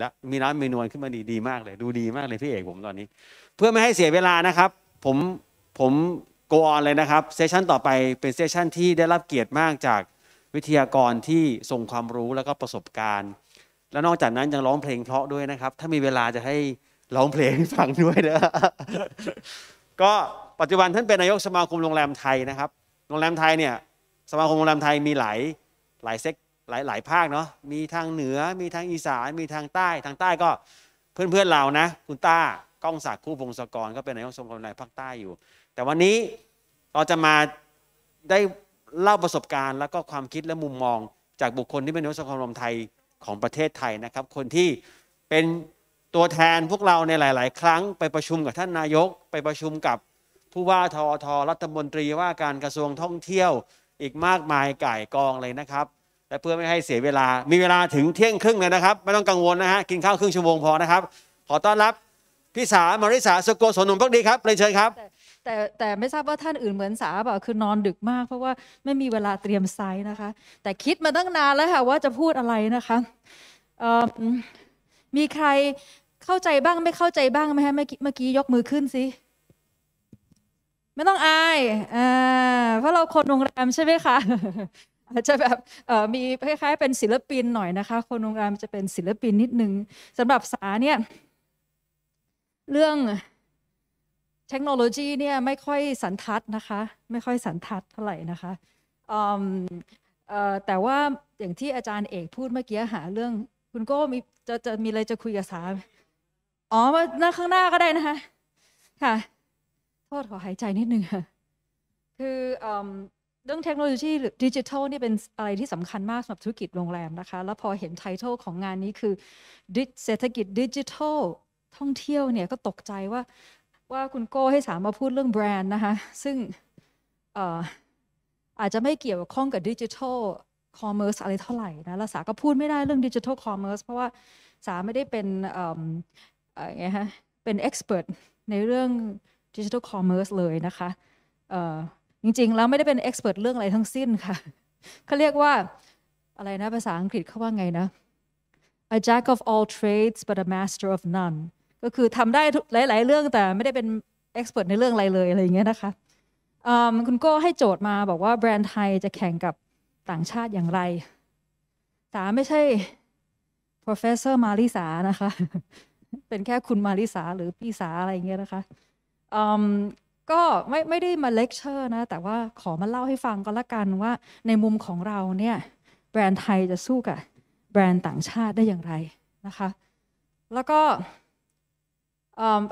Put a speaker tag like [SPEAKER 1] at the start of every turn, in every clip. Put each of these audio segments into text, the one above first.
[SPEAKER 1] แล้วมีน้เมนูขึ้นมาดีดีมากเลย ดูดีมากเลยพี่เอกผมตอนนี้ เพื่อไม่ให้เสียเวลานะครับ ผมผมโกออนเลยนะครับเซสชันต่อไปเป็นเซสชันที่ได้รับเกียรติมากจากวิทยากรที่ส่งความรู้แล้วก็ประสบการณ์แล้วนอกจากนั้นยังร้องเพลงเพราะด้วยนะครับถ้ามีเวลาจะให้ร้องเพลงฟังด้วยนะก็ปัจจุบันท่านเป็นนายกสมาคมโรงแรมไทยนะครับโรงแรมไทยเนี่ย สมาคมโรงแรมไทยมีหลายหลายเซกหลายๆภาคเนาะ มีทางเหนือ มีทางอีสาน มีทางใต้ ทางใต้ก็เพื่อนๆเรานะ คุณต้าก้องศักดิ์คู่พงศกรก็เป็นนายกสมคมนายภาคใต้อยู่ แต่วันนี้เราจะมาได้เล่าประสบการณ์ แล้วก็ความคิดและมุมมองจากบุคคลที่เป็นนายกสมคมไทยของประเทศไทยนะครับ คนที่เป็นตัวแทนพวกเราในหลาย ๆ ครั้ง ไปประชุมกับท่านนายกไปประชุมกับ ผู้ว่าทอทรัฐมนตรีว่าการกระทรวงท่องเที่ยวอีกมากมายไก่กองเลยนะครับและเพื่อไม่ให้เสียเวลา มีเวลาถึงเที่ยงครึ่งเลยนะครับ ไม่ต้องกังวลนะฮะ กินข้าวครึ่งชั่วโมงพอนะครับ ขอต้อนรับพี่สามาริสาสโกสนุนพักดีครับเลยเชิญคร
[SPEAKER 2] ับ แต่แต่ไม่ทราบว่าท่านอื่นเหมือนสาเปล่าคือนอนดึกมาก เพราะว่าไม่มีเวลาเตรียมไซส์นะคะ แต่คิดมาตั้งนานแล้วค่ะว่าจะพูดอะไรนะคะ มีใครเข้าใจบ้างไม่เข้าใจบ้างไหมฮะเมื่อกี้ยกมือขึ้นสิ ไม่ต้องอาย เพราะเราคนโรงแรมใช่ไหมคะอาจจะแบบมีคล้ายๆ เป็นศิลปินหน่อยนะคะ คนวงการจะเป็นศิลปินนิดนึงสำหรับสาเนี่ยเรื่องเทคโนโลยีเนี่ยไม่ค่อยสันทัดนะคะ ไม่ค่อยสันทัดเท่าไหร่นะคะแต่ว่าอย่างที่อาจารย์เอกพูดเมื่อกี้หาเรื่องคุณโก้มีจะจะมีอะไรจะคุยกับสาอ๋อมาหน้าข้างหน้าก็ได้นะคะค่ะโทษขอหายใจนิดนึงค่ะคือเรื่องเทคโนโลยีหรือดิจิทัลนี่เป็นอะไรที่สำคัญมากสำหรับธุรกิจโรงแรมนะคะ แล้วพอเห็นไททอลของงานนี้คือเศรษฐกิจดิจิทัลท่องเที่ยวเนี่ยก็ตกใจว่าว่าคุณโก้ให้สามมาพูดเรื่องแบรนด์นะคะ ซึ่งอาจจะไม่เกี่ยวข้องกับดิจิทัลคอมเมอร์สอะไรเท่าไหร่นะ แล้วสาก็พูดไม่ได้เรื่องดิจิทัลคอมเมอร์สเพราะว่าสาไม่ได้เป็นอไงฮะเป็นเอ็กซ์เพรสในเรื่องดิจิทัลคอมเมอร์สเลยนะคะจริงๆแล้วไม่ได้เป็นเอ็กซ์เพรสเรื่องอะไรทั้งสิ้นค่ะเขาเรียกว่าอะไรนะภาษาอังกฤษเขาว่าไงนะ a jack of all trades but a master of none ก็คือทำได้หลาย ๆเรื่องแต่ไม่ได้เป็นเอ็กซ์เพรสในเรื่องอะไรเลยอะไรอย่างเงี้ยนะคะคุณโก้ให้โจทย์มาบอกว่าแบรนด์ไทยจะแข่งกับต่างชาติอย่างไรสาไม่ใช่ professor มาริสานะคะ เป็นแค่คุณมาริสาหรือพี่สาอะไรอย่างเงี้ยนะคะก็ไม่ไม่ได้มาเลคเชอร์นะ แต่ว่าขอมาเล่าให้ฟังก็แล้วกันว่าในมุมของเราเนี่ย แบรนด์ไทยจะสู้ กับแบรนด์ต่างชาติได้อย่างไรนะคะ แล้วก็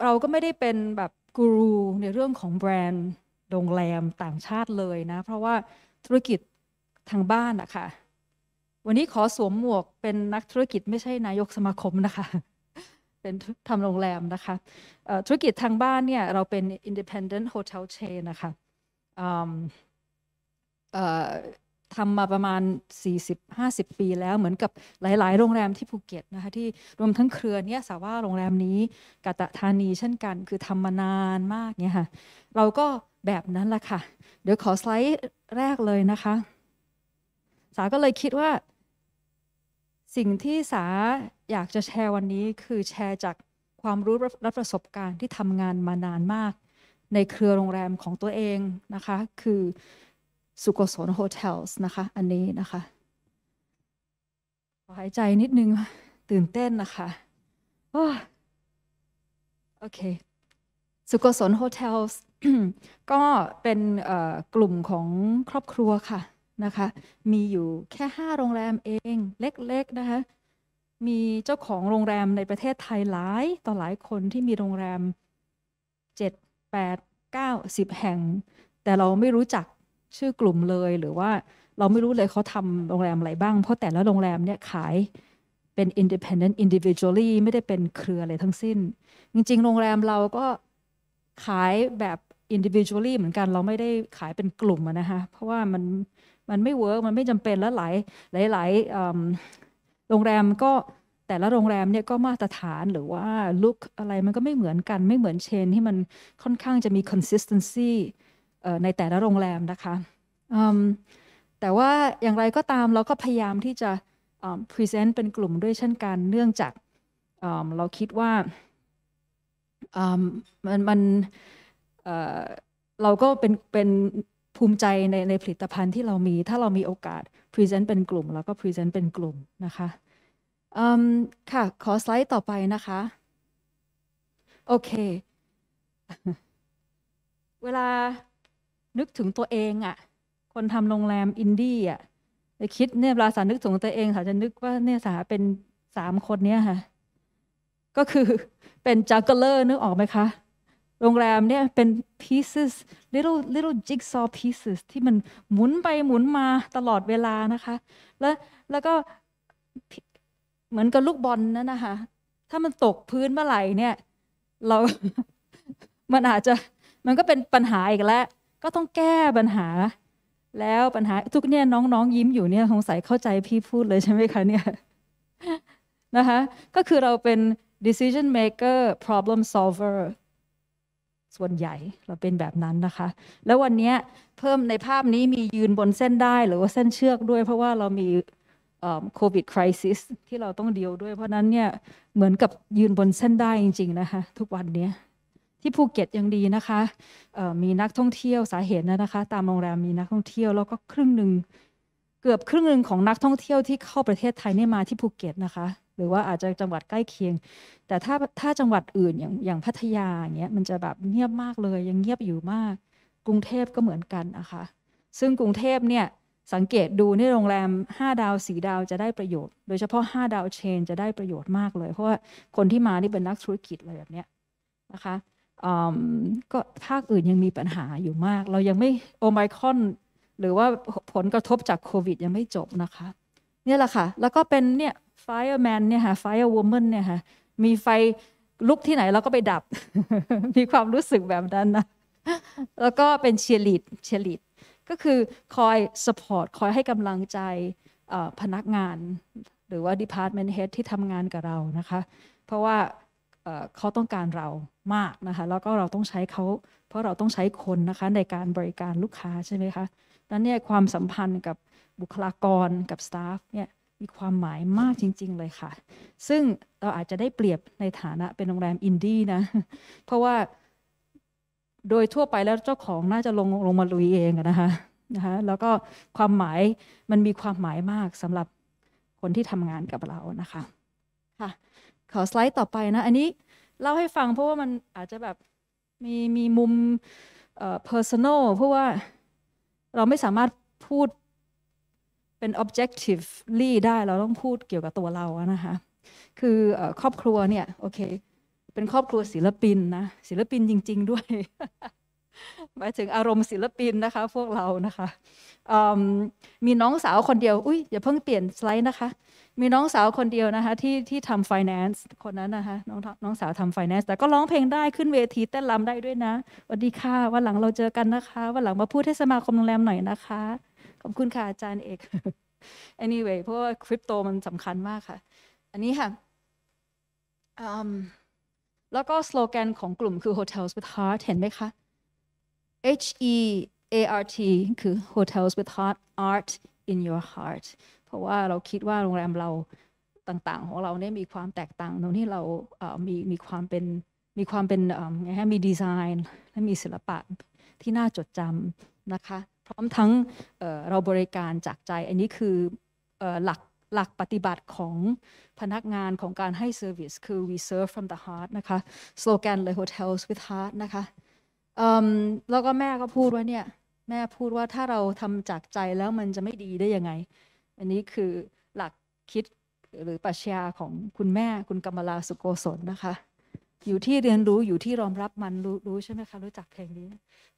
[SPEAKER 2] เราก็ไม่ได้เป็นแบบกูรูในเรื่องของแบรนด์โรงแรมต่างชาติเลยนะ เพราะว่าธุรกิจทางบ้านอะคะ่ะ วันนี้ขอสวมหมวกเป็นนักธุรกิจไม่ใช่นายกสมาคมนะคะ็นทำโรงแรมนะคะ ธุรกิจทางบ้านเนี่ย เราเป็น independent hotel chain นะคะทำมาประมาณ 40-50 ปีแล้วเหมือนกับหลาย ๆ โรงแรมที่ภูเก็ตนะคะ ที่รวมทั้งเครือเนี่ย สาว่าโรงแรมนี้กาตะธานีเช่นกันคือทำมานานมากเนี่ยค่ะ เราก็แบบนั้นแหละค่ะ เดี๋ยวขอสไลด์แรกเลยนะคะ สาก็เลยคิดว่าสิ่งที่สาอยากจะแชร์วันนี้คือแชร์จากความรู้และประสบการณ์ที่ทำงานมานานมาก ในเครือโรงแรมของตัวเองนะคะ คือสุโกโสนโฮเทลส์นะคะ อันนี้นะคะหายใจนิดนึงตื่นเต้นนะคะ โอเคสุโกโสนโฮเทลส์ก็เป็นกลุ่มของครอบครัวค่ะนะคะ มีอยู่แค่ 5 โรงแรมเองเล็ก ๆ นะคะ มีเจ้าของโรงแรมในประเทศไทยหลาย ต่อหลายคนที่มีโรงแรม 7 8 9 10แห่ง แต่เราไม่รู้จักชื่อกลุ่มเลยหรือว่าเราไม่รู้เลยเขาทำโรงแรมอะไรบ้าง เพราะแต่ละโรงแรมเนี่ย ขายเป็น independent individually ไม่ได้เป็นเครืออะไรทั้งสิ้น จริงๆ โรงแรมเราก็ขายแบบ individually เหมือนกันเราไม่ได้ขายเป็นกลุ่มนะคะเพราะว่ามันมันไม่เวิร์กมันไม่จำเป็นแล้วหลายหลายยโรงแรมก็แต่ละโรงแรมเนี่ยก็มาตรฐานหรือว่าลุคอะไร มันก็ไม่เหมือนกันไม่เหมือนเชน ที่มันค่อนข้างจะมี consistency ในแต่ละโรงแรมนะคะแต่ว่าอย่างไรก็ตามเราก็พยายามที่จะ present เป็นกลุ่มด้วยเช่นกันเนื่องจากเราคิดว่ามันมันเราก็เป็นเป็นภูมิใจในในผลิตภัณฑ์ที่เรามีถ้าเรามีโอกาสพรีเซนต์เป็นกลุ่ม แล้วก็พรีเซนต์เป็นกลุ่มนะคะ ค่ะขอสไลด์ต่อไปนะคะ โอเค เวลานึกถึงตัวเองอะ่ะคนทำโรงแรม อินดี้อ่ะคิดเนี่ยเวลาสานึกถึงตัวเองสาจะนึกว่าเนี่ยสาเป็นสามคนเนี้ยค่ะ ก็คือเป็นจักเกอร์เลอร์ นึกออกไหมคะโรงแรมเนี่ยเป็น pieces little little jigsaw pieces ที่มันหมุนไปหมุนมาตลอดเวลานะคะ แล้วแล้วก็เหมือนกับลูกบอลนั่นนะคะถ้ามันตกพื้นเมื่อไหร่เนี่ยเรามันอาจจะมันก็เป็นปัญหาอีกแล้วก็ต้องแก้ปัญหา แล้วปัญหาทุกเนี่ยน้องๆ้องยิ้มอยู่เนี่ยสงสัยเข้าใจพี่พูดเลยใช่ไหมคะเนี่ย นะคะ ก็คือเราเป็น decision maker problem solver ส่วนใหญ่เราเป็นแบบนั้นนะคะ แล้ววันนี้เพิ่มในภาพนี้มียืนบนเส้นได้หรือว่าเส้นเชือกด้วย เพราะว่าเรามีโควิดคริสตสที่เราต้องเดียวด้วยเพราะนั้นเนี่ยเหมือนกับยืนบนเส้นได้จริงๆนะคะทุกวันนี้ที่ภูเก็ตยังดีนะคะมีนักท่องเที่ยวสาเหตุนะนะคะ ตามโรงแรมมีนักท่องเที่ยวแล้วก็ครึ่งหนึ่งกือบครึ่งหนึ่งของนักท่องเที่ยวที่เข้าประเทศไทยเนี่ยมาที่ภูเก็ตนะคะหรือว่าอาจจะจังหวัดใกล้เคียง แต่ถ้าถ้าจังหวัดอื่นอย่างอย่างพัทยาอย่างเงี้ยมันจะแบบเงียบมากเลยยังเงียบอยู่มาก กรุงเทพก็เหมือนกันนะคะซึ่งกรุงเทพเนี่ยสังเกตดูในโรงแรม 5 ดาวสีดาวจะได้ประโยชน์โดยเฉพาะ 5 ดาวเชน จะได้ประโยชน์มากเลย เพราะว่าคนที่มานี่เป็นนักธุรกิจอะไรแบบเนี้ยนะคะก็ภาคอื่นยังมีปัญหาอยู่มาก เรายังไม่โอไมคอนหรือว่าผลกระทบจากโควิดยังไม่จบนะคะเนี่ยแหละค่ะ แล้วก็เป็นเนี่ย fireman เนี่ยค่ะ firewoman เนี่ยค่ะ มีไฟลุกที่ไหนเราก็ไปดับมีความรู้สึกแบบนั้นนะ แล้วก็เป็นเชียร์ลีดเชียร์ลีดก็คือคอยสปอร์ตคอยให้กำลังใจพนักงาน หรือว่า department head ที่ทำงานกับเรานะคะ เพราะว่าเขาต้องการเรามากนะคะ แล้วก็เราต้องใช้เขาเพราะเราต้องใช้คนนะคะ ในการบริการลูกค้าใช่ไหมคะตันนี้ความสัมพันธ์กับบุคลากรกับสตาฟเนี่ยมีความหมายมากจริง ๆเลยค่ะ ซึ่งเราอาจจะได้เปรียบในฐานะเป็นโรงแรมอินดี้นะเพราะว่าโดยทั่วไปแล้วเจ้าของน่าจะลงลงมาลุยเองนะคะนะคะแล้วก็ความหมาย มันมีความหมายมากสำหรับคนที่ทำงานกับเรานะคะค่ะขอสไลด์ต่อไปนะอันนี้ เล่าให้ฟัง เพราะว่ามันอาจจะแบบมีมีมุมเอ่อ personal เพราะว่าเราไม่สามารถพูดเป็น objectively ได้ เราต้องพูดเกี่ยวกับตัวเราอะนะคะ คือครอบครัวเนี่ย โอเค เป็นครอบครัวศิลปินนะ ศิลปินจริง ๆ ด้วยหมายถึงอารมณ์ศิลปินนะคะพวกเรานะคะ มีน้องสาวคนเดียว อุ้ยอย่าเพิ่งเปลี่ยนสไลด์นะคะมีน้องสาวคนเดียวนะคะที่ที่ทำฟินแลนซ์คนนั้นนะคะน้องน้องสาวทำฟินแลนซ์แต่ก็ร้องเพลงได้ขึ้นเวทีเต้นรำได้ด้วยนะสวัสดีค่ะ วันหลังเราเจอกันนะคะ วันหลังมาพูดให้สมาคมโรงแรมหน่อยนะคะ ขอบคุณค่ะอาจารย์เอก anyway เพราะว่าคริปโตมันสำคัญมากค่ะ อันนี้ค่ะแล้วก็สโลแกนของกลุ่มคือ hotels with heart เห็นไหมคะ H E A R T คือ hotels with heart art in your heart เพราะว่าเราคิดว่าโรงแรมเราต่างๆ ของเราเนี่ยมีความแตกต่าง ตรงที่เรามีมีความเป็นมีความเป็นไงฮะมีดีไซน์และมีศิลปะที่น่าจดจำนะคะ พร้อมทั้งเราบริการจากใจ อันนี้คือหลักหลักปฏิบัติของพนักงานของการให้เซอร์วิสคือ we serve from the heart นะคะ สโลแกนเลย hotels with heart นะคะ แล้วก็แม่ก็พูดว่าเนี่ย แม่พูดว่าถ้าเราทำจากใจแล้วมันจะไม่ดีได้ยังไงอันนี้คือหลักคิดหรือปรัชญาของคุณแม่คุณกรมลาสุโกศลนะคะ อยู่ที่เรียนรู้อยู่ที่รอมรับมัน รู้รู้ใช่ไหมคะรู้จักเพลงนี้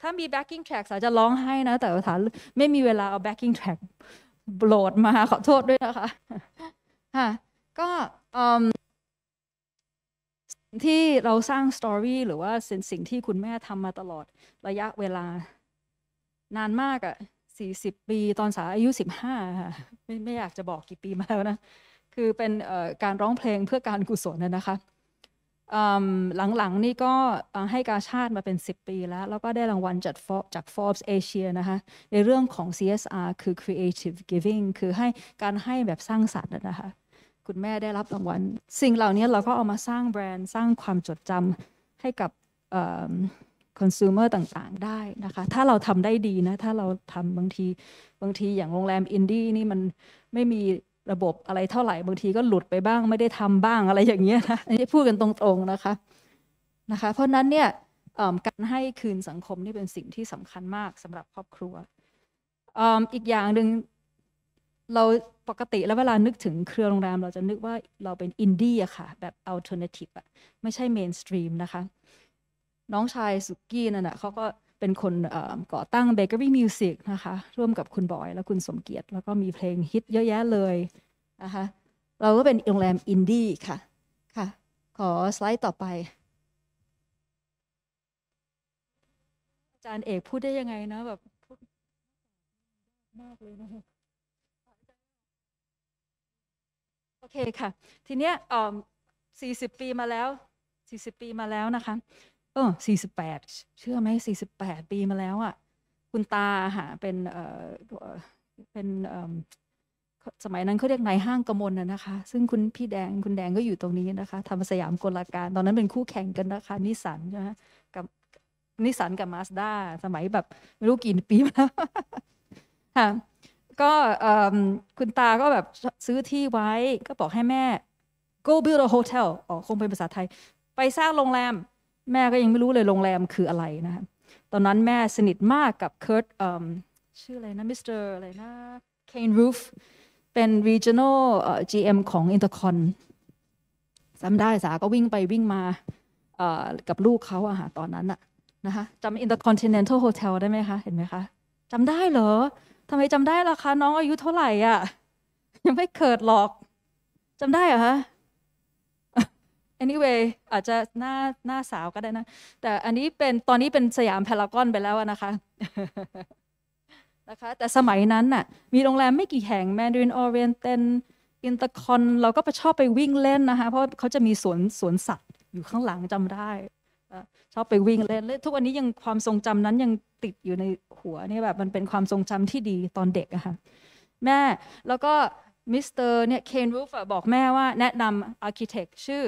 [SPEAKER 2] ถ้ามี backing track สาจะร้องให้นะ แต่ฐาไม่มีเวลาเอา backing track โหลดมาขอโทษด้วยนะคะค่ะก็ที่เราสร้างสตอรี่หรือว่าสิ่งที่คุณแม่ทำมาตลอดระยะเวลานานมากอะ่ะสี่สิบปีตอนสาอายุสิบห้าค่ะไม่ไม่อยากจะบอกกี่ปีมาแล้วนะ คือเป็นการร้องเพลงเพื่อการกุศลนะคะหลังๆนี่ก็ให้การชาติมาเป็น 10 ปีแล้วแล้วก็ได้รางวัลจากจาก Forbes Asia นะคะในเรื่องของ CSR คือ Creative Giving คือให้การให้แบบสร้างสรรค์นะคะคุณแม่ได้รับรางวัลสิ่งเหล่านี้เราก็เอามาสร้างแบรนด์สร้างความจดจำให้กับคอน sumer ต่างๆ ได้นะคะ ถ้าเราทำได้ดี นะ ถ้าเราทำบางทีบางทีอย่างโรงแรมอินดี้นี่มันไม่มีระบบอะไรเท่าไหร่ บางทีก็หลุดไปบ้าง ไม่ได้ทำบ้างอะไรอย่างเงี้ยนะอันนี้พูดกันตรงๆ นะคะนะคะ เพราะนั้นเนี่ยการให้คืนสังคม นี่เป็นสิ่งที่สำคัญมากสำหรับครอบครัวออีกอย่างหนึ่งเราปกติแล้วเวลานึกถึงเครือโรงแรม เราจะนึกว่าเราเป็นอินดี้อะค่ะ แบบอัลเทอร์เนทีฟอะไม่ใช่เมนสตรีมนะคะน้องชายสุกี้นั่นแหะเขาก็เป็นคนก่อตั้ง Bakery Music นะคะ ร่วมกับคุณบอยและคุณสมเกียรติ แล้วก็มีเพลงฮิตเยอะแยะเลย นะคะเราก็เป็นโรงแรม อินดี้ค่ะค่ะ ขอสไลด์ต่อไป อาจารย์เอกพูดได้ยังไงนะแบบพูดมากเลยนะโอเคค่ะ ทีเนี้ยออ่40 ปีมาแล้ว 40 ปีมาแล้วนะคะเออสี่สิบแปดเชื่อไหมสี่สิบแปดปีมาแล้วอะ่ะ คุณตาหาเป็นเออเป็นเออสมัยนั้นเขาเรียกนายห้างกมลนนะคะ ซึ่งคุณพี่แดงคุณแดงก็อยู่ตรงนี้นะคะทำสยามกลาการตอนนั้นเป็นคู่แข่งกันนะคะ นิสันใช่ไหมกับนิสันกับมาสด้าสมัยแบบไม่รู้กี่ปีมาแล้วค่ะก็คุณตาก็แบบซื้อที่ไว้ก็บอกให้แม่ go build a hotel อ๋อคงเป็นภาษาไทย ไปสร้างโรงแรมแม่ก็ยังไม่รู้เลยโรงแรมคืออะไรนะคตอนนั้นแม่สนิทมากกับเคิร์ตชื่ออะไรนะมิสเตอร์อะไรนะเคนรูฟ เป็น regional GM ของ Intercon จำได้สา ก็วิ่งไปวิ่งมา กับลูกเขาอะหาตอนนั้นอะนะคะจำ Intercontinental Hotel ได้ไหมคะ เห็นไหมคะ จำได้เหรอ ทำไมจำได้ล่ะคะ น้องอายุเท่าไหร่อะยังไม่เกิดหรอก จำได้เหรอคะ anyway อาจจะหน้าหน้าสาวก็ได้นะ แต่อันนี้เป็นตอนนี้เป็นสยามพารากอนไปแล้วนะคะ นะคะ แต่สมัยนั้นน่ะมีโรงแรมไม่กี่แห่งแมนดรินออเรียนเตนอินเตอร์คอนเราก็ไปชอบไปวิ่งเล่นนะคะ เพราะเขาจะมีสวนสวนสัตว์อยู่ข้างหลังจำได้ ชอบไปวิ่งเล่น ทุกวันนี้ยังความทรงจำนั้นยังติดอยู่ในหัวนี่แบบมันเป็นความทรงจำที่ดีตอนเด็กอะค่ะแม่แล้วก็มิสเตอร์เนี่ยเคนรูฟบอกแม่ว่า แนะนำอาร์เคเต็กชื่อ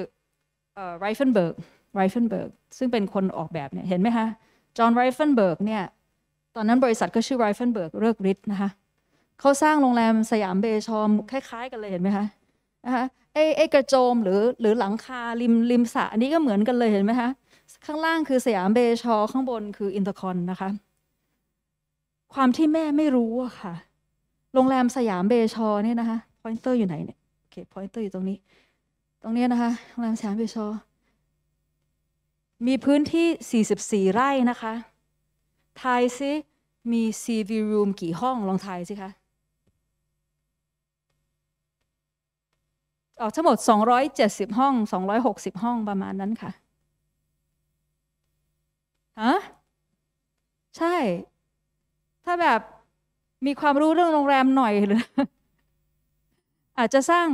[SPEAKER 2] ไรเฟนเบิร์ก ไรเฟนเบิร์ก ซึ่งเป็นคนออกแบบเนี่ย เห็นไหมคะจอห์นไรเฟนเบิร์กเนี่ย ตอนนั้นบริษัทก็ชื่อไรเฟนเบิร์กเลิกฤทธิ์นะคะ เขาสร้างโรงแรมสยามเบชอมคล้ายๆกันเลย เห็นไหมคะนะคะไอ้ไอ้กระโจมหรือหรือหลังคาริมริมสระอันนี้ก็เหมือนกันเลย เห็นไหมคะข้างล่างคือสยามเบชอ ข้างบนคืออินเตอร์คอนนะคะ ความที่แม่ไม่รู้อะค่ะ โรงแรมสยามเบชอเนี่ยนะคะพอยเตอร์อยู่ไหนเนี่ย โอเคพอยเตอร์อยู่ตรงนี้ตรงนี้นะคะโรงแรมสยพิีชอ มีพื้นที่ 44 ไร่นะคะทายซิ มีซีวิ o รูมกี่ห้องลองทายสิคะ ออกทั้งหมด 270 ห้อง 260 ห้องประมาณนั้นค่ะ ฮะ ใช่ ถ้าแบบ มีความรู้เรื่องโรงแรมหน่อยหรืออาจจะสร้าง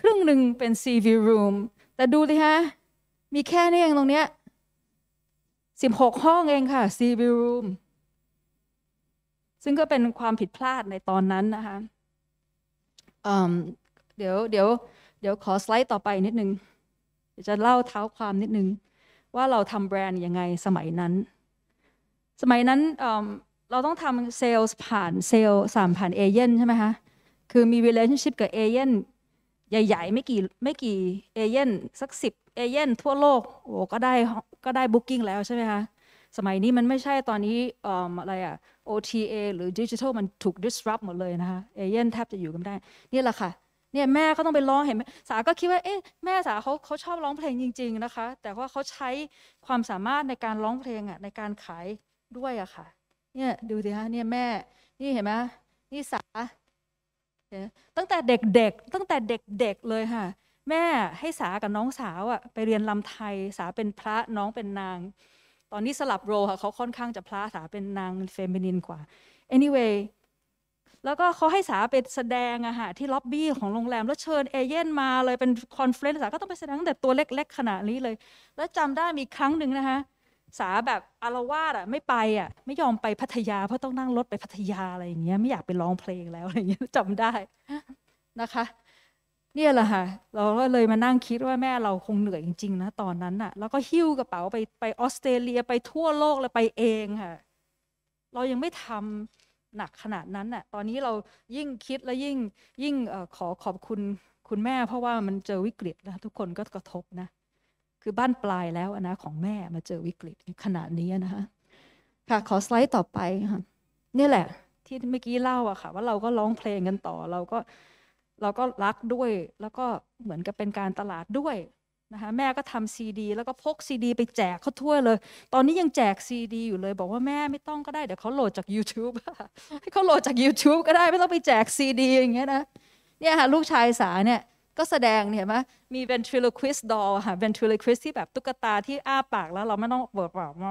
[SPEAKER 2] ครึ่งหนึ่งเป็น c v room แต่ดูสิฮะ มีแค่นี้เองตรงเนี้ยสิบหกห้องเองค่ะ c v room ซึ่งก็เป็นความผิดพลาดในตอนนั้นนะคะเดี๋ยวเดี๋ยวเดี๋ยวขอสไลด์ต่อไปนิดนึง เดี๋ยวจะเล่าเท้าความนิดนึง ว่าเราทำแบรนด์ยังไงสมัยนั้น สมัยนั้นเราต้องทำเซลล์ผ่านเซลล์สามผ่านเอเย่นใช่ไหมคะ คือมี relationship กับเอเย่นใหญ่ๆไม่กี่ไม่กี่เอเย่นสักสิบเอเย่นทั่วโลก โอ้ก็ได้ก็ได้บุ๊กิ้งแล้วใช่ไหมคะ สมัยนี้มันไม่ใช่ตอนนี้อะไรอะ OTA หรือดิจิทัลมันถูก disrupt หมดเลยนะคะเอเย่นแทบจะอยู่กันได้นี่แหละค่ะเนี่ยแม่ก็ต้องไปร้องเห็นไหมสาก็คิดว่าเอ๊ะแม่สาเขาเขาชอบร้องเพลงจริง ๆ นะคะ แต่ว่าเขาใช้ความสามารถในการร้องเพลงอะในการขายด้วยอะค่ะเนี่ยดูสิฮะเนี่ยแม่นี่เห็นไหมนี่สาตั้งแต่เด็กๆ ตั้งแต่เด็กๆ เลยค่ะ แม่ให้สากับน้องสาวอะไปเรียนลำไทยสาเป็นพระน้องเป็นนาง ตอนนี้สลับโรค่ะเขาค่อนข้างจะพระสาเป็นนางเฟมินินกว่า anyway แล้วก็เขาให้สาไปแสดงอะฮะที่ล็อบบี้ของโรงแรมแล้วเชิญเอเย่นมาเลยเป็นคอนเฟลน์สาก็ต้องไปแสดงตั้งแต่ตัวเล็กๆ ขนาดนี้เลย แล้วจำได้มีครั้งหนึ่งนะคะสาแบบอารวาสอ่ะไม่ไปอ่ะ ไม่ยอมไปพัทยาเพราะต้องนั่งรถไปพัทยาอะไรอย่างเงี้ยไม่อยากไปร้องเพลงแล้วอะไรอย่างเงี้ยจำได้นะคะ เนี่ยแหละค่ะ เราก็เลยมานั่งคิดว่าแม่เราคงเหนื่อยจริงๆนะตอนนั้นอ่ะแล้วก็หิ้วกระเป๋าไปไปออสเตรเลียไปทั่วโลกเลยไปเองค่ะเรายังไม่ทำหนักขนาดนั้นอ่ะตอนนี้เรายิ่งคิดและยิ่งยิ่งขอขอบคุณคุณแม่ เพราะว่ามันเจอวิกฤตนะทุกคนก็กระทบนะคือบ้านปลายแล้วนะของแม่มาเจอวิกฤตขนาดนี้นะคะค่ะขอสไลด์ต่อไปค่ะนี่แหละที่เมื่อกี้เล่าอะค่ะ ว่าเราก็ร้องเพลงกันต่อเราก็เราก็รักด้วยแล้วก็เหมือนกับเป็นการตลาดด้วยนะคะแม่ก็ทำซีดีแล้วก็พกซีดีไปแจกเขาทั่วเลย ตอนนี้ยังแจกซีดี อยู่เลย บอกว่าแม่ไม่ต้องก็ได้เดี๋ยวเขาโหลดจาก YouTube ให้เขาโหลดจาก YouTube ก็ได้ไม่ต้องไปแจกซีดีอย่างเงี้ยนะเนี่ยค่ะ ลูกชายสาเนี่ยก็แสดงเห็นไหมมี ventriloquist doll ค่ะ ventriloquist ที่แบบตุ๊กตาที่อ้าปากแล้วเราไม่ต้องเบิปากมา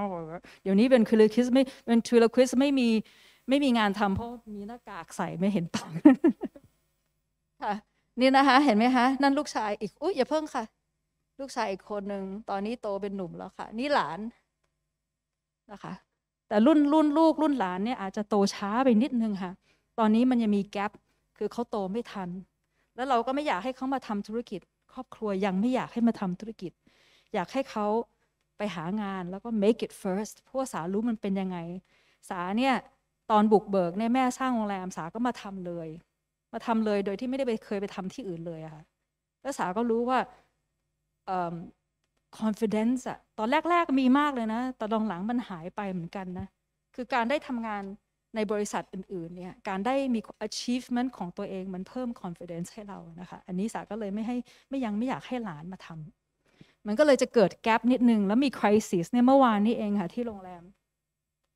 [SPEAKER 2] เดี๋ยวนี้ ventriloquist ไม่ ventriloquist ไม่มี ไม่มีงานทำเพราะมีหน้ากากใส่ไม่เห็นปากค่ะนี่นะคะเห็นไหมคะนั่นลูกชายอีก อุ๊ย อย่าเพิ่งค่ะ ลูกชายอีกคนหนึ่ง ตอนนี้โตเป็นหนุ่มแล้วค่ะ นี่หลานนะคะ แต่รุ่นรุ่นลูกรุ่นหลานเนี่ยอาจจะโตช้าไปนิดนึงค่ะ ตอนนี้มันยังมีแกลบคือเขาโตไม่ทันแล้วเราก็ไม่อยากให้เขามาทำธุรกิจ ครอบครัวยังไม่อยากให้มาทำธุรกิจ อยากให้เขาไปหางานแล้วก็ make it first เพราะสารู้มันเป็นยังไง สาเนี่ยตอนบุกเบิกเนี่ยแม่สร้างโรงแรมสาก็มาทำเลย มาทำเลยโดยที่ไม่ได้ไปเคยไปทำที่อื่นเลยอะค่ะแล้วสาก็รู้ว่า confidence อะตอนแรกๆมีมากเลยนะแต่อนหลังมันหายไปเหมือนกันนะคือการได้ทำงานในบริษัทอื่นๆเนี่ยการได้มี achievement ของตัวเองมันเพิ่ม confidence ให้เรานะคะ อันนี้สาก็เลยไม่ให้ ไม่ยังไม่อยากให้หลานมาทำมันก็เลยจะเกิดแกลบนิดนึง แล้วมี crisis เนี่ย เมื่อวานนี้เองค่ะ ที่โรงแรม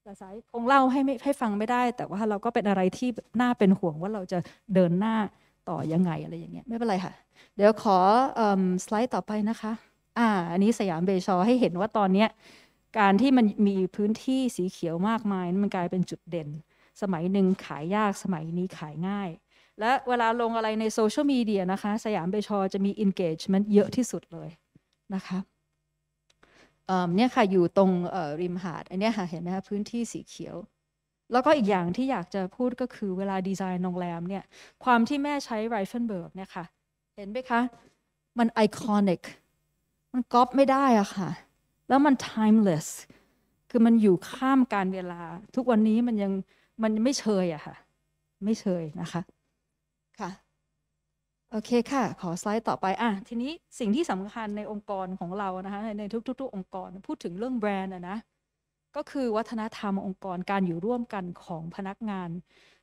[SPEAKER 2] แต่สาย คงเล่าให้ไม่ให้ฟังไม่ได้ แต่ว่าเราก็เป็นอะไรที่น่าเป็นห่วงว่าเราจะเดินหน้าต่อยังไงอะไรอย่างเงี้ยไม่เป็นไรค่ะ เดี๋ยวขออสไลด์ต่อไปนะคะอ่าอันนี้สยามเบชอ ให้เห็นว่าตอนเนี้ยการที่มันมีพื้นที่สีเขียวมากมาย มันกลายเป็นจุดเด่น สมัยหนึ่งขายยากสมัยนี้ขายง่าย และเวลาลงอะไรในโซเชียลมีเดียนะคะ สยามเบชอจะมี engagement เยอะที่สุดเลยนะคะเนี่ยค่ะอยู่ตรงริมหาด อันนี้ค่ะเห็นไหมคะพื้นที่สีเขียว แล้วก็อีกอย่างที่อยากจะพูดก็คือเวลาดีไซน์โรงแรมเนี่ยความที่แม่ใช้ไรเฟนเบิร์กเนี่ยค่ะ เห็นไหมคะมันไอคอนิกมันก๊อปไม่ได้อะค่ะแล้วมัน timeless คือมันอยู่ข้ามการเวลา ทุกวันนี้มันยัง มันไม่เชยอะค่ะ ไม่เชยนะคะ ค่ะ โอเคค่ะ ขอสไลด์ต่อไป อ่ะ ทีนี้สิ่งที่สำคัญในองค์กรของเรา นะคะ ในทุกๆองค์กรพูดถึงเรื่องแบรนด์อะนะ ก็คือวัฒนธรรมองค์กร การอยู่ร่วมกันของพนักงาน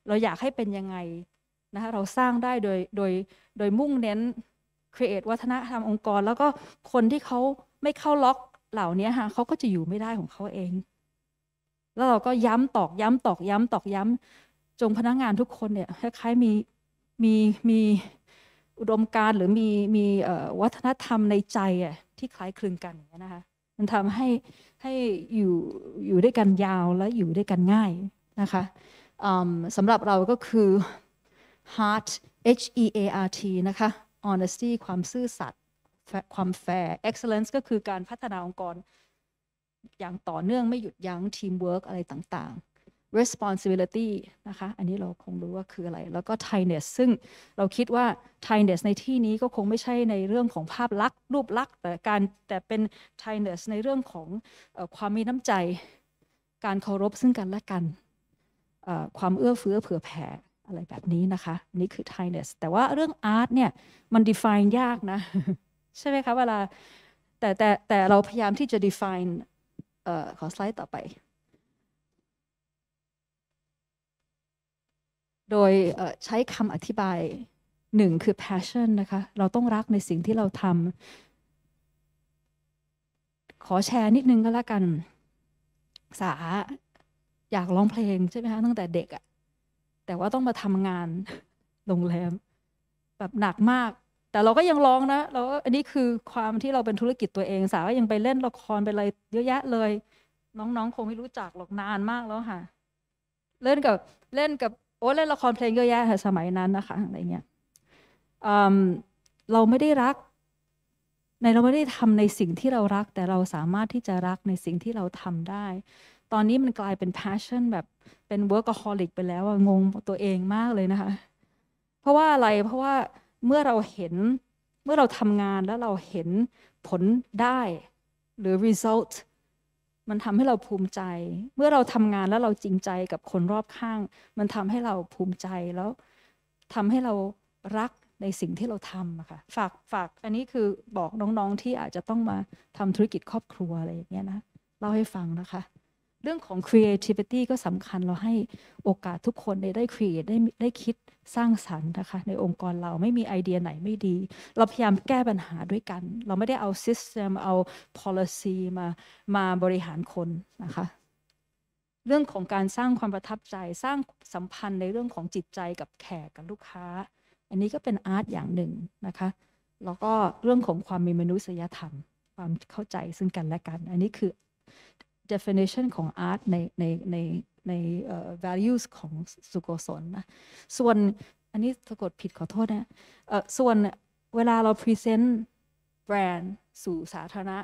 [SPEAKER 2] เราอยากให้เป็นยังไงนะคะเราสร้างได้โดยโดยโดยมุ่งเน้น create วัฒนธรรมองค์กร แล้วก็คนที่เขาไม่เข้าล็อกเหล่านี้ฮะเขาก็จะอยู่ไม่ได้ของเขาเอง แล้วเราก็ย้ำตอกย้ำตอกย้ำตอกย้ำจงพนักงงานทุกคนเนี่ยคล้ายๆมีมี มีอุดมการหรือมีมีวัฒนธรรมในใจอ่ะที่คล้ายคลึงกันอย่างนี้นะคะมันทำให้ ให้ อยู่ อยู่ด้วยกันยาวและอยู่ด้วยกันง่าย นะคะสำหรับเราก็คือ heart H E A R T นะคะ honesty ความซื่อสัตยความแฟร์ excellence ก็คือการพัฒนาองค์กร อย่างต่อเนื่องไม่หยุดยัง้ง teamwork อะไรต่าง ๆ responsibility นะคะ อันนี้เราคงรู้ว่าคืออะไร แล้วก็ tightness ซึ่งเราคิดว่า tightness ในที่นี้ก็คงไม่ใช่ในเรื่องของภาพลักษณ์ รูปลักษณ์ แต่การแต่เป็น tightness ในเรื่องของความมีน้ำใจการเคารพซึ่งกันและกัน ความเอื้อเฟื้อเผื่อแผ่อะไรแบบนี้นะคะ นี่คือ t i เนส n e s s แต่ว่าเรื่อง art เนี่ยมัน define ยากนะใช่ไหมคะเวลาแต่แต่แต่เราพยายามที่จะ define อขอสไลด์ต่อไป โดยใช้คำอธิบายหนึ่งคือ passion นะคะ เราต้องรักในสิ่งที่เราทำ ขอแชร์นิดนึงก็แล้วกัน สา อยากร้องเพลง ใช่ไหมคะตั้งแต่เด็กอะแต่ว่าต้องมาทำงานโรงแรมแบบหนักมากแต่เราก็ยังร้องนะเราอันนี้คือความที่เราเป็นธุรกิจตัวเองสาวก็ยังไปเล่นละครไปอะไรเยอะแยะเลย น้องๆ คงไม่รู้จักหรอกนานมากแล้วค่ะ เล่นกับเล่นกับโอ้เล่นละครเพลงเยอะแยะค่ะสมัยนั้นนะคะอะไรเงี้ยเราไม่ได้รัก ในเราไม่ได้ทำในสิ่งที่เรารักแต่เราสามารถที่จะรักในสิ่งที่เราทำได้ ตอนนี้มันกลายเป็น passion แบบเป็น workaholic ไปแล้วงงตัวเองมากเลยนะคะ เพราะว่าอะไรเพราะว่าเมื่อเราเห็นเมื่อเราทำงานแล้วเราเห็นผลได้ หรือ result มันทำให้เราภูมิใจ เมื่อเราทำงานแล้วเราจริงใจกับคนรอบข้าง มันทำให้เราภูมิใจแล้วทำให้เรารักในสิ่งที่เราทำอะค่ะฝากฝาก อันนี้คือบอกน้องๆที่อาจจะต้องมาทำธุรกิจครอบครัวอะไรอย่างเงี้ยนะเล่าให้ฟังนะคะเรื่องของ creativity ก็สำคัญเราให้โอกาสทุกคนได้ได้ create ได้ได้คิดสร้างสรรค์นะคะ ในองค์กรเราไม่มีไอเดียไหนไม่ดี เราพยายามแก้ปัญหาด้วยกัน เราไม่ได้เอา system เอา policy มามาบริหารคนนะคะ เรื่องของการสร้างความประทับใจสร้างสัมพันธ์ในเรื่องของจิตใจกับแขกกับลูกค้า อันนี้ก็เป็นอาร์ตอย่างหนึ่งนะคะแล้วก็เรื่องของความมีมนุษยธรรม ความเข้าใจซึ่งกันและกัน อันนี้คือ definition ของ art ในในในใน values ของสุโกศลนะส่วนอันนี้สะกดผิดขอโทษนะ ส่วนเวลาเรา present แบรนด์สู่สาธารณะ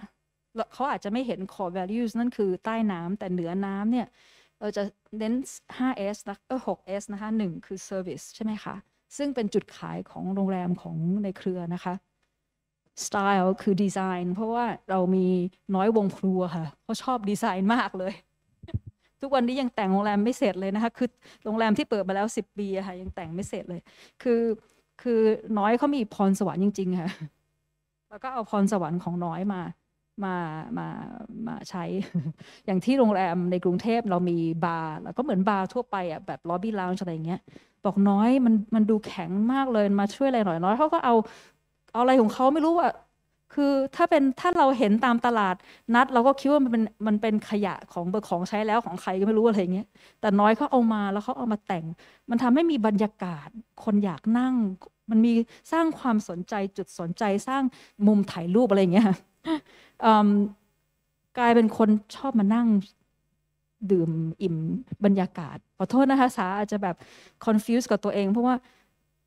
[SPEAKER 2] เขาอาจจะไม่เห็น core values นั่นคือใต้น้ำแต่เหนือน้ำเนี่ย เราจะเน้น 5S นะเออ 6S นะคะ1 คือ service ใช่ไหมคะ ซึ่งเป็นจุดขายของโรงแรมของในเครือนะคะสไตล์คือดีไซน์เพราะว่าเรามีน้อยวงครัวค่ะเขาชอบดีไซน์มากเลย ทุกวันนี้ยังแต่งโรงแรมไม่เสร็จเลยนะคะคือโรงแรมที่เปิดมาแล้วสิบปีค่ะยังแต่งไม่เสร็จเลย คือคือน้อยเขามีพรสวรรค์จริง ๆค่ะแล้วก็เอาพรสวรรค์ของน้อยมา มามา มาใช้อย่างที่โรงแรมในกรุงเทพเรามีบาร์ แล้วก็เหมือนบาร์ทั่วไปอ่ะแบบล็อบบี้ลาวอะไรเงี้ยบอกน้อยมันมันดูแข็งมากเลยมาช่วยอะไรหน่อยน้อยเขาก็เอาเอาอะไรของเขาไม่รู้ว่าคือถ้าเป็นถ้าเราเห็นตามตลาดนัด เราก็คิดว่ามันเป็นมันเป็นขยะของเบอร์ของใช้แล้วของใครก็ไม่รู้อะไรเงี้ย แต่น้อยเขาเอามาแล้วเขาเอามาแต่ง มันทำให้มีบรรยากาศคนอยากนั่ง มันมีสร้างความสนใจจุดสนใจสร้างมุมถ่ายรูปอะไรเงี้ย กลายเป็นคนชอบมานั่งดื่มอิ่มบรรยากาศขอโทษนะคะสาอาจจะแบบ confuse กับตัวเองเพราะว่า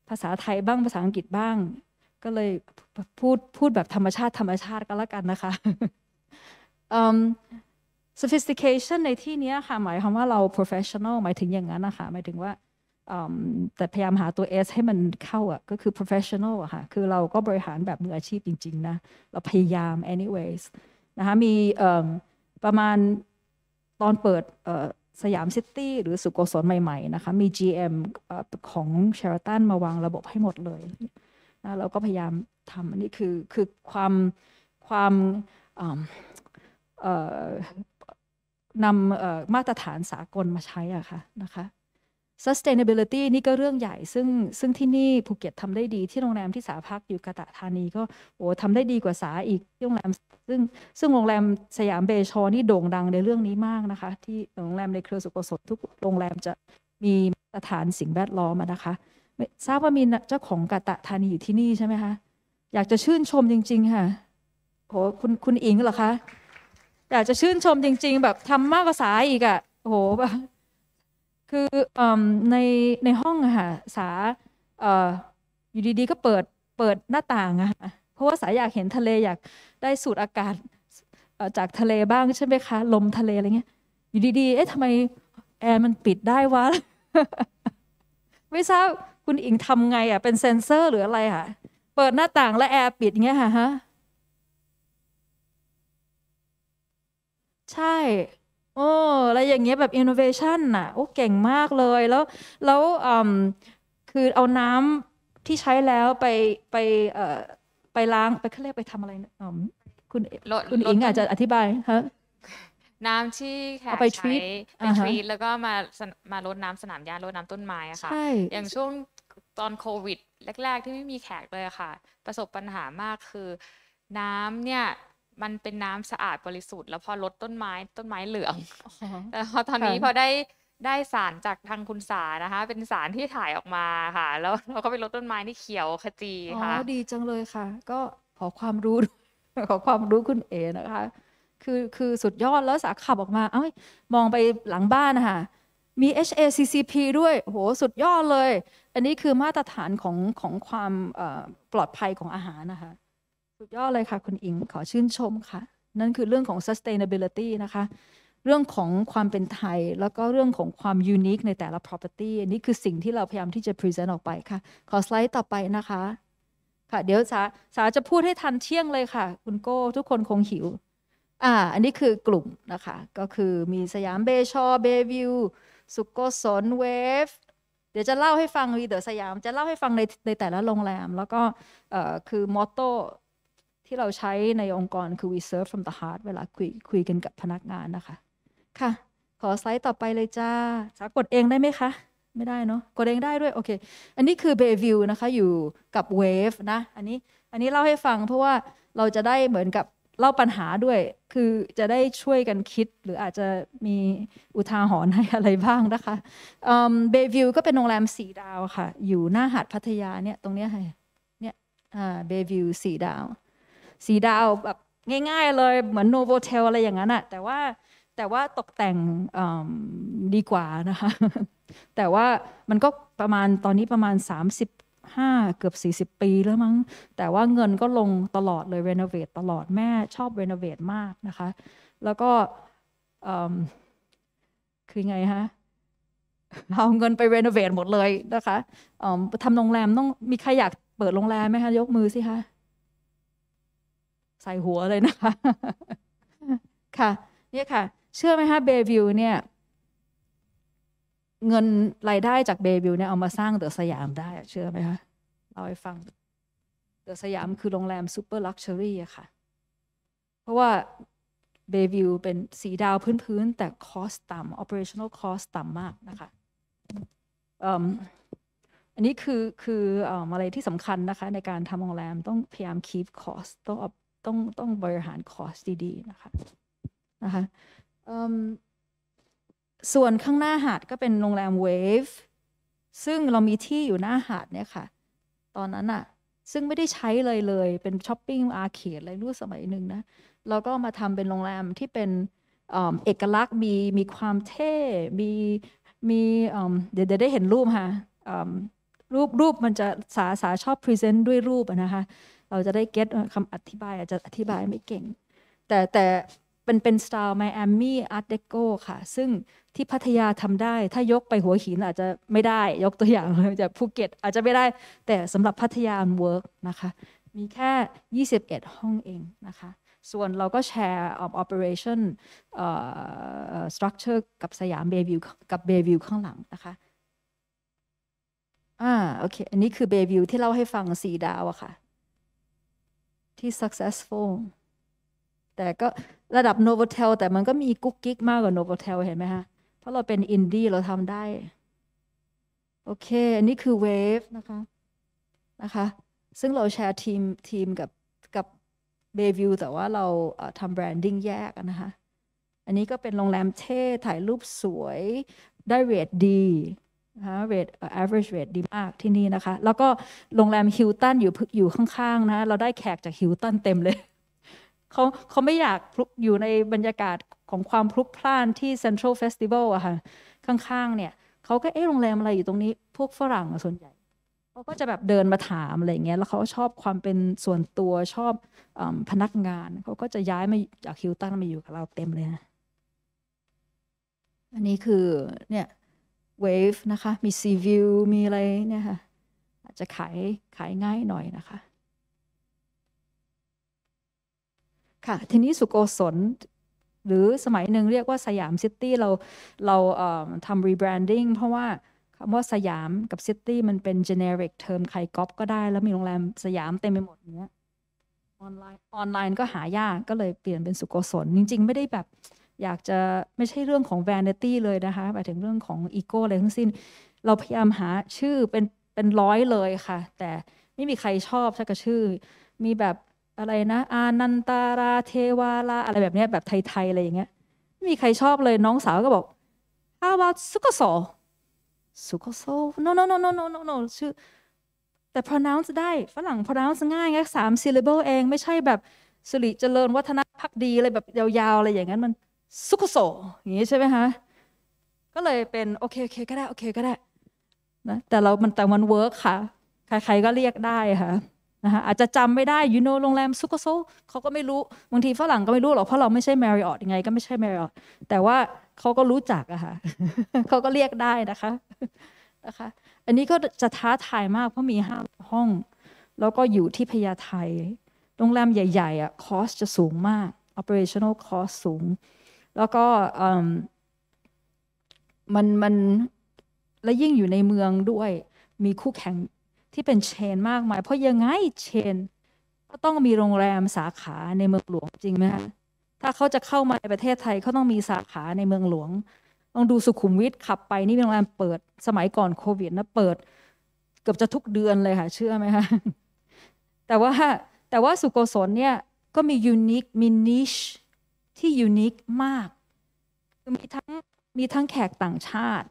[SPEAKER 2] ภาษาไทยบ้างภาษาอังกฤษบ้างก็เลยพูด พูดแบบธรรมชาติธรรมชาติก็แล้วกันนะคะ sophistication ในที่นี้ค่ะ หมายความว่าเรา professional หมายถึงอย่างนั้นนะคะ หมายถึงว่าแต่พยายามหาตัว S ให้มันเข้าอ่ะ ก็คือ professional ค่ะคือเราก็บริหารแบบมืออาชีพจริง ๆ นะ เราพยายาม anyways นะคะ มีประมาณตอนเปิดสยามซิตี้หรือสุโกศลใหม่ ๆ นะคะ มี GM ของ Sheraton มาวางระบบให้หมดเลยนะเราก็พยายามทำอันนี้คือคือความ ความนำมาตรฐานสากลมาใช้อะค่ะนะคะ sustainability นี่ก็เรื่องใหญ่ซึ่งซึ่งที่นี่ภูเก็ตทำได้ดี ที่โรงแรมที่สาพักอยู่กะตะธานีก็ โอ้ทำได้ดีกว่าสาอีกที่โรงแรมซึ่งซึ่งโรงแรมสยามเบชอนี่โด่ง ดังในเรื่องนี้มากนะคะ ที่โรงแรมในเครือสุขสดทุก โรงแรมจะมีมาตรฐานสิ่งแวดล้อมนะคะทราบว่ามีเจ้าของกาตะธานีอยู่ที่นี่ใช่ไหมคะ อยากจะชื่นชมจริงๆ ค่ะ โห คุณคุณอิงเหรอคะ อยากจะชื่นชมจริง ๆ แบบทำมากกว่าสาอีกอะ่ะโหแบบคืออในในห้องอะค่ะ สาออยู่ดีๆก็เปิดเปิดหน้าต่างอะค่ะ เพราะว่า สาอยากเห็นทะเลอยากได้สูดอากาศจากทะเลบ้าง ใช่ไหมคะ ลมทะเลอะไรเงี้ย อยู่ดีๆ เอ๊ะทำไมแอร์มันปิดได้วะ ไม่ทราบคุณอิงทำไงอ่ะเป็นเซนเซอร์หรืออะไรค่ะ เปิดหน้าต่างและแอร์ปิดเงี้ยค่ะฮะใช่โอ้อะไรอย่างเงี้ยแบบอินโนเวชันน่ะ โอ้เก่งมากเลยแล้วแล้วคือเอาน้ำที่ใช้แล้วไปไปเอ่อไปล้างไปเขาเรียกไปทำอะไรนะคุณคุณอิงอาจจะอธิบาย ฮะ น้ำที่แค่ไปใช้ไปทรีตแล้วก็มามาลดน้ำสนามหญ้าลดน้ำต้นไม้อะค่ะอย่างช่วงตอนโควิดแรก ๆที่ไม่มีแขกเลยค่ะ ประสบปัญหามากคือ น้ำเนี่ยมันเป็นน้ำสะอาดบริสุทธิ์แล้วพอลดต้นไม้ต้นไม้เหลือง
[SPEAKER 3] แต่พอตอนนี้พอได
[SPEAKER 2] ้ได้สารจากทางคุณสานะคะ เป็นสารที่ถ่ายออกมาค่ะ แล้วเราก็ไปลดต้นไม้ที่เขียวขจีค่ะ อ๋อดีจังเลยค่ะ ก็ขอความรู้ ขอความรู้คุณเอนะคะ คือคือสุดยอดแล้วสาขับออกมาเอ้ยมองไปหลังบ้านนะคะมี HACCP ด้วยโห สุดยอดเลย อันนี้คือมาตรฐานของของความปลอดภัยของอาหารนะคะ สุดยอดเลยค่ะ คุณอิง ขอชื่นชมค่ะ นั่นคือเรื่องของ sustainability นะคะ เรื่องของความเป็นไทย แล้วก็เรื่องของความ unique ในแต่ละ property อันนี้คือสิ่งที่เราพยายามที่จะ present ออกไปค่ะ ขอสไลด์ต่อไปนะคะ ค่ะ เดี๋ยวสาสาจะพูดให้ทันเที่ยงเลยค่ะ คุณโก้ ทุกคนคงหิว อ่า อันนี้คือกลุ่มนะคะ ก็คือมีสยามเบชอเบวิว Bay สุโกศลเวฟเดี๋ยวจะเล่าให้ฟังวีเดอร์สยามจะเล่าให้ฟังในในแต่ละโรงแรม แล้วก็คือมอตโต้ที่เราใช้ในองค์กรคือ we serve from the heart เวลาคุยคุยกันกับพนักงานนะคะค่ะ ขอไซต์ต่อไปเลยจ้าสากดเองได้ไหมคะ ไม่ได้เนาะกดเองได้ด้วย โอเค อันนี้คือเบวิวนะคะอยู่กับเวฟนะ อันนี้ อันนี้เล่าให้ฟังเพราะว่าเราจะได้เหมือนกับเล่าปัญหาด้วยคือจะได้ช่วยกันคิดหรืออาจจะมีอุทาหรณ์ให้อะไรบ้างนะคะเบย์วิวก็เป็นโรงแรมสีดาวค่ะ อยู่หน้าหาดพัทยาเนี่ยตรงเนี้ยเนี่ยเบย์วิวสีดาวสีดาวแบบง่ายๆเลย เหมือนโนโวเทลอะไรอย่างนั้นอะแต่ว่าแต่ว่าตกแต่งดีกว่านะคะ แต่ว่ามันก็ประมาณตอนนี้ประมาณ 30 5เกือบ 40 ปีแล้วมั้ง แต่ว่าเงินก็ลงตลอดเลยเรโนเวทตลอดแม่ชอบเรโนเวทมากนะคะ แล้วก็คือไงฮะเอาเงินไปเรโนเวทหมดเลยนะคะทำโรงแรมต้องมีใครอยากเปิดโรงแรมไหมคะ ยกมือสิคะ ใส่หัวเลยนะคะ ค่ะเนี่ยค่ะ เชื่อไหมคะเบวิวเนี่ยเงินรายได้จากเบบิวเนี่ยเอามาสร้างเดอะสยามได้เชื่อไหมคะเล่าให้ฟังเดอะสยามคือโรงแรมซูเปอร์ลักชัวรี่อะค่ะเพราะว่าเบบิวเป็นสีดาวพื้นๆแต่คอสต่ำ operational cost ต่ำมากนะคะอันนี้คือคืออะไรที่สำคัญนะคะในการทำโรงแรมต้องพยายามคีฟคอสต้องต้องต้องบริหารคอสดี ๆ นะคะนะคะส่วนข้างหน้าหาดก็เป็นโรงแรมเวฟซึ่งเรามีที่อยู่หน้าหาดเนี่ยค่ะ ตอนนั้นอะซึ่งไม่ได้ใช้เลยเลยเป็นช้อปปิ้งอาร์เคดอะไรรู้สมัยหนึ่งนะเราก็มาทำเป็นโรงแรมที่เป็นเอกลักษณ์มีมีความเท่ มีมีเดี๋ยวได้เห็นรูปค่ะรูปรูปมันจะสา สาชอบพรีเซนต์ด้วยรูปนะคะ เราจะได้เก็ตคำอธิบายอาจจะอธิบายไม่เก่ง แต่แต่เป็นเป็นสไตล์ไมอามี่อาร์ตเดโก้ค่ะ ซึ่งที่พัทยาทำได้ถ้ายกไปหัวหินอาจจะไม่ได้ยกตัวอย่างจากภูเก็ตอาจจะไม่ได้แต่สำหรับพัทยาเวิร์กนะคะ มีแค่ 21 ห้องเอง นะคะ ส่วนเราก็แชร์ออฟออปเปอเรชั่นสตรัคเจอร์กับสยามเบวิวกับเบวิวข้างหลังนะคะอ่าโอเคอันนี้คือเบวิวที่เล่าให้ฟังสีดาวอะค่ะ ที่ successful แต่ก็ระดับโนโวเทลแต่มันก็มีกุ๊กกิ๊กมากกว่าโนโวเทลเห็นไหมคะเพราะเราเป็นอินดี้เราทำได้ โอเค อันนี้คือเวฟนะคะ นะคะ ซึ่งเราแชร์ทีมทีมกับกับเบวิวแต่ว่าเราทำแบรนดิ้งแยกนะคะอันนี้ก็เป็นโรงแรมเท่ ถ่ายรูปสวยได้เรทดีนะคะเรท average rate ดีมากที่นี่นะคะ แล้วก็โรงแรมฮิลตันอยู่อยู่ข้างๆนะเราได้แขกจากฮิลตันเต็มเลยเขาเขาไม่อยากอยู่ในบรรยากาศของความพลุกพล่านที่เซ็นทรัลเฟสติวัลอะค่ะข้างๆเนี่ย เขาก็เอ๊ะโรงแรมอะไรอยู่ตรงนี้พวกฝรั่งส่วนใหญ่เขาก็จะแบบเดินมาถามอะไรเงี้ยแล้วเขาชอบความเป็นส่วนตัวชอบอพนักงานเขาก็จะย้ายมาจากฮิลตันมาอยู่กับเราเต็มเลยนะ อันนี้คือ เนี่ยเวฟนะคะมีซีวิวมีอะไรเนี่ยค่ะ อาจจะขาย ขายง่ายหน่อยนะคะค่ะ ทีนี้สุโกศลหรือสมัยหนึ่งเรียกว่าสยามซิตี้เราเราทำรีแบรนดิ้งเพราะว่าคำว่าสยามกับซิตี้มันเป็นเจเนริกเทอมใครก๊อปก็ได้แล้วมีโรงแรมสยามเต็มไปหมดเนี้ยออนไลน์ออนไลน์ก็หายากก็เลยเปลี่ยนเป็นสุโกศลจริงๆ ไม่ได้แบบอยากจะไม่ใช่เรื่องของแ v a n ตี้เลยนะคะหมายถึงเรื่องของอีโก้อะไรทั้งสิ้นเราพยายามหาชื่อเป็นเป็นร้อยเลยค่ะ แต่ไม่มีใครชอบชักกระชื่อ มีแบบอะไรนะอานันตาราเทวาราอะไรแบบนี้แบบไทย ๆอะไรอย่างเงี้ยไม่มีใครชอบเลยน้องสาวก็บอก how about สุกโซสุกโซ no no no no no no no ชื่อแต่ pronounce ได้ฝรั่ง pronounce ง่ายค่สาม syllable เอง ไม่ใช่แบบ สิริเจริญวัฒนพักดีอะไรแบบยาว ๆ อะไรอย่างนั้นมันสุกโซอย่างนี้ใช่ไหมคะก็เลยเป็นโอเคโอเคก็ได้โอเคก็ได้นะแต่เรามันแต่มันเวิร์กค่ะ ใครๆก็เรียกได้ค่ะนะคะอาจจะจำไม่ได้ยูโนโรงแรมซุกโซ เขาก็ไม่รู้บางทีฝรั่งก็ไม่รู้หรอกเพราะเราไม่ใช่แมริออตยังไงก็ไม่ใช่แมริออตแต่ว่าเขาก็รู้จักอะค่ะเขาก็เรียกได้นะคะนะคะอันนี้ก็จะท้าทายมากเพราะมีห้าห้อง แล้วก็อยู่ที่พญาไทโรงแรมใหญ่ๆอ่ะคอสจะสูงมาก operational cost สูง แล้วก็มันมันและยิ่งอยู่ในเมืองด้วยมีคู่แข่งที่เป็นเชนมากมายเพราะยังไงเชน ก็ต้องมีโรงแรมสาขาในเมืองหลวงจริงไหมคะถ้าเขาจะเข้ามาในประเทศไทยเขาต้องมีสาขาในเมืองหลวงต้องดูสุขุมวิทขับไป นี่โรงแรมเปิดสมัยก่อนโควิดนะ เปิดเกือบจะทุกเดือนเลยค่ะ เชื่อไหมคะแต่ว่าแต่ว่าสุโกศลเนี่ยก็มียูนิคมีนิชที่ยูนิคมากมีทั้งมีทั้งแขกต่างชาติ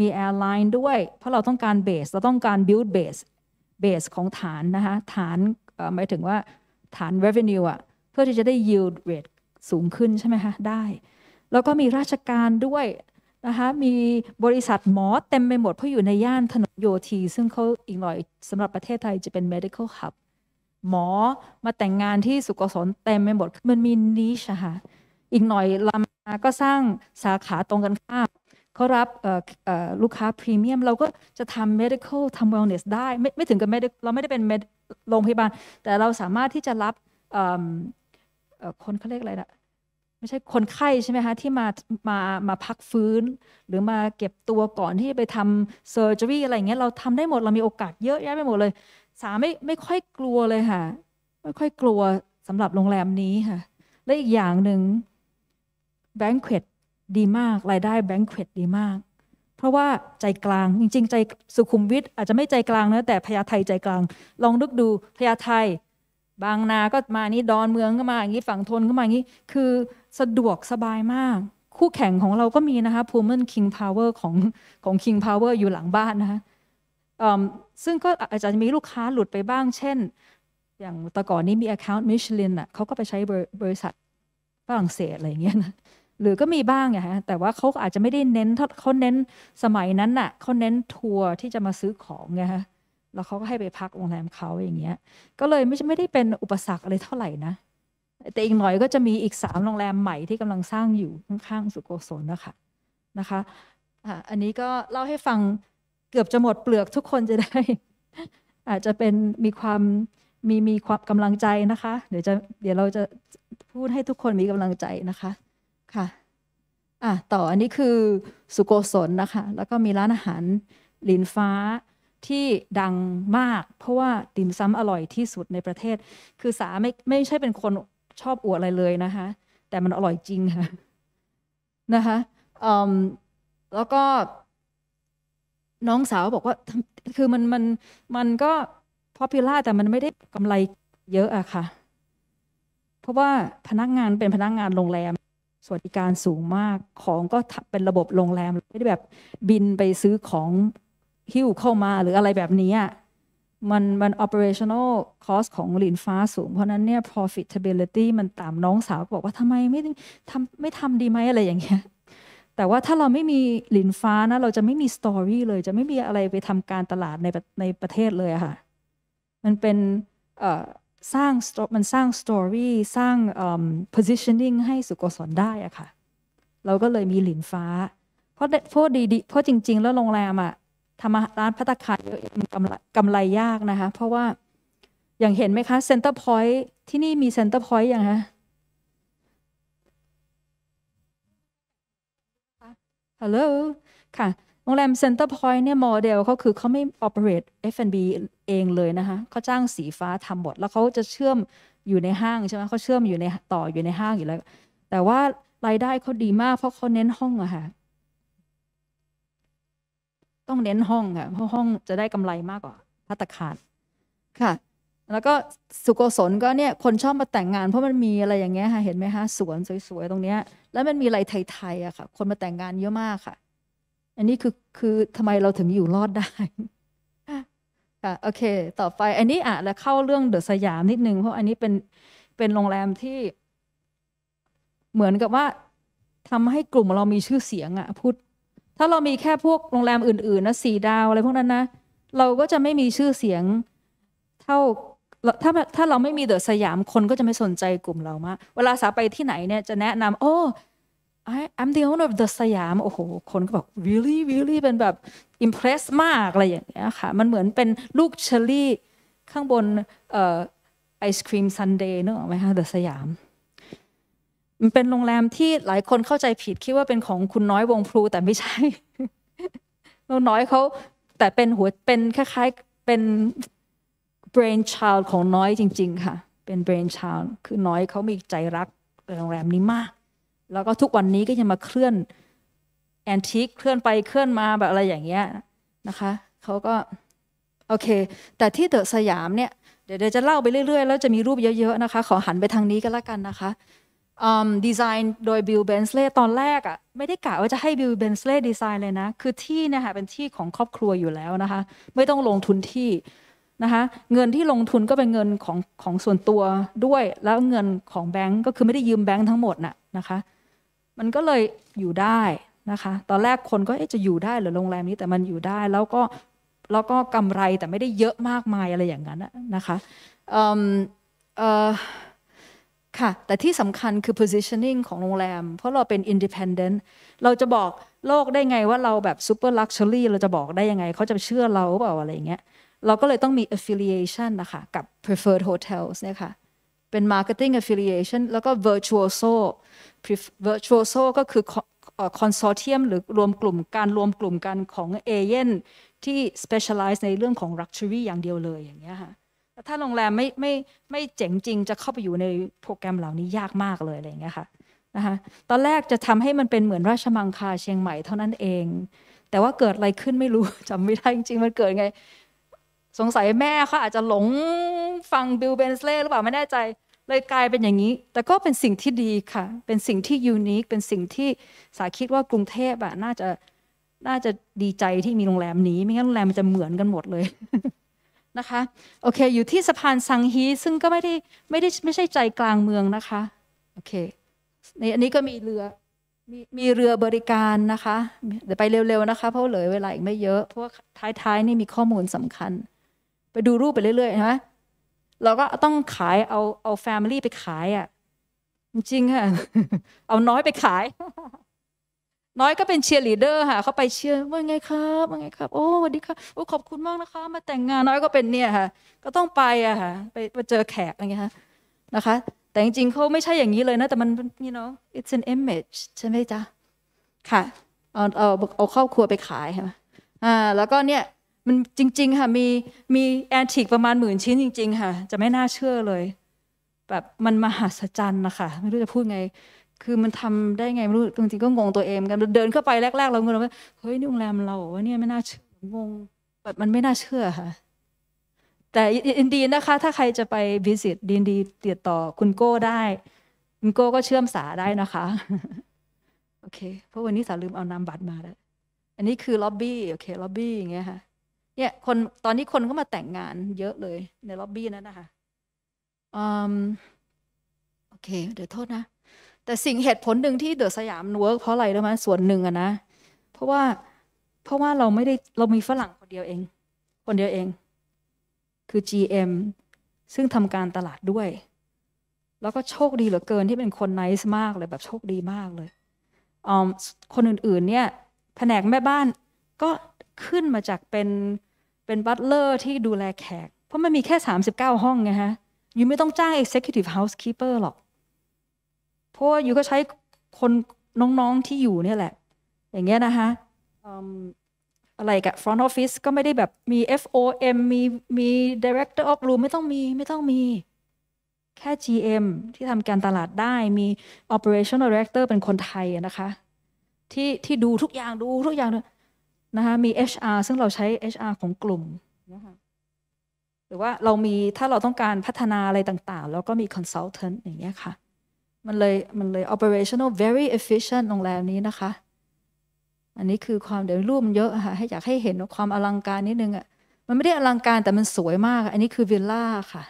[SPEAKER 2] มีแอร์ไลน์ด้วยเพราะเราต้องการเบสเราต้องการ build base base ของฐานนะคะฐานหมายถึงว่าฐาน revenue อะเพื่อที่จะได้ yield rate สูงขึ้นใช่ไหมคะได้ แล้วก็มีราชการด้วย นะคะมีบริษัทหมอเต็มไปหมด เพราะอยู่ในย่านถนนโยธี ซึ่งเขาอีกหน่อยสำหรับประเทศไทยจะเป็น medical hub หมอมาแต่งงานที่สุกศลเต็มไปหมดมันมีนิชค่ะอีกหน่อยลามาก็สร้างสาขาตรงกันข้ามเขารับลูกค้าพรีเมียม เราก็จะทำ medical ทำ wellness ได้ ไม่ไม่ถึงกับ med เราไม่ได้เป็นโรงพยาบาล แต่เราสามารถที่จะรับคนเขาเรียกอะไรนะไม่ใช่คนไข้ใช่ไหมคะที่มามามาพักฟื้น หรือมาเก็บตัวก่อนที่จะไปทำเซอร์เจอรี่อะไรเงี้ยเราทำได้หมดเรามีโอกาสเยอะแยะไปหมดเลย สาไม่ไม่ค่อยกลัวเลยค่ะ ไม่ค่อยกลัวสำหรับโรงแรมนี้ค่ะ และอีกอย่างหนึ่งแบงเควตดีมาก รายได้แบงค์เควดดีมาก เพราะว่าใจกลางจริงๆ ใจสุขุมวิทอาจจะไม่ใจกลางนะแต่พญาไทใจกลางลองนึกดูพญาไทบางนาก็มานี้ดอนเมืองก็มาอย่างนี้ฝั่งทนก็มาอย่างนี้ คือสะดวกสบายมาก คู่แข่งของเราก็มีนะคะพูมันคิงพาวเวอร์ของของคิงพาวเวอร์อยู่หลังบ้านนะคะซึ่งก็อาจจะมีลูกค้าหลุดไปบ้างเช่น อย่างแต่ก่อนนี้มี Account Michelin อ่ะเขาก็ไปใช้บริษัทฝรั่งเศสอะไรอย่างเงี้ยนะหรือก็มีบ้างไงฮะแต่ว่าเขาอาจจะไม่ได้เน้นเขาเน้นสมัยนั้นน่ะเขาเน้นทัวร์ที่จะมาซื้อของไงฮะแล้วเขาก็ให้ไปพักโรงแรมเขาอย่างเงี้ย ก็เลยไม่ไม่ได้เป็นอุปสรรคอะไรเท่าไหร่นะแต่อีกหน่อยก็จะมีอีกสามโรงแรมใหม่ที่กำลังสร้างอยู่ข้างๆสุโกศลนะคะนะคะอะอันนี้ก็ เล่าให้ฟังเกือบจะหมดเปลือกทุกคนจะได้ อาจจะเป็นมีความมีมีความกำลังใจนะคะ เดี๋ยวจะเดี๋ยวเราจะพูดให้ทุกคนมีกำลังใจนะคะค่ะอ่ะต่ออันนี้คือสุโกศลนะคะ แล้วก็มีร้านอาหารหลินฟ้าที่ดังมาก เพราะว่าติ่มซ้ำอร่อยที่สุดในประเทศ คือสาไม่ไม่ใช่เป็นคนชอบอวดอะไรเลยนะคะ แต่มันอร่อยจริงค่ะ นะคะแล้วก็ น้องสาวบอกว่า คือมันมันมันก็พอพิล่าแต่มันไม่ได้กำไรเยอะอะค่ะ เพราะว่าพนักงานเป็นพนักงานโรงแรมสวัสดิการสูงมากของก็เป็นระบบโรงแรมไม่ได้แบบบินไปซื้อของหิ้วเข้ามาหรืออะไรแบบนี้มันมัน operational cost ของลินฟ้าสูงเพราะนั้นเนี่ย profitability มันต่ำน้องสาวก็บอกว่าทำไมไม่ทำไม่ทำดีไหมอะไรอย่างเงี้ยแต่ว่าถ้าเราไม่มีหลินฟ้านะ เราจะไม่มีสตอรี่เลยจะไม่มีอะไรไปทำการตลาดในในประเทศเลยค่ะ มันเป็นเอ่อสร้างมันสร้างสตอรี่สร้าง positioning ให้สุโกศลได้อะค่ะ เราก็เลยมีหลินฟ้า เพราะเพราะดีดเพราะจริงๆแล้วโรงแรมอะทำร้านพัตคาเยอะมันกำไรกำไรยากนะคะ เพราะว่าอย่างเห็นไหมคะเซ็นเตอร์พอยท์ที่นี่มีเซ็นเตอร์พอยท์ยังฮะฮัลโหลค่ะโรงแรมเซ็นเตอร์พอยต์เนี่ยโมเดลเขาคือเขาไม่ operate F&B เองเลยนะคะเขาจ้างสีฟ้าทำหมด แล้วเขาจะเชื่อมอยู่ในห้างใช่ไหมเขาเชื่อมอยู่ในต่ออยู่ในห้างอยู่แล้ว แต่ว่ารายได้เขาดีมากเพราะเขาเน้นห้องอะค่ะ ต้องเน้นห้องค่ะเพราะห้องจะได้กำไรมากกว่าพัตตคาดค่ะ แล้วก็สุโกศลก็เนี่ยคนชอบมาแต่งงานเพราะมันมีอะไรอย่างเงี้ยค่ะ เห็นไหมคะสวนสวยๆตรงเนี้ยแล้วมันมีอะไรไทยๆอะค่ะ คนมาแต่งงานเยอะมากค่ะอันนี้คือคือทำไมเราถึงอยู่รอดได้ค่ะโอเค ต่อไป อันนี้อ่ะแล้วเข้าเรื่องเดอะสยามนิดนึงเพราะอันนี้เป็นเป็นโรงแรมที่ เหมือนกับว่า ทำให้กลุ่มเรามีชื่อเสียงอะพูดถ้าเรามีแค่พวกโรงแรมอื่นๆ นะสีดาวอะไรพวกนั้นนะเราก็จะไม่มีชื่อเสียงเท่าถ้าถ้าเราไม่มีเดอะสยามคนก็จะไม่สนใจกลุ่มเรามากเวลาสาไปที่ไหนเนี่ยจะแนะนำโอ้ I I'm the owner of the สยามโอ้โห คนก็บอก really really เป็นแบบ impress มาก อะไรอย่างเงี้ยค่ะ มันเหมือนเป็นลูกเชอรี่ ข้างบนไอศครีมซันเดย์นึกออกไหมคะเดอะสยามมันเป็นโรงแรมที่หลายคนเข้าใจผิด คิดว่าเป็นของคุณน้อยวงพลูแต่ไม่ใช่น้องน้อยเขาแต่เป็นหัว เป็นคล้ายๆเป็น brain child ของน้อยจริง ๆ ค่ะ เป็น brain child คือน้อยเขามีใจรักโรงแรมนี้มากแล้วก็ทุกวันนี้ก็ยังมาเคลื่อนแอนทิคเคลื่อนไปเคลื่อนมาแบบอะไรอย่างเงี้ยนะคะเขาก็โอเค แต่ที่เดอะสยามเนี่ยเดี๋ยวจะเล่าไปเรื่อย ๆ แล้วจะมีรูปเยอะๆนะคะ ขอหันไปทางนี้ก็แล้วกันนะคะดีไซน์โดยบิลเบนสเล่ตอนแรกอ่ะ ไม่ได้กะว่าจะให้บิลเบนสเล่ดีไซน์เลยนะคือที่เนี่ยค่ะเป็นที่ของครอบครัวอยู่แล้วนะคะ ไม่ต้องลงทุนที่นะคะเงินที่ลงทุนก็เป็นเงินของของส่วนตัวด้วย แล้วเงินของแบงก์ก็คือไม่ได้ยืมแบงก์ทั้งหมดน่ะนะคะมันก็เลยอยู่ได้ นะคะตอนแรกคนก็จะอยู่ได้หรือโรงแรมนี้แต่มันอยู่ได้ แล้วก็แล้วก็กำไรแต่ไม่ได้เยอะมากมายอะไรอย่างนั้น นะคะค่ะ แต่ที่สำคัญคือ positioning ของโรงแรม เพราะเราเป็น independent เราจะบอกโลกได้ไงว่าเราแบบ super luxury เราจะบอกได้ยังไงเขาจะเชื่อเราเปล่าอะไรเงี้ยเราก็เลยต้องมี affiliation นะคะกับ preferred hotels เนี่ยค่ะเป็น marketing affiliation แล้วก็ v i r t u a l s o virtuoso ก็คือคอนโซเทียมหรือรวมกลุ่มการรวมกลุ่มกันของเอเย่นที่ specialize ในเรื่องของ luxury อย่างเดียวเลยอย่างเงี้ยค่ะถ้าโรงแรมไม่ไม่ไม่เจ๋งจริงจะเข้าไปอยู่ในโปรแกรมเหล่านี้ยากมากเลยอะไรอย่างเงี้ยค่ะนะคะตอนแรกจะทำให้มันเป็นเหมือนราชมังคาเชียงใหม่เท่านั้นเอง แต่ว่าเกิดอะไรขึ้นไม่รู้จำไม่ได้จริง ๆ มันเกิดไง สงสัยแม่เขาอาจจะหลงฟังบิลเบนสเล่หรือเปล่าไม่แน่ใจเลยกลายเป็นอย่างนี้ แต่ก็เป็นสิ่งที่ดีค่ะ เป็นสิ่งที่ยูนิค เป็นสิ่งที่สาคิดว่ากรุงเทพอะน่าจะน่าจะดีใจที่มีโรงแรมนี้ไม่งั้น โรงแรมมันจะเหมือนกันหมดเลยนะคะ โอเค อยู่ที่สะพานซังฮีซึ่งก็ไม่ได้ไม่ได้ไม่ใช่ใจกลางเมืองนะคะโอเคในอันนี้ก็มีเรือมีมีเรือบริการนะคะเดี๋ยวไปเร็วๆนะคะ เพราะเหลือเวลาอีกไม่เยอะเพราะท้ายๆนี่มีข้อมูลสำคัญ ไปดูรูปไปเรื่อยๆนะเราก็ต้องขาย เอาเอาแฟมิลี่ไปขายอะ่ะจริงค่ะเอาน้อยไปขาย น้อยก็เป็นเชียร์ลีดเดอร์ค่ะเขาไปเชียร์ ว่าไงครับ ว่าไงครับ โอ้สวัสดีครับโอ้ ขอบคุณมากนะคะ มาแต่งงานน้อยก็เป็นเนี่ยค่ะก็ต้องไปอะค่ะไปไปเจอแขกอะไรเงี้ยค่ะนะคะ แต่จริงๆเขาไม่ใช่อย่างนี้เลยนะ แต่มัน you know it's an image ใช่ไหมจ๊ะค่ะเอาเอาเอาครอบครัวไปขาย ใช่ไหมอ่าแล้วก็เนี่ยมันจริง ๆ ค่ะ มีมีแอนติกประมาณหมื่นชิ้นจริง ๆ ค่ะ จะไม่น่าเชื่อเลย แบบมันมหัศจรรย์นะคะ ไม่รู้จะพูดไง คือมันทำได้ไง ไม่รู้จริงๆก็งงตัวเองกันเดินเข้าไปแรก ๆ เรางนว่าเฮ้ย นี่โรงแรมเราวะเนี่ยไม่น่าเชื่องงแบบมันไม่น่าเชื่อค่ะ แต่อินดีนะคะ ถ้าใครจะไปวิสิตดินดีติดต่อคุณโก้ได้ คุณโก้ก็เชื่อมสาได้นะคะโอเค เพราะวันนี้สาลืมเอานามบัตรมาแล้วอันนี้คือล็อบบี้โอเคล็อบบี้อย่างเงี้ยค่ะเนี่ยคนตอนนี้คนก็มาแต่งงานเยอะเลยในล็อบบี้นั้นนะคะอืมโอเค เดี๋ยวโทษนะ แต่สิ่งเหตุผลหนึ่งที่เดอะสยามเวิร์กเพราะอะไรรู้ไหมส่วนหนึ่งอะนะ เพราะว่าเพราะว่าเราไม่ได้เรามีฝรั่งคนเดียวเอง คนเดียวเองคือ GM ซึ่งทำการตลาดด้วย แล้วก็โชคดีเหลือเกินที่เป็นคนไนส์มากเลยแบบโชคดีมากเลยอคนอื่นๆเนี่ยแผนกแม่บ้านก็ขึ้นมาจากเป็นเป็นบัตเลอร์ที่ดูแลแขก เพราะมันมีแค่ 39 ห้องไงฮะยูไม่ต้องจ้าง Executive Housekeeper หรอกเพราะว่ายูก็ใช้คนน้องๆที่อยู่เนี่ยแหละ อย่างเงี้ยนะคะอะไรกับ Front Office ก็ไม่ได้แบบมี FOM มีมี Director of Room ไม่ต้องมี ไม่ต้องมีแค่ GM ที่ทำการตลาดได้มี Operational Director เป็นคนไทยนะคะ ที่ที่ดูทุกอย่างดูทุกอย่างเลยนะคะมี HR ซึ่งเราใช้ HR ของกลุ่มนะคะหรือว่าเรามีถ้าเราต้องการพัฒนาอะไรต่างๆ แล้วก็มี consultant อย่างเงี้ยค่ะมันเลยมันเลย operational very efficient โรงแรมนี้นะคะ อันนี้คือความเดี๋ยวรูปมันเยอะค่ะให้อยากให้เห็นความอลังการนิดนึงอ่ะมันไม่ได้อลังการแต่มันสวยมาก อันนี้คือวิลล่าค่ะ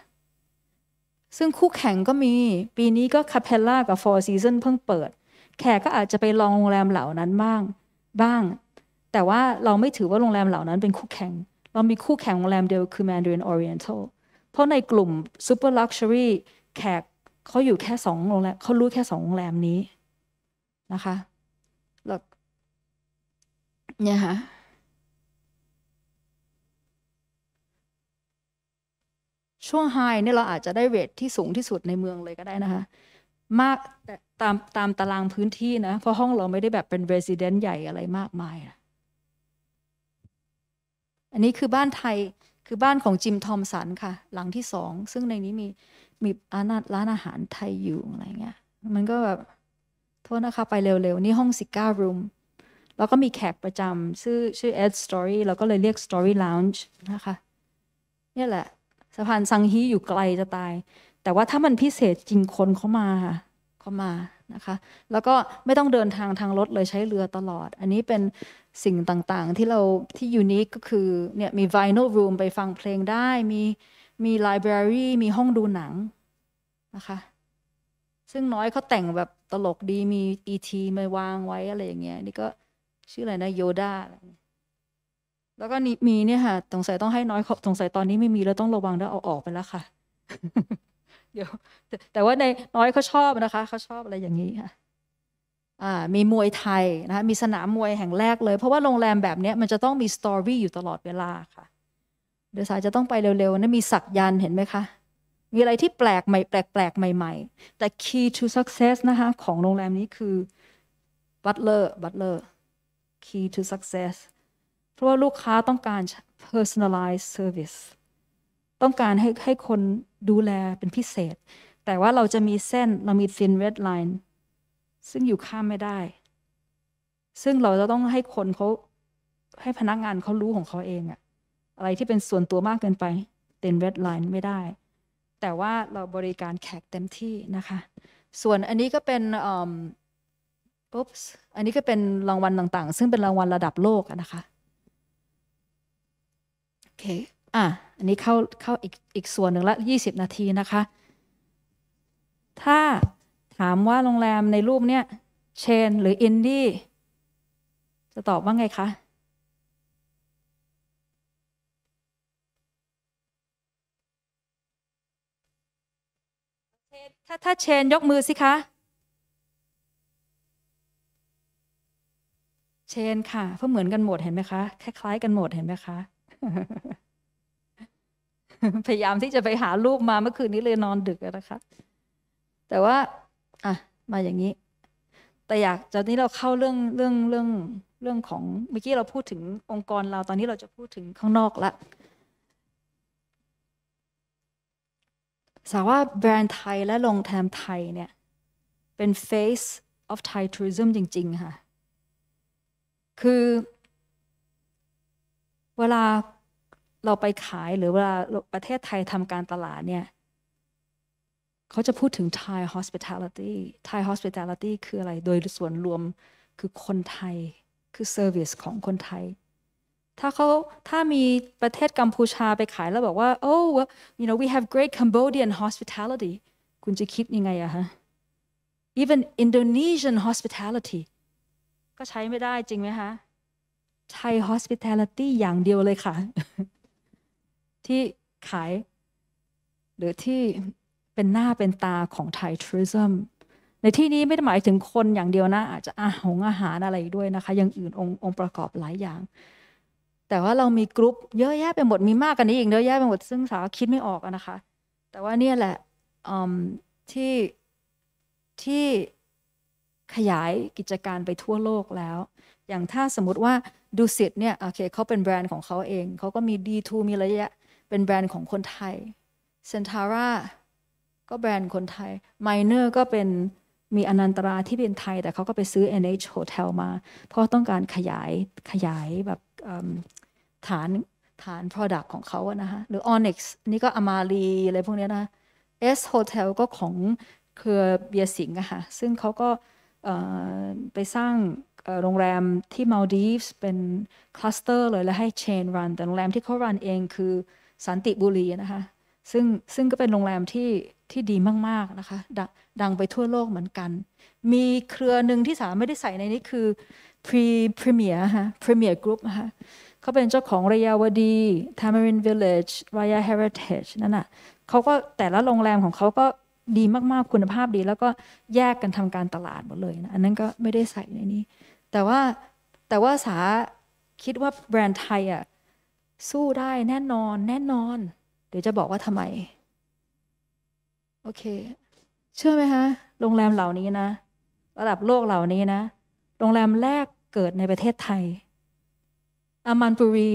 [SPEAKER 2] ซึ่งคู่แข่งก็มีปีนี้ก็คาเพลล่ากับ Four Seasons เพิ่งเปิดแขกก็อาจจะไปลองโรงแรมเหล่านั้นบ้างบ้างแต่ว่าเราไม่ถือว่าโรงแรมเหล่านั้นเป็นคู่แข่งเรามีคู่แข่งโรงแรมเดียวคือ Mandarin Oriental เพราะในกลุ่ม Super Luxury แขกเขาอยู่แค่สองโรงแรมเขารู้แค่สองโรงแรมนี้ นะคะแล้วเนี่ยค่ะช่วงไฮเนี่ยเราอาจจะได้เรทที่สูงที่สุดในเมืองเลยก็ได้นะคะ มากตามตามตารางพื้นที่นะ เพราะห้องเราไม่ได้แบบเป็นเรสซิเดนต์ใหญ่อะไรมากมายนะอันนี้คือบ้านไทยคือบ้านของจิมทอมสันค่ะ หลังที่สอง ซึ่งในนี้มี มีร้านอาหารไทยอยู่อะไรเงี้ยมันก็แบบ โทษนะคะ ไปเร็วๆ นี่ห้องสิก้ารูมแล้วก็มีแขกประจำชื่อชื่อ Ed Story เราก็เลยเรียก Story Lounge นะคะนี่แหละ สะพานซังฮีอยู่ไกลจะตาย แต่ว่าถ้ามันพิเศษจริงคนเขามาค่ะเขามานะคะ แล้วก็ไม่ต้องเดินทางทางรถเลยใช้เรือตลอด อันนี้เป็นสิ่งต่างๆ ที่เราที่ยูนิคก็คือเนี่ยมีไวโน l r o o ไปฟังเพลงได้มีมีไลบรารีมีห้องดูหนังนะคะ ซึ่งน้อยเขาแต่งแบบตลกดีมีอีทีมาวางไว้อะไรอย่างเงี้ย นี่ก็ชื่ออะไรนะโยดาแล้วก็นี่มีเนี่ยค่ะสงสัยต้องให้น้อยขสงสัยตอนนี้ไม่มีแล้วต้องระวังแล้วเอาออกไปแล้วค่ะเดี๋ยวแต่ว่าในน้อยเขาชอบนะคะเขาชอบอะไรอย่างนี้ค่ะมีมวยไทยนะคะมีสนามมวยแห่งแรกเลย เพราะว่าโรงแรมแบบนี้มันจะต้องมีสตอรี่อยู่ตลอดเวลาค่ะเดี๋ยวสายจะต้องไปเร็วๆนะมีสักยันเห็นไหมคะ มีอะไรที่แปลกใหม่แปลกๆ ใหม่ๆ แต่ key to success นะคะ ของโรงแรมนี้คือ butler butler key to success เพราะว่าลูกค้าต้องการ personalized service ต้องการให้ให้คนดูแลเป็นพิเศษ แต่ว่าเราจะมีเส้นเรามี thin red line ซึ่งอยู่ข้ามไม่ได้ ซึ่งเราจะต้องให้คนเขาให้พนักงานเขารู้ของเขาเองอะอะไรที่เป็นส่วนตัวมากเกินไปเป็นเรดไลน์ไม่ได้ แต่ว่าเราบริการแขกเต็มที่นะคะ ส่วนอันนี้ก็เป็นอุ๊บอันนี้ก็เป็นรางวัลต่างๆ ซึ่งเป็นรางวัลระดับโลกนะคะโอเคอ่ะอันนี้เข้าเข้าอีกอีกส่วนหนึ่งละยี่สิบนาทีนะคะ
[SPEAKER 3] ถ้าถ
[SPEAKER 2] ามว่าโรงแรมในรูปเนี่ยเชนหรืออินดี้จะตอบว่าไงคะ
[SPEAKER 3] ถ้าถ้าเชนยกมือสิคะ
[SPEAKER 2] เชนค่ะเพราะเหมือนกันหมดเห็นไหมคะคล้ายๆกันหมดเห็นไหมคะ พยายามที่จะไปหารูปมาเมื่อคืนนี้เลยนอนดึกนะคะ แต่ว่าอ่ะ มาอย่างนี้ แต่อยากจากนี้เราเข้าเรื่อง เรื่อง เรื่อง เรื่องของ เมื่อกี้เราพูดถึงองค์กรเราตอนนี้เราจะพูดถึงข้างนอกละสาว่าแบรนด์ไทย และโรงแรมไทยเนี่ย เป็น face of Thai tourism จริงๆ ค่ะ คือ เวลาเราไปขายหรือเวลาประเทศไทยทำการตลาดเนี่ยเขาจะพูดถึง Thai hospitality Thai hospitality คืออะไร โดยส่วนรวมคือคนไทยคือเซอร์วิสของคนไทย ถ้าเขาถ้ามีประเทศกัมพูชาไปขายแล้วบอกว่า oh you know we have great Cambodian hospitality คุณจะคิดยังไงอะฮะ even Indonesian hospitality ก็ใช้ไม่ได้จริงไหมฮะไทย hospitality อย่างเดียวเลยค่ะ ที่ขายหรือที่เป็นหน้าเป็นตาของไทยทริซึมในที่นี้ไม่ได้หมายถึงคนอย่างเดียวนะ อาจจะอาหงอาหารอะไรด้วยนะคะยังอื่น องค์งประกอบหลายอย่าง แต่ว่าเรามีกรุ๊ปเยอะแยะไปหมด มีมากกว่านี้อีกเยอะแยะไปหมดซึ่งสาวคิดไม่ออกนะคะ แต่ว่าเนี่ยแหละที่ที่ขยายกิจการไปทั่วโลกแล้ว อย่างถ้าสมมติว่าดูสิ์เนี่ยโอเคเขาเป็นแบรนด์ของเขาเองเขาก็มี D2 มีอะไรยะเป็นแบรนด์ของคนไทยเซนทาร่าก็แบรนด์คนไทยไมเนอร์ก็เป็นมีอนันตราที่เป็นไทย แต่เขาก็ไปซื้อ NH Hotel มา เพราะต้องการขยายขยายแบบฐาน ฐาน Product ของเขาอะนะคะหรือ Onyx นี่ก็อมารีอะไรพวกนี้นะ S Hotel ก็ของเครือเบียสิงอะค่ะซึ่งเขาก็ไปสร้างโรงแรมที่มาลดีฟส์เป็นคลัสเตอร์เลย แล้วให้เชนรันแต่โรงแรมที่เขารันเองคือสันติบุรีนะคะซึ่งซึ่งก็เป็นโรงแรมที่ที่ดีมาก ๆ นะคะดดังไปทั่วโลกเหมือนกัน มีเครือหนึ่งที่สาไม่ได้ใส่ในนี้คือ pre premier ฮะ premier group ฮะเขาเป็นเจ้าของระยาวดี Tamarind Village Raya Heritage นั่นน่ะเขาก็แต่ละโรงแรมของเขาก็ดีมากๆคุณภาพดี แล้วก็แยกกันทำการตลาดหมดเลยนะอันนั้นก็ไม่ได้ใส่ในนี้ แต่ว่าแต่ว่าสาคิดว่าแบรนด์ไทยอ่ะสู้ได้แน่นอน แน่นอนดี๋ยวจะบอกว่าทำไม โอเค เชื่อไหมคะ โรงแรมเหล่านี้นะระดับโลกเหล่านี้นะ โรงแรมแรกเกิดในประเทศไทยอามันปุรี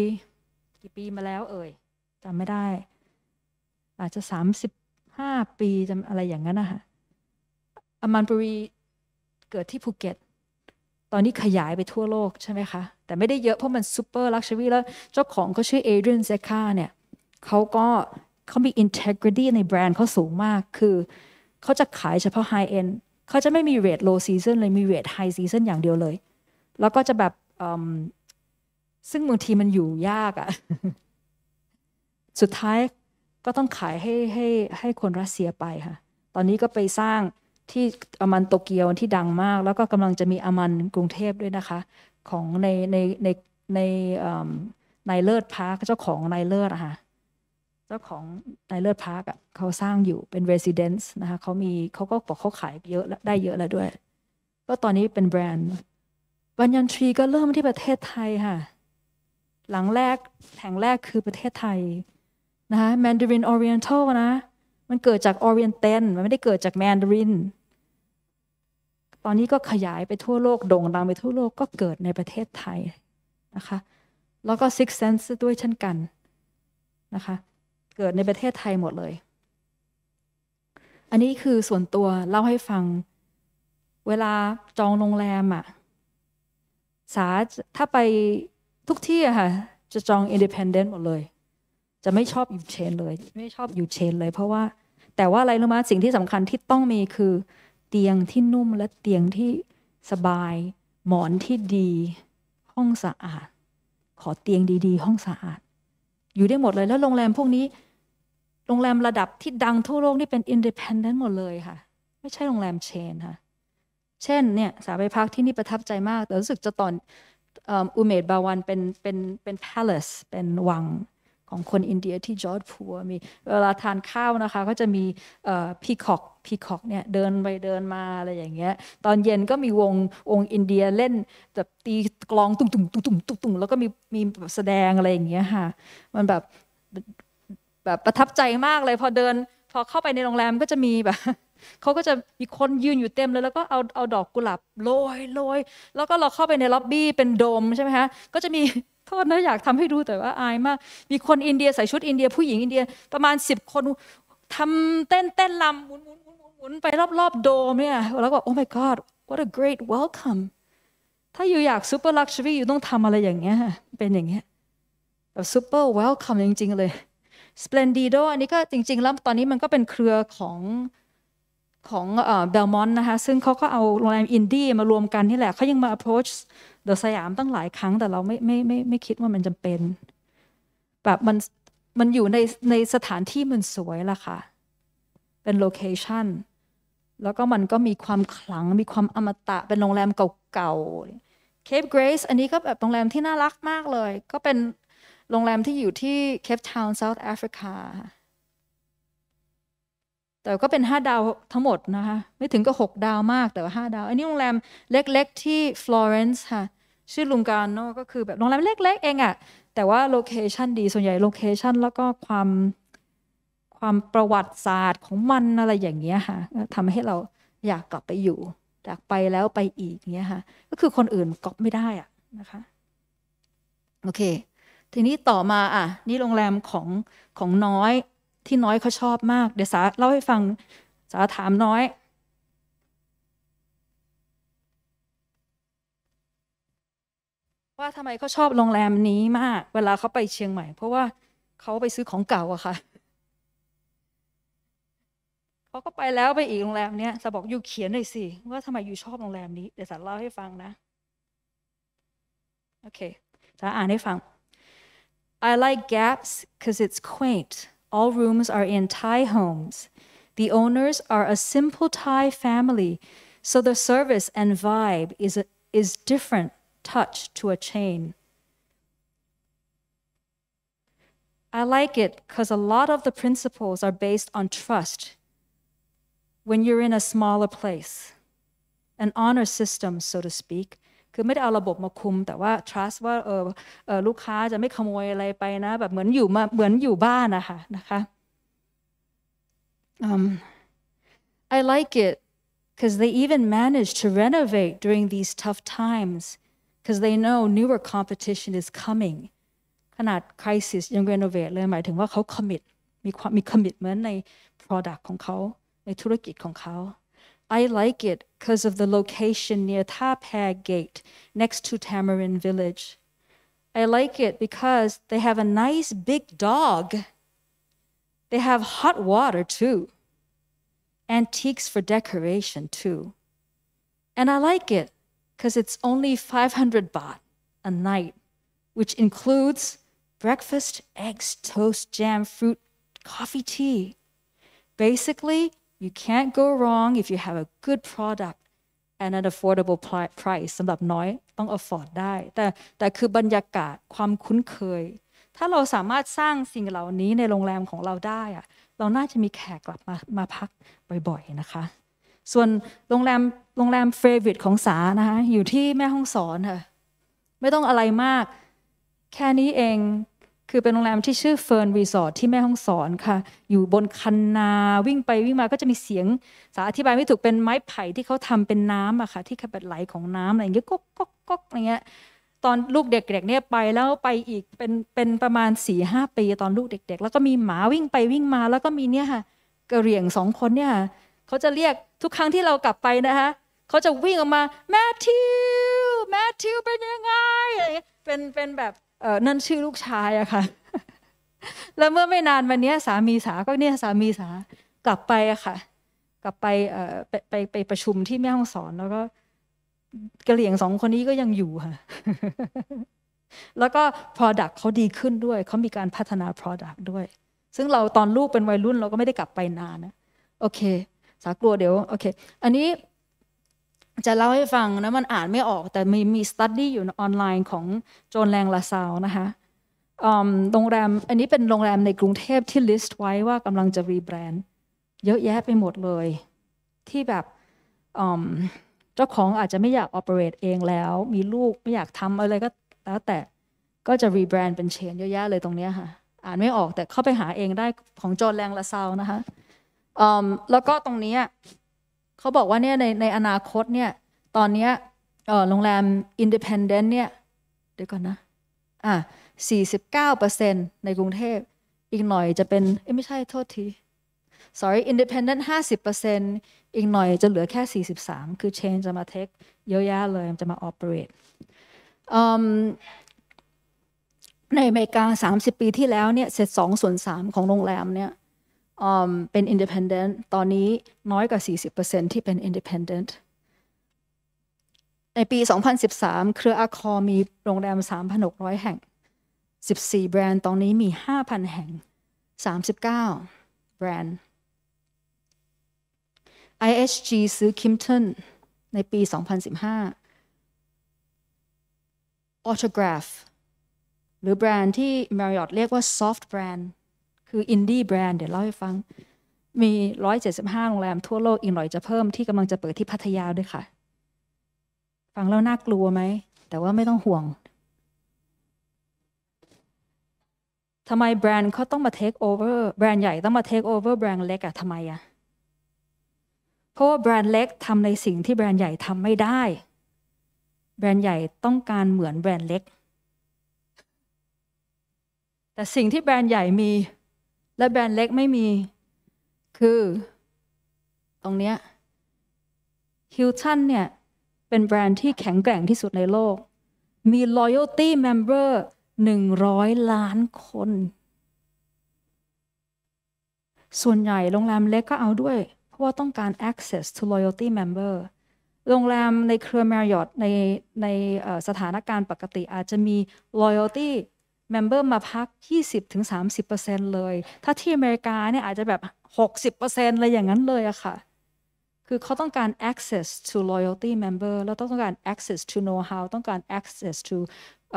[SPEAKER 2] กี่ปีมาแล้วเอ่ยจำไม่ได้ อาจจะสามสิบห้าปีจำอะไรอย่างนั้นนะคะอามันปุรีเกิดที่ภูเก็ตตอนนี้ขยายไปทั่วโลกใช่ไหมคะ แต่ไม่ได้เยอะเพราะมันซูเปอร์ลักชัวรี่แล้วเจ้าของเขาชื่อเอเดรียนเซคาเนี่ยเขาก็เขา มี integrity ในแบรนด์เขาสูงมาก คือ เขาจะขายเฉพาะ high end เขาจะไม่มี rate low season เลย มี rate high season อย่างเดียวเลย แล้วก็จะแบบ ซึ่งบางทีมันอยู่ยากอะ่ะสุดท้ายก็ต้องขายให้ให้ให้คนรัสเซียไปค่ะ ตอนนี้ก็ไปสร้างที่อามันโตเกียวที่ดังมาก แล้วก็กำลังจะมีอามันกรุงเทพด้วยนะคะ ของใน ใน ใน ในในเลิศพาร์คเจ้าของนเลิศอะค่ะเจ้าของนายเลิศพาร์คเขาสร้างอยู่เป็นเรสซิเดนซ์นะคะ เขามีเขาก็บอกเขาขายเยอะได้เยอะแล้วด้วย ก็ตอนนี้เป็นแบรนด์บัญญันทรีก็เริ่มที่ประเทศไทยค่ะ หลังแรกแห่งแรกคือประเทศไทย นะคะแมนดารินออเรียนทัลนะ มันเกิดจากออเรียนเตนมันไม่ได้เกิดจากแมนดารินตอนนี้ก็ขยายไปทั่วโลกโด่งดังไปทั่วโลกก็เกิดในประเทศไทยนะคะ แล้วก็ Six Sense ด้วยเช่นกันนะคะเกิดในประเทศไทยหมดเลย อันนี้คือส่วนตัว เล่าให้ฟัง เวลาจองโรงแรมอะสา ถ้าไปทุกที่อะค่ะ จะจองอินดิเพนเดนต์หมดเลย จะไม่ชอบ อยู่เชน เลย ไม่ชอบ อยู่เชน เลยเพราะว่า แต่ว่าอะไรรู้ไหมสิ่งที่สำคัญที่ต้องมีคือ เตียงที่นุ่มและเตียงที่สบาย หมอนที่ดี ห้องสะอาด ขอเตียงดีๆ ห้องสะอาด อยู่ได้หมดเลยแล้วโรงแรมพวกนี้โรงแรมระดับที่ดังทั่วโลกนี่เป็นอินดิพเอนเดนต์หมดเลยค่ะ ไม่ใช่โรงแรมเชนค่ะ เช่นเนี่ยสาไปพักที่นี่ประทับใจมาก แต่รู้สึกจะตอนอุเมดบาวันเป็นเป็นเป็นพาเลสเป็นวังของคนอินเดียที่จอร์ดพัวมีเวลาทานข้าวนะคะ ก็จะมีพีคอกพีคอกเนี่ยเดินไปเดินมาอะไรอย่างเงี้ย ตอนเย็นก็มีวงวงอินเดียเล่นแบบตีกลองตุ้งตุ้งตุ้งตุ้งตุ้งแล้วก็มีมีแบบแสดงอะไรอย่างเงี้ยค่ะ มันแบบแบบประทับใจมากเลยพอเดินพอเข้าไปในโรงแรมก็จะมีแบบเขาก็จะมีคนยืนอยู่เต็มเลย แล้วก็เอาเอาดอกกุหลาบโรยโรยแล้วก็เราเข้าไปในล็อบบี้เป็นโดมใช่ไหมคะก็จะมีโทษนะอยากทำให้ดูแต่ว่าอายมาก มีคนอินเดียใส่ชุดอินเดียผู้หญิงอินเดีย ประมาณสิบคนทำเต้นเต้นลำหมุนหมุนหมุนหมุนไปรอบๆโดมเนี่ยแล้วก็โอ้ my god what a great welcome ถ้าอยู่อยากซูเปอร์ลักชัวรี่อยู่ต้องทำอะไรอย่างเงี้ยเป็นอย่างเงี้ยแบบซูเปอร์เวลคัมจริงๆเลยสเปนดีโดอันนี้ก็จริง ๆ แล้ว ตอนนี้มันก็เป็นเครือของของเบลมอนต์นะคะ ซึ่งเขาก็เอาโรงแรมอินดี้มารวมกันนี่แหละเขายังมา approach เดอะสยามตั้งหลายครั้งแต่เราไม่ไม่ไม่ไม่คิดว่ามันจำเป็น แบบมันมันอยู่ในในสถานที่มันสวยล่ะค่ะ เป็นโลเคชั่นแล้วก็มันก็มีความขลัง มีความอมตะ เป็นโรงแรมเก่าๆเคปเกรซอันนี้ก็แบบโรงแรมที่น่ารักมากเลยก็เป็นโรงแรมที่อยู่ที่เคปทาวน์เซาท์แอฟริกาแต่ก็เป็น 5 ดาวทั้งหมดนะคะไม่ถึงก็ 6 ดาวมากแต่ว่า 5 ดาว อันนี้โรงแรมเล็กๆ ที่ฟลอเรนซ์ค่ะชื่อลุงการโนก็คือแบบ โรงแรมเล็กๆ เองอะแต่ว่าโลเคชันดีส่วนใหญ่โลเคชันแล้วก็ความ ความประวัติศาสตร์ของมันอะไรอย่างเงี้ยค่ะทำให้เราอยากกลับไปอยู่อยากไปแล้วไปอีกเงี้ยค่ะก็คือคนอื่นก๊อปไม่ได้อะนะคะโอเคทีนี้ต่อมาอ่ะนี่โรงแรมของของน้อยที่น้อยเขาชอบมากเดี๋ยวสาเล่าให้ฟังสาถามน้อย ว่าทำไมเขาชอบโรงแรมนี้มาก เวลาเขาไปเชียงใหม่ เพราะว่าเขาไปซื้อของเก่าอะค่ะเขาก็ไปแล้วไปอีกโรงแรมเนี้ยสาบอกอยู่เขียนหน่อยสิว่าทำไมอยู่ชอบโรงแรมนี้ เดี๋ยวสาเล่าให้ฟังนะโอเคสาอ่านให้ฟัง I like gaps because it's quaint. All rooms are in Thai homes. The owners are a simple Thai family, so the service and vibe is, a, is different touch to a chain. I like it because a lot of the principles are based on trust when you're in a smaller place, an honor system, so to speak, คือไม่ได้เอาระบบมาคุมแต่ว่า trust ว่าเออเออลูกค้าจะไม่ขโมยอะไรไปนะแบบเหมือนอยู่มาเหมือนอยู่บ้านนะคะนะคะ um, I like it because they even m a n a g e to renovate during these tough times because they know newer competition is coming ขนาด crisis ยัง renovate เลยหมายถึงว่าเขา commit มีความมี commitment ใน product ของเขาในธุรกิจของเขา I like it because of the location near Tapag Gate, next to Tamarind Village. I like it because they have a nice big dog. They have hot water too, antiques for decoration too. And I like it because it's only 500 baht a night, which includes breakfast, eggs, toast, jam, fruit, coffee, tea. Basically, you can't go wrong if you have a good product and an affordable price สำหรับน้อยต้อง afford ได้แต่แต่คือบรรยากาศความคุ้นเคย ถ้าเราสามารถสร้างสิ่งเหล่านี้ในโรงแรมของเราได้อะเราน่าจะมีแขกกลับมามาพักบ่อยๆนะคะ ส่วนโรงแรมโรงแรมเฟรวิตของสานะคะอยู่ที่แม่ห้องสอนค่ะไม่ต้องอะไรมาก แค่นี้เองคือเป็นโรงแรมที่ชื่อเฟิร์นรีสอร์ทที่แม่ห้องสอนค่ะ อยู่บนคันนาวิ่งไปวิ่งมาก็จะมีเสียง สาอธิบายไม่ถูกเป็นไม้ไผ่ที่เขาทำเป็นน้ำอะค่ะที่ขับไหลของน้ำอะไรอย่างเงี้ยก๊กก๊กก๊กอะไรเงี้ยตอนลูกเด็กๆ เนี่ยไปแล้วไปอีกเป็นเป็นประมาณสี่ห้าปีตอนลูกเด็กๆ แล้วก็มีหมาวิ่งไปวิ่งมาแล้วก็มีเนี่ยค่ะกระเรี่ยงสองคนเนี่ยเขาจะเรียกทุกครั้งที่เรากลับไปนะคะเขาจะวิ่งออกมาแมทธิวแมทธิวเป็นยังไงเป็นเป็นแบบนั่นชื่อลูกชายอะค่ะ แล้วเมื่อไม่นานวันนี้สามีสา ก็เนี่ยสามีสากลับไปอะค่ะ กลับไปไปไป ไปประชุมที่แม่ห้องสอน แล้วก็กระเหลี่ยงสองคนนี้ก็ยังอยู่ค่ะ แล้วก็ Product เขาดีขึ้นด้วย เขามีการพัฒนา Product ด้วย ซึ่งเราตอนลูกเป็นวัยรุ่น เราก็ไม่ได้กลับไปนานนะ โอเค สากลัวเดี๋ยว โอเค อันนี้จะเล่าให้ฟังนะ มันอ่านไม่ออกแต่มีมีสตัดดี้อยู่ออนไลน์ของโจนแรงลาซาวนะคะโรงแรมอันนี้เป็นโรงแรมในกรุงเทพที่ลิสต์ไว้ว่ากำลังจะรีแบรนด์เยอะแยะไปหมดเลย ที่แบบเจ้าของอาจจะไม่อยากออเปเรตเองแล้ว มีลูกไม่อยากทำอะไรก็แล้วแต่ก็จะรีแบรนด์เป็นเชนเยอะแยะเลยตรงนี้ค่ะ อ่านไม่ออกแต่เข้าไปหาเองได้ของโจนแรงลาซาวนะคะแล้วก็ตรงนี้เขาบอกว่าเนี่ยในในอนาคตเนี่ยตอนเนี้ยโรงแรมอินดอนเดนต์เนี่ย เดี๋ยวก่อนนะอ่ะ49%ในกรุงเทพอีกหน่อยจะเป็น เอ้ไม่ใช่ โทษที sorry independent 50%อีกหน่อยจะเหลือแค่ 43 คือ change จะมาเทคเยอะแยะเลยจะมา operate ในอเมริกา30 ปีที่แล้วเนี่ยเสร็จ2ส่วน3ของโรงแรมเนี่ย um, เป็น independent ตอนนี้น้อยกว่า40%ที่เป็น independent ในปี 2013 เครืออาคอมีโรงแรม 3,600 แห่ง 14แบรนด์ ตอนนี้มี 5,000 แห่ง 39 แบรนด์ IHG ซื้อ Kimpton ในปี 2015 Autograph หรือแบรนด์ที่ Marriott เรียกว่า soft brand คือ อินดี้แบรนด์เดี๋ยวเล่าให้ฟังมี 175โรงแรมทั่วโลกอีกหน่อยจะเพิ่ม ที่กำลังจะเปิดที่พัทยาด้วยค่ะ ฟังแล้วน่ากลัวไหมแต่ว่าไม่ต้องห่วงทำไมแบรนด์เขาต้องมาเทคโอเวอร์แบรนด์ใหญ่ต้องมาเทคโอเวอร์แบรนด์เล็กอะทำไมอะเพราะว่าแบรนด์เล็กทำในสิ่งที่แบรนด์ใหญ่ทำไม่ได้ แบรนด์ใหญ่ต้องการเหมือนแบรนด์เล็ก แต่สิ่งที่แบรนด์ใหญ่มีและแบรนด์เล็กไม่มี คือ ตรงเนี้ยฮิลตันเนี่ย เป็นแบรนด์ที่แข็งแกร่งที่สุดในโลก มี loyalty member 100 ล้านคน ส่วนใหญ่โรงแรมเล็กก็เอาด้วย เพราะว่าต้องการ access to loyalty member โรงแรมในเครือแมริออ t ในในสถานการณ์ปกติอาจจะมี loyalty เมมเบอร์มาพัก 20-30%เลย ถ้าที่อเมริกาเนี่ยอาจจะแบบ 60%อะไรอย่างนั้นเลยอะค่ะ คือเขาต้องการ access to loyalty member แล้วต้องการ access to know-how ต้องการ access to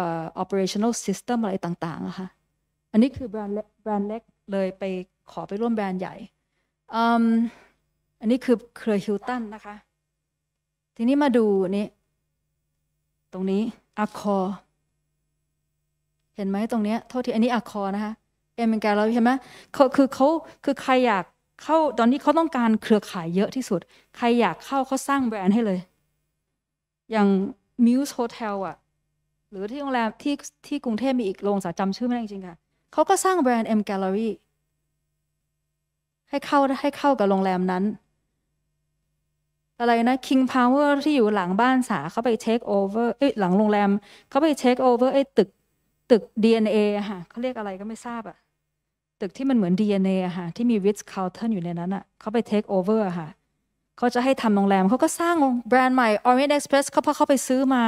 [SPEAKER 2] uh, operational system อะไรต่างๆอะค่ะ อันนี้คือแบรนด์แบรนด์เล็กเลยไปขอไปร่วมแบรนด์ใหญ่ อันนี้คือเครือฮิลตันนะคะ ทีนี้มาดู นี่ ตรงนี้อาคอรห็นไหมตรงเนี้ยโทษที อันนี้อักคอนะคะเอ็มนแกเราเห็นไหมเขาคือเขาคือใครอยากเข้าตอนนี้เขาต้องการเครือข่ายเยอะที่สุด ใครอยากเข้าเขาสร้างแบรนด์ให้เลย อย่างมิวส์โฮเทลอ่ะ หรือที่โรงแรมที่ที่กรุงเทพมีอีกโรงสาจาชื่อไม่ได้จริงค่ะเขาก็สร้างแบรนด์เอ็มแกลเลอรี่ให้เข้าให้เข้ากับโรงแรมนั้น อะไรนะคิงพาวเวอร์ที่อยู่หลังบ้านสาเขาไปเช็คโอเวอร์เอ้ยหลังโรงแรมเขาไปเช็คโอเวอร์ไอ้ตึกตึก DNA ค่ะเขาเรียกอะไรก็ไม่ทราบอะตึกที่มันเหมือน DNA อะค่ะที่มีวิสคาลเทนอยู่ในนั้นอะเขาไปเทคโอเวอร์อะค่ะเขาจะให้ทำโรงแรม เขาก็สร้างแบรนด์ใหม่ Orient Express เขาพอเขาไปซื้อมา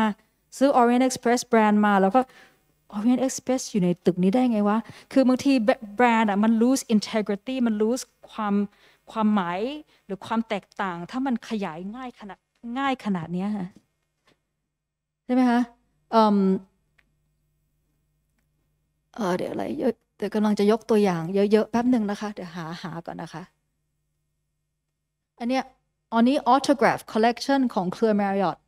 [SPEAKER 2] ซื้อ Orient Express แบรนด์มาแล้วก็ Orient Express อยู่ในตึกนี้ได้ไงวะ คือบางทีแบรนด์อะมัน lose integrity มัน lose ความความหมายหรือความแตกต่าง ถ้ามันขยายง่ายขนาดง่ายขนาดนี้ะใช่ไหมคะเเดี๋ยวอะไรเดี๋ยวกำลังจะยกตัวอย่างเยอะๆ แป๊บหนึ่งนะคะ เดี๋ยวหาหาก่อนนะคะ อันเนี้ยอันนี้ autograph collection ของค l e a r Marriott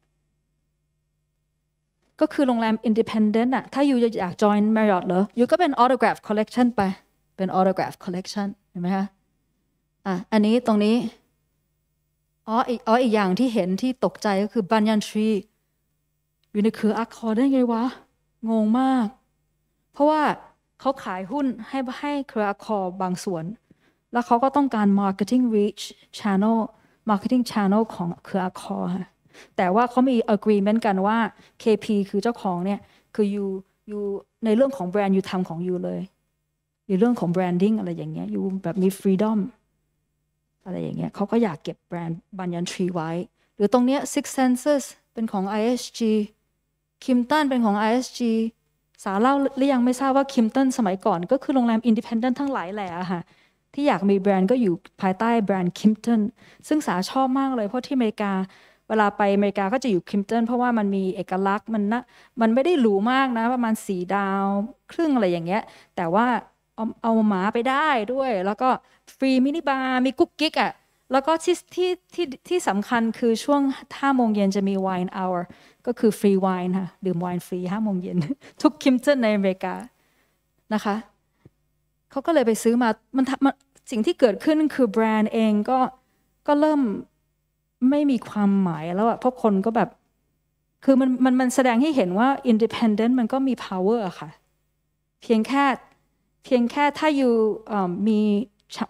[SPEAKER 2] ก็คือโรงแรม independent อะถ้าอยู่อยาก join Marriott เหรอ อยู่ก็เป็น autograph collection ไป เป็น autograph collection เห็นไหมคะอ่ะ อันนี้ตรงนี้ อ๋ออีกอ๋อ อีกอย่างที่เห็นที่ตกใจก็คือบันยันทรีอยู่ในคืออาร์คอได้ไงวะ งงมากเพราะว่าเขาขายหุ้นให้ให้เครือคอบางส่วน แล้วเขาก็ต้องการ marketing reach channel marketing channel ของเครือคอค่แต่ว่าเขามี agreement กันว่า KP คือเจ้าของเนี่ย คืออยู่อยู่ในเรื่องของแบรนด์อยู่ทำของอยู่เลยอยู่เรื่องของ branding อะไรอย่างเงี้ยอยู่แบบมี freedom อะไรอย่างเงี้ยเขาก็อยากเก็บแบรนด์บัญญัติทรีไว้ หรือตรงเนี้ย six senses เป็นของ ISG คิมตันเป็นของ ISG สาเล่าหรือยังไม่ทราบว่าคิมตันสมัยก่อนก็คือโรงแรมอินดิเพนเดนต์ทั้งหลายแหล่ค่ะที่อยากมีแบรนด์ก็อยู่ภายใต้แบรนด์คิมตันซึ่งสาชอบมากเลยเพราะที่อเมริกา เวลาไปอเมริกาก็จะอยู่คิมตันเพราะว่ามันมีเอกลักษณ์มันนะมันไม่ได้หรูมากนะประมาณสีดาวครึ่งอะไรอย่างเงี้ยแต่ว่าเอาเอาหมาไปได้ด้วย แล้วก็ ฟรีมินิบาร์มีกุ๊กกิ๊กอ่ะแล้วก็ที่ที่ที่ที่สำคัญคือช่วงาโมงเย็นจะมีไวน์เอา u ์ก็คือฟรีไวน์ค่ะดื่มไวน์ฟรีห้าโมงเย็นทุกคิมเจนในอเมริกา นะคะเขาก็เลยไปซื้อมามันสิ่งที่เกิดขึ้นคือแบรนด์เองก็ก็เริ่มไม่มีความหมายแล้วอะเพราะคนก็แบบคือมันมันมันแสดงให้เห็นว่าอดิพเอนเดนต์มันก็มี power อะค่ะ เพียงแค่เพียงแค่ถ้าอยู่มี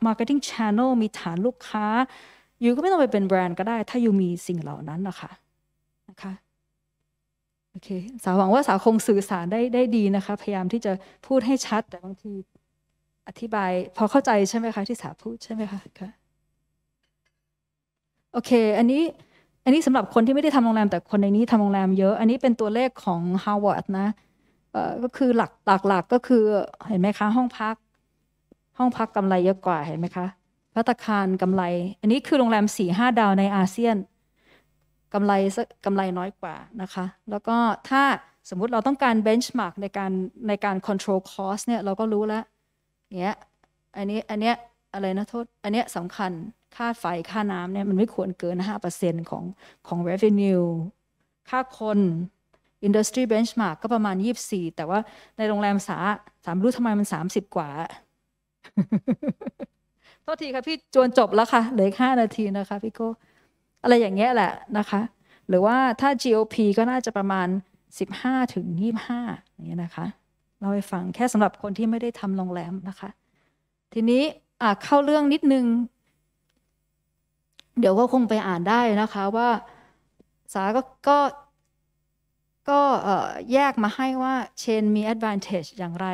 [SPEAKER 2] marketing channel มีฐานลูกค้าอยู่ก็ไม่ต้องไปเป็นแบรนด์ก็ได้ ถ้าอยู่มีสิ่งเหล่านั้นนะคะโอเค สาวหวังว่าสาวคงสื่อสารได้ได้ดีนะคะ พยายามที่จะพูดให้ชัดแต่บางทีอธิบายพอเข้าใจใช่ไหมคะที่สาวพูดใช่ไหมคะค่ะโอเค อันนี้อันนี้สำหรับคนที่ไม่ได้ทำโรงแรมแต่คนในนี้ทำโรงแรมเยอะ อันนี้เป็นตัวเลขของ Harvard นะก็คือหลักหลักหลักก็คือ เห็นไหมคะห้องพักห้องพักกำไรเยอะกว่าเห็นไหมคะพัตคารกำไร อันนี้คือโรงแรมสี่ห้าดาวในอาเซียนกำไรสกำไรน้อยกว่านะคะ แล้วก็ถ้าสมมุติเราต้องการบนช์มาร์กในการในการคอนโทรลคอสเนี่ย เราก็รู้แล้วเนี้ยอันนี้อันเนี้ยอะไรนะโทษ อันเนี้ยสำคัญค่าไฟค่าน้ำเนี่ย มันไม่ควรเกิน5%ของของ revenue ค่าคน industry benchmark ก็ประมาณ 24 แต่ว่าในโรงแรมสาสามรู้ทำไมมัน 30 กว่าโทษทีค่ะพี่จวนจบแล้วค่ะเหลือห้านาทีนะคะพี่โก้อะไรอย่างเงี้ยแหละนะคะหรือว่าถ้า GOP ก็น่าจะประมาณ 15 ถึง 25 อย่างเงี้ยนะคะ เราไปฟังแค่สำหรับคนที่ไม่ได้ทำโรงแรมนะคะ ทีนี้เข้าเรื่องนิดนึง เดี๋ยวก็คงไปอ่านได้นะคะว่า สาก็ ก็ก็แยกมาให้ว่าเชนมี advantage อย่างไร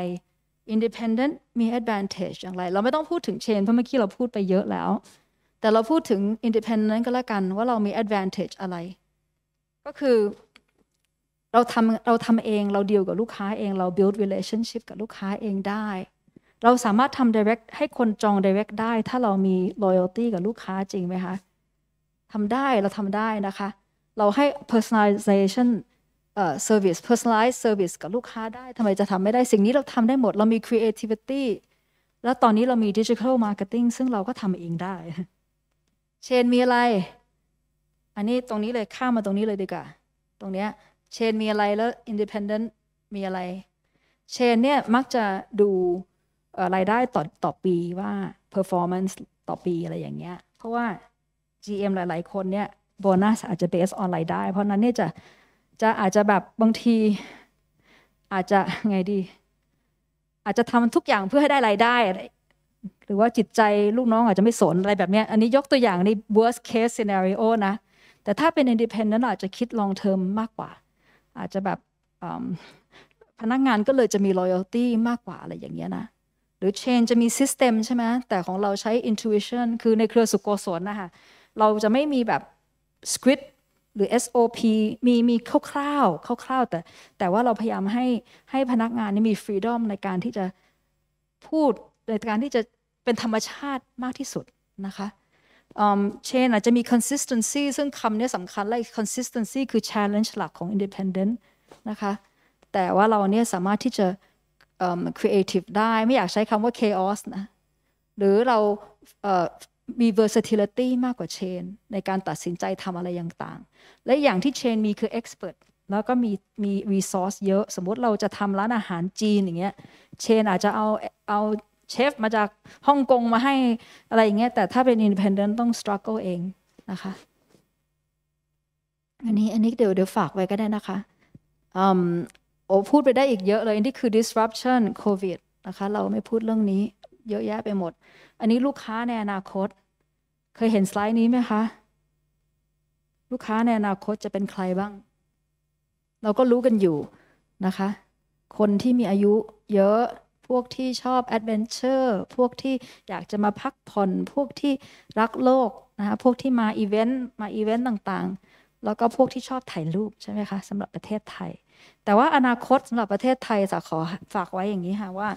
[SPEAKER 2] independent มี advantage อย่างไร เราไม่ต้องพูดถึงเชนเพราะเมื่อกี้เราพูดไปเยอะแล้วแต่เราพูดถึง independent ก็แล้วกันว่าเรามี advantage อะไร ก็คือ เราทำเราทำเองเราเดียวกับลูกค้าเองเรา build relationship กับลูกค้าเองได้ เราสามารถทำ direct ให้คนจอง direct ได้ ถ้าเรามี loyalty กับลูกค้าจริงไหมคะทำได้เราทำได้นะคะ เราให้ personalization service personalized service กับลูกค้าได้ทำไมจะทำไม่ได้สิ่งนี้เราทำได้หมดเรามี creativity แล้วตอนนี้เรามี digital marketing ซึ่งเราก็ทำเองได้เชนมีอะไร อันนี้ตรงนี้เลยข้ามมาตรงนี้เลยดีกว่าตรงเนี้ยเชนมีอะไรแล้วอินดิพเนเดนต์มีอะไรเชนเนี่ยมักจะดูรายได้ต่อต่อปีว่า performance ต่อปีอะไรอย่างเงี้ย เพราะว่า GM หลาย ๆ คนเนี่ยโบนัสอาจจะ based on รายได้เพราะนั้นเนี่ยจะจะอาจจะแบบบางทีอาจจะไงดี อาจจะทำทุกอย่างเพื่อให้ได้รายได้รือว่าจิตใจลูกน้องอาจจะไม่สนอะไรแบบนี้ อันนี้ยกตัวอย่างใน worst case scenario นะ แต่ถ้าเป็น independent อาจจะคิด long term มากกว่า อาจจะแบบพนักงานก็เลยจะมี loyalty มากกว่าอะไรอย่างเงี้ยนะ หรือ change จะมี system ใช่ไหม แต่ของเราใช้ intuition คือในเครือสุโกศลนะคะ เราจะไม่มีแบบ script หรือ SOP มีมีคร่าวๆ คร่าวๆ แต่แต่ว่าเราพยายามให้ให้พนักงานนี่มี freedom ในการที่จะพูดในการที่จะเป็นธรรมชาติมากที่สุด นะคะเช่นอาจจะมี consistency ซึ่งคำนี้สำคัญและ consistency คือ challenge หลักของ independent นะคะ แต่ว่าเราเนี่ยสามารถที่จะ creative ได้ไม่อยากใช้คำว่า chaos นะ หรือเรามี versatility มากกว่าเชนในการตัดสินใจทำอะไรต่างๆและอย่างที่เชนมีคือ expert แล้วก็มีมี resource เยอะ สมมติเราจะทำร้านอาหารจีนอย่างเงี้ยเชนอาจจะเอาเอาเชฟมาจากฮ่องกงมาให้อะไรอย่างเงี้ยแต่ถ้าเป็นอินดิพเอนเดนต์ต้องสตรัคเกิลเองนะคะอันนี้ อันนี้เดี๋ยวเดี๋ยวฝากไว้ก็ได้นะคะอโอ้พูดไปได้อีกเยอะเลย อันี่คือ disruption covid นะคะเราไม่พูดเรื่องนี้เยอะแยะไปหมด อันนี้ลูกค้าในอนาคต เคยเห็นสไลด์นี้ไหมคะ ลูกค้าในอนาคตจะเป็นใครบ้าง เราก็รู้กันอยู่นะคะ คนที่มีอายุเยอะพวกที่ชอบแอดเวนเจอร์พวกที่อยากจะมาพักผ่อนพวกที่รักโลกนะคะพวกที่มาอีเวนต์มาอีเวนต์ต่างๆ แล้วก็พวกที่ชอบถ่ายรูป ใช่ไหมคะสำหรับประเทศไทย แต่ว่าอนาคตสำหรับประเทศไทย จะขอฝากไว้อย่างนี้ค่ะ ว่า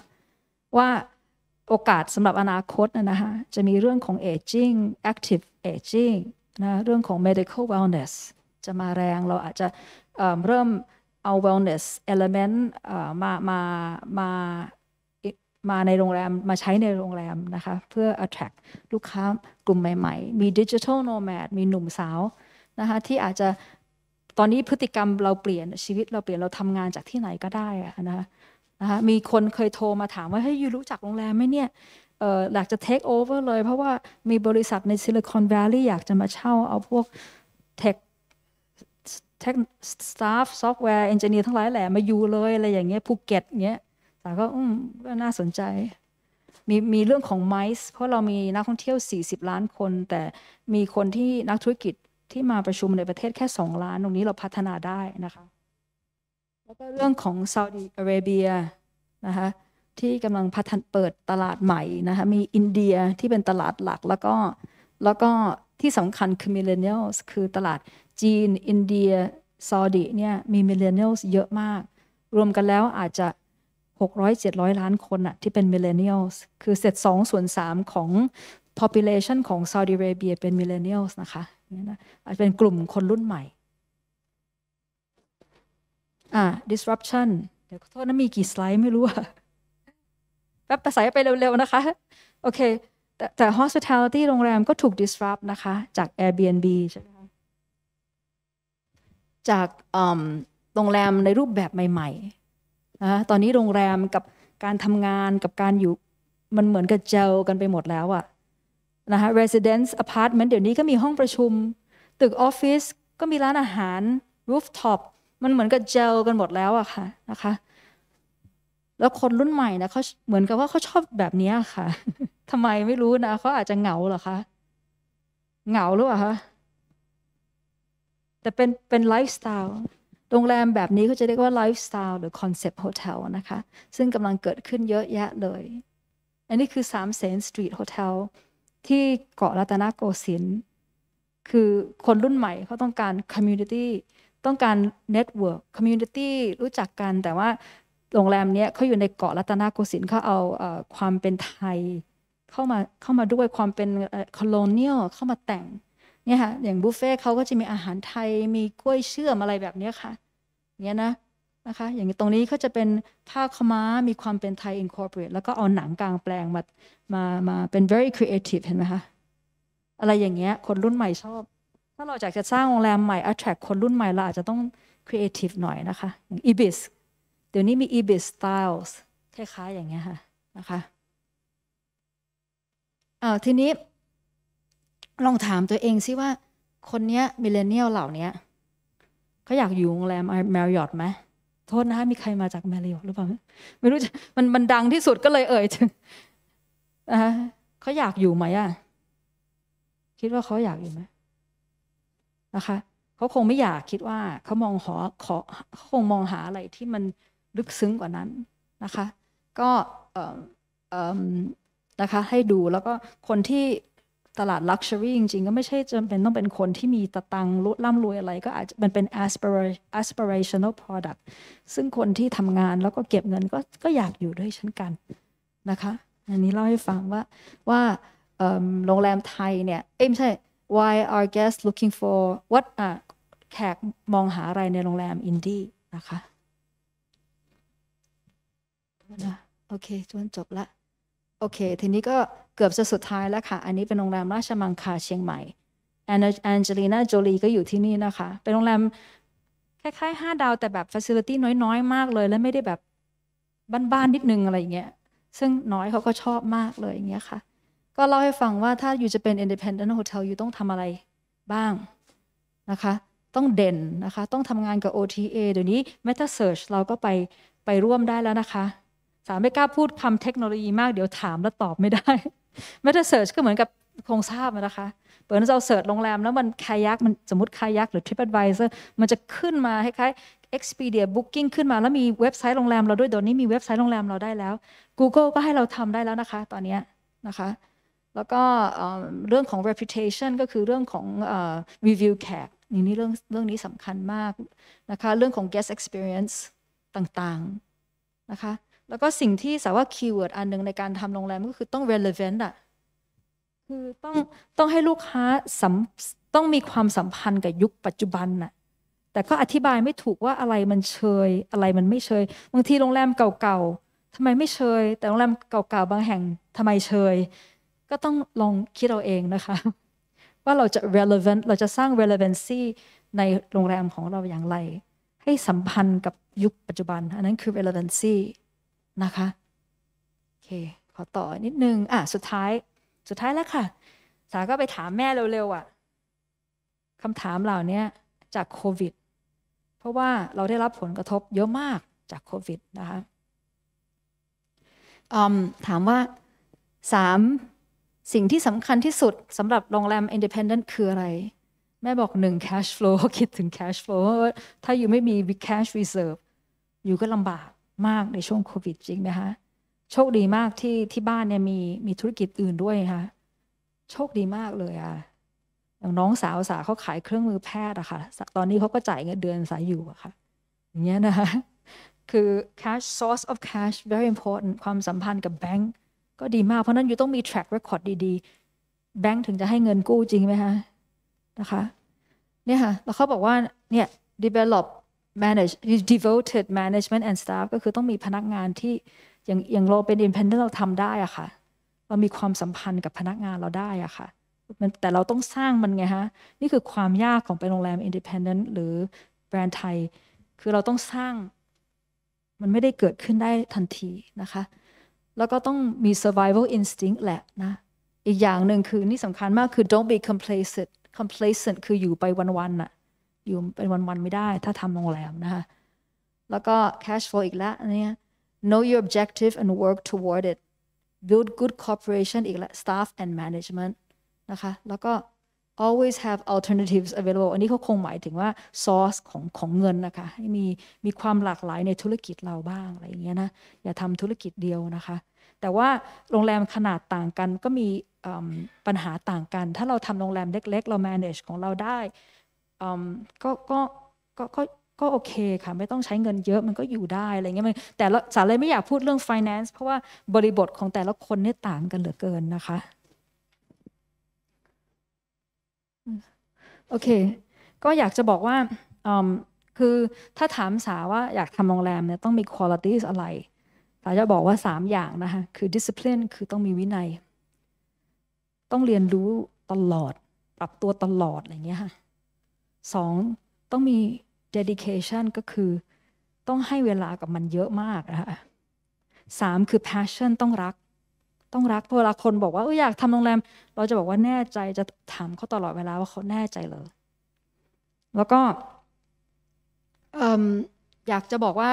[SPEAKER 2] ว่าโอกาสสำหรับอนาคตนะคะจะมีเรื่องของ aging active aging นะเรื่องของ medical wellness จะมาแรงเราอาจจะเเริ่มเอา wellness element มามามามาในโรงแรมมาใช้ในโรงแรมนะคะ เพื่อ attract ลูกค้ากลุ่มใหม่ ๆ มี digital nomad มีหนุ่มสาว นะคะ ที่อาจจะตอนนี้พฤติกรรมเราเปลี่ยนชีวิตเราเปลี่ยน เราทำงานจากที่ไหนก็ได้นะคะนะคะมีคนเคยโทรมาถามว่า เฮ้ยยูรู้จักโรงแรมไหมเนี่ยอยากจะ take over เลยเพราะว่ามีบริษัทในซิลิคอนแวลลีย์อยากจะมาเช่าเอาพวก tech tech staff software engineer ทั้งหลายแหละมาอยู่เลยอะไรอย่างเงี้ยภูเก็ตเงี้ยแต่ก็อืมก็น่าสนใจ มีมีเรื่องของไมซ์เพราะเรามีนักท่องเที่ยว 40 ล้านคน แต่มีคนที่นักธุรกิจที่มาประชุมในประเทศแค่ 2 ล้าน ตรงนี้เราพัฒนาได้นะคะ แล้วก็เรื่องของซาอุดีอาระเบียนะคะที่กำลังพัฒนเปิดตลาดใหม่นะคะ มีอินเดียที่เป็นตลาดหลักแล้วก็แล้วก็ที่สำคัญคือมิเลเนียลคือตลาดจีนอินเดียซาอุดีเนี่ยมีมิเลเนียลเยอะมาก รวมกันแล้วอาจจะ600 700 ล้านคนอะที่เป็น millennials คือเสร็จ 2 ส่วน3ของ population ของซาอุดิอาระเบียเป็น millennials นะคะเป็นกลุ่มคนรุ่นใหม่ อ่า disruption เดี๋ยวโทษนะ มีกี่สไลด์ ไม่รู้อะแป๊บ่ใส่ไปเร็วๆนะคะ โอเคแต่แต่ hospitality โรงแรมก็ถูก disrupt นะคะ จาก Airbnb ใช่ไหมจากโรงแรมในรูปแบบใหม่ ๆนะตอนนี้โรงแรมกับการทำงานกับการอยู่มันเหมือนกับเจลกันไปหมดแล้วอะนะคะ residence apartment เดี๋ยวนี้ก็มีห้องประชุม ตึกออฟฟิศก็มีร้านอาหาร rooftop มันเหมือนกับเจลกันหมดแล้วอะค่ะนะคะแล้วคนรุ่นใหม่นะเขาเหมือนกับว่าเขาชอบแบบนี้ค่ะทำไมไม่รู้นะเขาอาจจะเหงาเหรอคะเหงาหรือเปล่าคะแต่เป็นเป็นไลฟ์สไตล์โรงแรมแบบนี้เขาจะเรียกว่าไลฟ์สไตล์หรือคอนเซปต์โฮเทลนะคะ ซึ่งกำลังเกิดขึ้นเยอะแยะเลย อันนี้คือสามเสนสตรีทโฮเทลที่เกาะรัตนโกสินทร์คือคนรุ่นใหม่เขาต้องการคอมมูนิตี้ต้องการเน็ตเวิร์กคอมมูนิตี้รู้จักกันแต่ว่าโรงแรมเนี้ยเขาอยู่ในเกาะรัตนโกสินทร์เขาเอาความเป็นไทย เข้ามาเข้ามาด้วยความเป็นคอลเนียลเข้ามาแต่งเนี่ยค่ะอย่างบุฟเฟ่เขาก็จะมีอาหารไทย มีกล้วยเชื่อมอะไรแบบนี้ค่ะเนี้ยนะ นะคะ อย่างตรงนี้ก็จะเป็น ผ้าขม้า มีความเป็นไทยอินคอร์ปอเรทแล้วก็เอาหนังกลางแปลงมา มา มา เป็น very creative เห็นไหมคะ อะไรอย่างเงี้ย คนรุ่นใหม่ชอบ ถ้าเราอยากจะสร้างโรงแรมใหม่ attract คนรุ่นใหม่เราอาจจะต้อง creative หน่อยนะคะอย่าง ibis เดี๋ยวนี้มี ibis styles คล้าย ๆ อย่างเงี้ยค่ะ นะคะอ้าวทีนี้ลองถามตัวเองซิว่า คนเนี้ยมิเลเนียลเหล่านี้เขาอยากอยู่โรงแรมแมริออตไหมโทษนะคะมีใครมาจากแมริออตหรือเปล่า ไม่รู้มันมันดังที่สุดก็เลยเอ่ยถึงนะะเขาอยากอยู่ไหมอ่ะ คิดว่าเขาอยากอยู่ไหมนะคะเขาคงไม่อยากคิดว่าเขามองหอขอเขาคงมองหาอะไรที่มันลึกซึ้งกว่านั้นนะคะ ก็นะคะ ให้ดูแล้วก็คนที่ตลาดลักชัวรี่จริง ๆ ก็ไม่ใช่จำเป็นต้องเป็นคนที่มีตะตังรุ่ร่ำรวยอะไรก็อาจจะมันเป็น aspirational product ซึ่งคนที่ทำงานแล้วก็เก็บเงิน ก็ก็อยากอยู่ด้วยเช่นกันนะคะ อันนี้ เล่าให้ฟังว่าว่าโรงแรมไทยเนี่ย เอ้ไม่ใช่ why are guests looking for what อ่ะแขกมองหาอะไรในโรงแรม อินดี้นะคะะโอเคจนจบละโอเค ทีนี้ก็เกือบจะสุดท้ายแล้วค่ะ อันนี้เป็นโรงแรมราชมังคาเชียงใหม่แอนเจลีนาโจลีก็อยู่ที่นี่นะคะ เป็นโรงแรมคล้ายๆห้าดาวแต่แบบฟัสซิลิตี้น้อยๆ มากเลยและไม่ได้แบบบ้านๆนิดนึง อะไรอย่างเงี้ย ซึ่งน้อยเขาก็ชอบมากเลยอย่างเงี้ยค่ะ ก็เล่าให้ฟังว่าถ้าอยู่จะเป็น Independent Hotel อยู่ต้องทำอะไรบ้างนะคะ ต้องเด่นนะคะ ต้องทำงานกับ OTA เดี๋ยวนี้ Meta Search เราก็ไปไปร่วมได้แล้วนะคะ สามไม่กล้าพูดคำเทคโนโลยีมากเดี๋ยวถามแล้วตอบไม่ได้เมตาเซิร์ชก็เหมือนกับคงทราบนะคะ เปิดเราเสิร์ชโรงแรม แล้วมันคายักมันสมมติคายักหรือ TripAdvisor มันจะขึ้นมาคล้ายๆ Expedia Booking ขึ้นมาแล้วมีเว็บไซต์โรงแรม เราด้วยเดี๋ยวนี้มีเว็บไซต์โรงแรม เราได้แล้ว Google ก็ให้เราทำได้แล้วนะคะ ตอนนี้นะคะ แล้วก็เรื่องของ reputation ก็คือเรื่องของ review แขกนี่นี่เรื่องเรื่องนี้สำคัญมากนะคะ เรื่องของ guest experience ต่างๆนะคะแล้วก็สิ่งที่สาว่าคีย์เวิร์ดอันหนึ่งในการทำโรงแรมก็คือต้อง relevant อะคือต้องต้องให้ลูกค้าสัมต้องมีความสัมพันธ์กับยุคปัจจุบันน่ะ แต่ก็อธิบายไม่ถูกว่าอะไรมันเชย อะไรมันไม่เชย บางทีโรงแรมเก่าๆทำไมไม่เชย แต่โรงแรมเก่าๆบางแห่งทำไมเชย ก็ต้องลองคิดเราเองนะคะ ว่าเราจะ relevant เราจะสร้าง relevancy ในโรงแรมของเราอย่างไร ให้สัมพันธ์กับยุคปัจจุบัน อันนั้นคือ relevancy นะคะ โอเค ขอต่อนิดนึง อ่ะ สุดท้ายสุดท้ายแล้วค่ะ สาก็ไปถามแม่เร็ว ๆอะ่ะคำถามเหล่านี้จากโควิด เพราะว่าเราได้รับผลกระทบเยอะมากจากโควิด นะคะถามว่าสามสิ่งที่สำคัญที่สุดสำหรับโรงแรมอนด d เพนเดนต์คืออะไร แม่บอกหนึ่งแคชฟลูคิดถึงแคชฟลูถ้าอยู่ไม่มีวิ g cash r e s e r v อยู่ก็ลำบากมากในช่วงโควิดจริงไหมคะโชคดีมากที่ที่บ้านเนี่ยมีมีธุรกิจอื่นด้วยค่ะโชคดีมากเลยอ่ะอย่างน้องสาวสาวเขาขายเครื่องมือแพทย์อะค่ะตอนนี้เขาก็จ่ายเงินเดือนสายอยู่อะค่ะ อย่างเงี้ยนะคะคือ cash source of cash very important ความสัมพันธ์กับแบงก์ก็ดีมากเพราะนั้นอยู่ต้องมี track record ดีๆแบงก์ถึงจะให้เงินกู้จริงไหมคะนะคะเนี่ยค่ะแล้วเขาบอกว่า เนี่ย develop manage devoted management and staff ก็คือต้องมีพนักงานที่อย่างอย่างเราเป็น independent เราทำได้อะค่ะ เรามีความสัมพันธ์กับพนักงานเราได้อะค่ะมันแต่เราต้องสร้างมันไงฮะ นี่คือความยากของเป็นโรงแรม independent หรือแบรนด์ไทย คือเราต้องสร้าง มันไม่ได้เกิดขึ้นได้ทันทีนะคะ แล้วก็ต้องมี survival instinct แหละนะ อีกอย่างหนึ่งคือนี่สำคัญมากคือ don't be complacent complacent คืออยู่ไปวันๆน่ะอยู่เป็นวันๆไม่ได้ถ้าทำโรงแรม นะคะ แล้วก็ cash flow อีกแล้วนี่ know your objective and work toward it build good cooperation อีกแล้ว staff and management นะคะ แล้วก็ always have alternatives available อันนี้เขาคงหมายถึงว่า source ของของเงินนะคะ ให้มีมีความหลากหลายในธุรกิจเราบ้างอะไรอย่างเงี้ยนะอย่าทำธุรกิจเดียวนะคะ แต่ว่าโรงแรมขนาดต่างกันก็มีปัญหาต่างกัน ถ้าเราทำโรงแรมเล็กๆเรา manage ของเราได้ก็ก็ก็ก็ก็โอเคค่ะ ไม่ต้องใช้เงินเยอะมันก็อยู่ได้อะไรเงี้ยมันแต่สาเลยไม่อยากพูดเรื่อง finance เพราะว่าบริบทของแต่ละคนนี่ต่างกันเหลือเกินนะคะ โอเค ก็อยากจะบอกว่าคือถ้าถามสาว่าอยากทำโรงแรมเนี่ยต้องมีคุณลิตีอะไรสาจะบอกว่า 3 อย่างนะคะคือ discipline คือต้องมีวินัย ต้องเรียนรู้ตลอดปรับตัวตลอดอะไรเงี้ยค่ะสองต้องมี dedication ก็คือต้องให้เวลากับมันเยอะมากนะคะสามคือ passion ต้องรักต้องรักเวลาคนบอกว่าอออยากทำโรงแรม เราจะบอกว่าแน่ใจจะถามเขาตลอดเวลาว่าเขาแน่ใจเลยแล้วก็อยากจะบอกว่า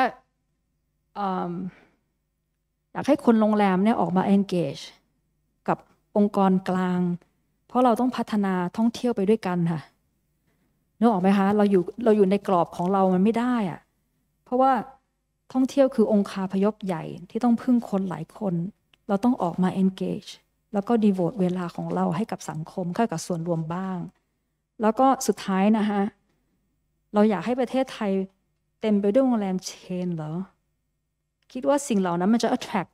[SPEAKER 2] อยากให้คนโรงแรมเนี่ยออกมา engage กับองค์กรกลาง เพราะเราต้องพัฒนาท่องเที่ยวไปด้วยกันค่ะนึกออกไหมคะเราอยู่ เราอยู่ในกรอบของเรามันไม่ได้อะเพราะว่าท่องเที่ยวคือองค์คาพยพใหญ่ที่ต้องพึ่งคนหลายคน เราต้องออกมา engage แล้วก็ดีโวตเวลาของเราให้กับสังคมให้กับส่วนรวมบ้าง แล้วก็สุดท้ายนะคะเราอยากให้ประเทศไทยเต็มไปด้วยโรงแรมเชนเหรอ คิดว่าสิ่งเหล่านั้นมันจะ attract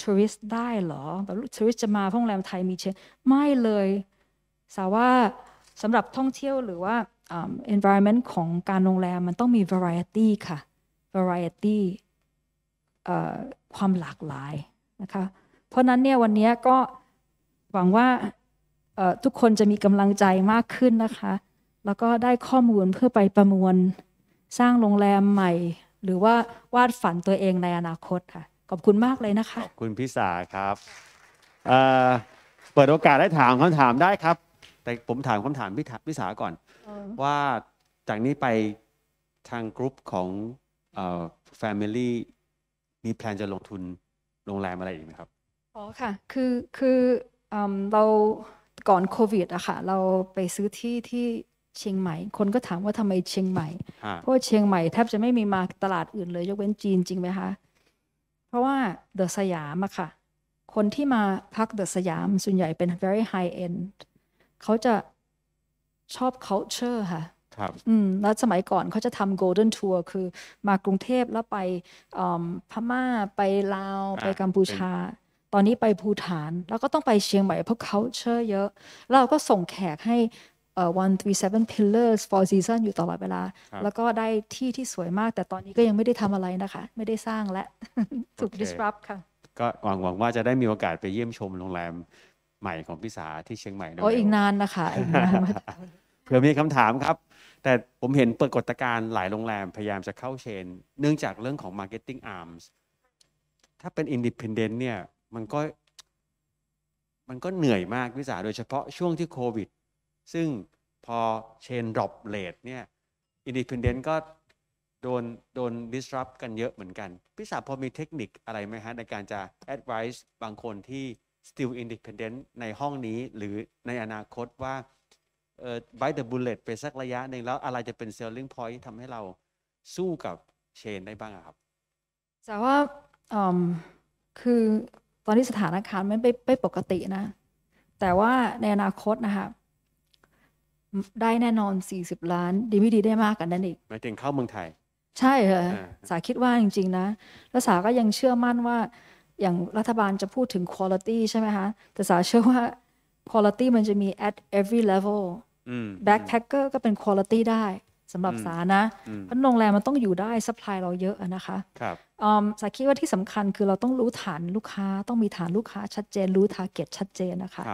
[SPEAKER 2] tourist ได้เหรอแบบ tourist จะมาโรงแรมไทยมีเชนไม่เลย สาว่าสำหรับท่องเที่ยวหรือว่า environment ของการโรงแรม มันต้องมี variety ค่ะ variety ความหลากหลายนะคะเพราะนั้นเนี่ยวันนี้ก็หวังว่าทุกคนจะมีกำลังใจมากขึ้นนะคะ แล้วก็ได้ข้อมูลเพื่อไปประมวลสร้างโรงแรมใหม่ หรือว่าวาดฝันตัวเองในอนาคตค่ะ ขอบคุณมากเลยนะคะ ขอ
[SPEAKER 1] บคุณพิสาครับเปิดโอกาสได้ถามคำถามได้ครับ แต่ผมถามคำถามพพิสาก่อนว่าจากนี้ไปทางกรุ๊ปของเอ่อ Family มีแพลนจะลงทุนโรงแรมอะไรอีกไหมครับ
[SPEAKER 2] อ๋อค่ะ คือ คือเอเราก่อนโควิดอะค่ะ เราไปซื้อที่ที่เชียงใหม่ คนก็ถามว่าทำไมเชียงใหม่ เพราะเชียงใหม่แทบจะไม่มีมาตลาดอื่นเลย ยกเว้นจีนจริงไหมคะ เพราะว่าเดอะสยามอะค่ะ คนที่มาพักเดอะสยามส่วนใหญ่เป็น very high end เขาจะชอบ culture ค่ะครับอืมแล้วสมัยก่อนเขาจะทำ golden tour คือมากรุงเทพแล้วไปพม่าไปลาว ไปกัมพูชา ตอนนี้ไปภูฐานแล้วก็ต้องไปเชียงใหม่เพราะ culture เยอะเราก็ส่งแขกให้ one three seven pillars four season อยู่ตลอดเวลา แล้วก็ได้ที่ที่สวยมากแต่ตอนนี้ก็ยังไม่ได้ทำอะไรนะคะ ไม่ได้สร้างและถูก
[SPEAKER 1] disrupt ค่ะ ก็หวังหวังว่าจะได้มีโอกาสไปเยี่ยมชมโรงแรมหม่ ของพิสาที่เชียงใหม่ด้วยโอ้อีกนานนะคะอีกนานมเผื่อมีคำถามครับ แต่ผมเห็นเปิดกฏการหลายโรงแรม พยายามจะเข้าเชน เนื่องจากเรื่องของ Marketing Arms ถ้าเป็น Independent เนี่ย มันก็ มันก็เหนื่อยมากพิสาโดยเฉพาะช่วงที่โควิด ซึ่งพอเชนดรอปเลทเนี่ยอินดิพเดนต์ก็โดนโดน disrupt กันเยอะเหมือนกันพี่สาพอมีเทคนิคอะไรไหมฮะ ในการจะ advice บางคนที่ still independent ในห้องนี้หรือในอนาคตว่า by the bullet ไปสักระยะหนึ่งแล้วอะไรจะเป็น selling point ทำให้เราสู้กับเชนได้บ้างครับ
[SPEAKER 2] แต่ว่าคือตอนนี้สถานการณ์มันไม่ปกตินะ แต่ว่าในอนาคตนะคะได้แน่นอน 40 ล้านดีไม่ดีได้มากกัน นั่นอีก
[SPEAKER 1] หมายถึงเข้าเมืองไทย
[SPEAKER 2] ใช่ค่ะสาคิดว่าจริง ๆ นะ แล้วสาก็ยังเชื่อมั่นว่าอย่างรัฐบาลจะพูดถึง quality ใช่ไหมคะ แต่สาเชื่อว่า quality มันจะมี at every level backpacker ก็เป็น quality ได้สำหรับสานะ เพราะโรงแรมมันต้องอยู่ได้ supply เราเยอะนะคะครับสาคิดว่าที่สำคัญคือเราต้องรู้ฐานลูกค้า ต้องมีฐานลูกค้าชัดเจน รู้ target ชัดเจนนะคะ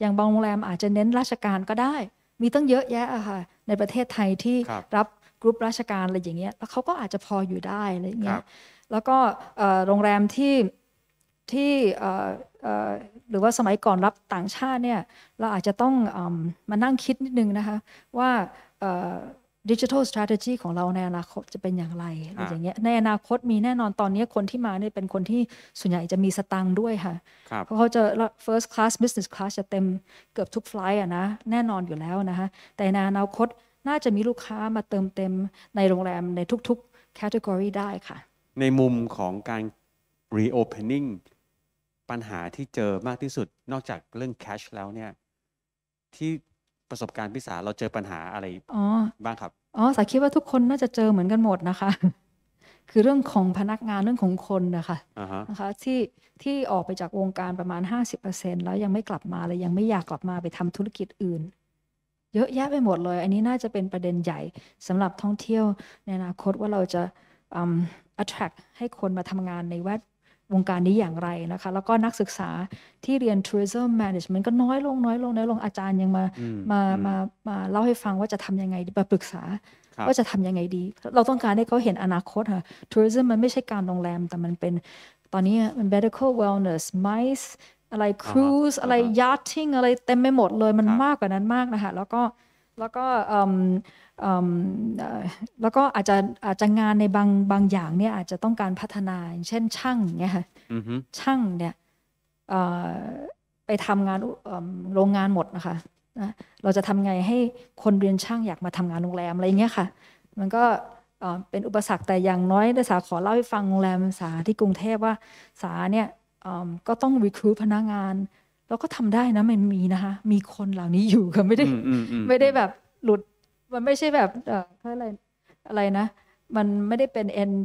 [SPEAKER 2] อย่างบางโรงแรมอาจจะเน้นราชการก็ได้ มีตั้งเยอะแยะอะค่ะในประเทศไทยที่รับกรุ๊ปราชการอะไรอย่างเงี้ยแล้วเขาก็อาจจะพออยู่ได้อะไรอย่างเงี้ยแล้วก็โรงแรมที่ที่หรือว่าสมัยก่อนรับต่างชาติเนี่ยเราอาจจะต้องอมานั่งคิดนิดนึงนะคะ ว่าดิจิทัลสตรัทจีของเราในอนาคตจะเป็นอย่างไรอะไรอย่างเงี้ยในอนาคตมีแน่นอนตอนนี้คนที่มาเนี่ยเป็นคนที่ส่วนใหญ่จะมีสตังค์ด้วยค่ะ เพราะเขาจะ first class business class จะเต็มเกือบทุกไฟล์อะนะแน่นอนอยู่แล้วนะคะแต่ในอนาคตน่าจะมีลูกค้ามาเติมเต็มในโรงแรมในทุกๆ category ได้ค่ะ
[SPEAKER 1] ในมุมของการ reopening ปัญหาที่เจอมากที่สุดนอกจากเรื่องแคชแล้วเนี่ย ที่ประสบการณ์พิสาเราเจอปัญหาอะไรบ้างครับ
[SPEAKER 2] อ๋อ สาคิดว่าทุกคนน่าจะเจอเหมือนกันหมดนะคะ คือเรื่องของพนักงานเรื่องของคนนะคะนะคะที่ที่ออกไปจากวงการประมาณ 50%แล้วยังไม่กลับมาเลยยังไม่อยากกลับมาไปทำธุรกิจอื่น เยอะแยะไปหมดเลยอันนี้น่าจะเป็นประเด็นใหญ่สำหรับท่องเที่ยวในอนาคตว่าเราจะ attract ให้คนมาทำงานในแวดวงการนี้อย่างไรนะคะ แล้วก็นักศึกษาที่เรียน tourism management ก็น้อยลงน้อยลง น้อยลงอาจารย์ยังมามามามาเล่าให้ฟังว่าจะทำยังไงมาปรึกษา ว่าจะทำยังไงดี เราต้องการให้เขาเห็นอนาคตค่ะ tourism มันไม่ใช่การโรงแรม แต่มันเป็นตอนนี้ มัน medical wellness mice อะไร cruise อะไร yachting อะไรเต็มไปหมดเลยมันมากกว่านั้นมากนะคะ แล้วก็แล้วก็แล้วก็อาจจะอาจจะงานในบางบางอย่างเนี่ยอาจจะต้องการพัฒนาเช่นช่างเนี่ยค่ะช่างเนี่ยไปทำงานโรงงานหมดนะคะเราจะทำไงให้คนเรียนช่างอยากมาทำงานโรงแรม อะไรเงี้ยค่ะ มันก็เป็นอุปสรรคแต่อย่างน้อยสาขอเล่าให้ฟังโรงแรมสาที่กรุงเทพว่าสาเนี่ยก็ต้องรีคูพนักงานเราก็ทำได้นะมันมีนะคะมีคนเหล่านี้อยู่ก็ไม่ได้ไม่ได้แบบหลุดมันไม่ใช่แบบเอ่ออะไรอะไรนะ มันไม่ได้เป็น end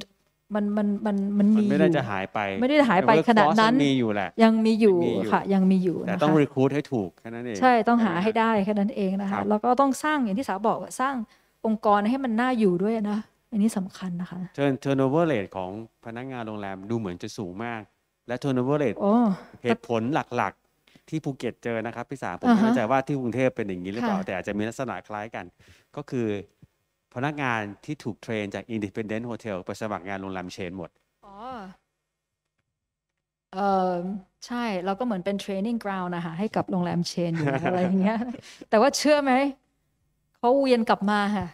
[SPEAKER 2] มันมันมันมันมีไม่ได้จะหายไป ไม่ได้หายไปขนาดนั้นมีอยู่แหละยังมีอยู่ค่ะยังมีอยู่แต่ต้องรี
[SPEAKER 1] คูดให้ถูกแค่นั้นเองใช่ ต้อง
[SPEAKER 2] หาให้ได้แค่นั้นเองนะคะแล้วก็ต้องสร้างอย่างที่สาวบอกสร้างองค์กรให้มันน่าอยู่ด้วยนะอันนี้สำคัญนะคะ
[SPEAKER 1] เทร์นเทอร์โนเวอร์เรทของพนักงานโรงแรมดูเหมือนจะสูงมาก และเทอร์โนเวอร์เรทเหตุผลหลักๆที่ภูเก็ตเจอนะครับพี่สาผมไม่แน่ใจว่าที่กรุงเทพเป็นอย่างนี้หรือเปล่า แต่อาจจะมีลักษณะคล้ายกัน ก็คือ พนักงานที่ถูกเทรนจากอ i n d เพนเดนต์โฮเทลไปสมัครงานโรงแรมเชนหมด
[SPEAKER 2] อ๋อ เออใช่เราก็เหมือนเป็นเทรนนิ่งกราวนะคะให้กับโรงแรมเชนอยู่อะไรอย่างเงี้ยแต่ว่าเชื่อไหมเขาเวียนกลับมาค่ะ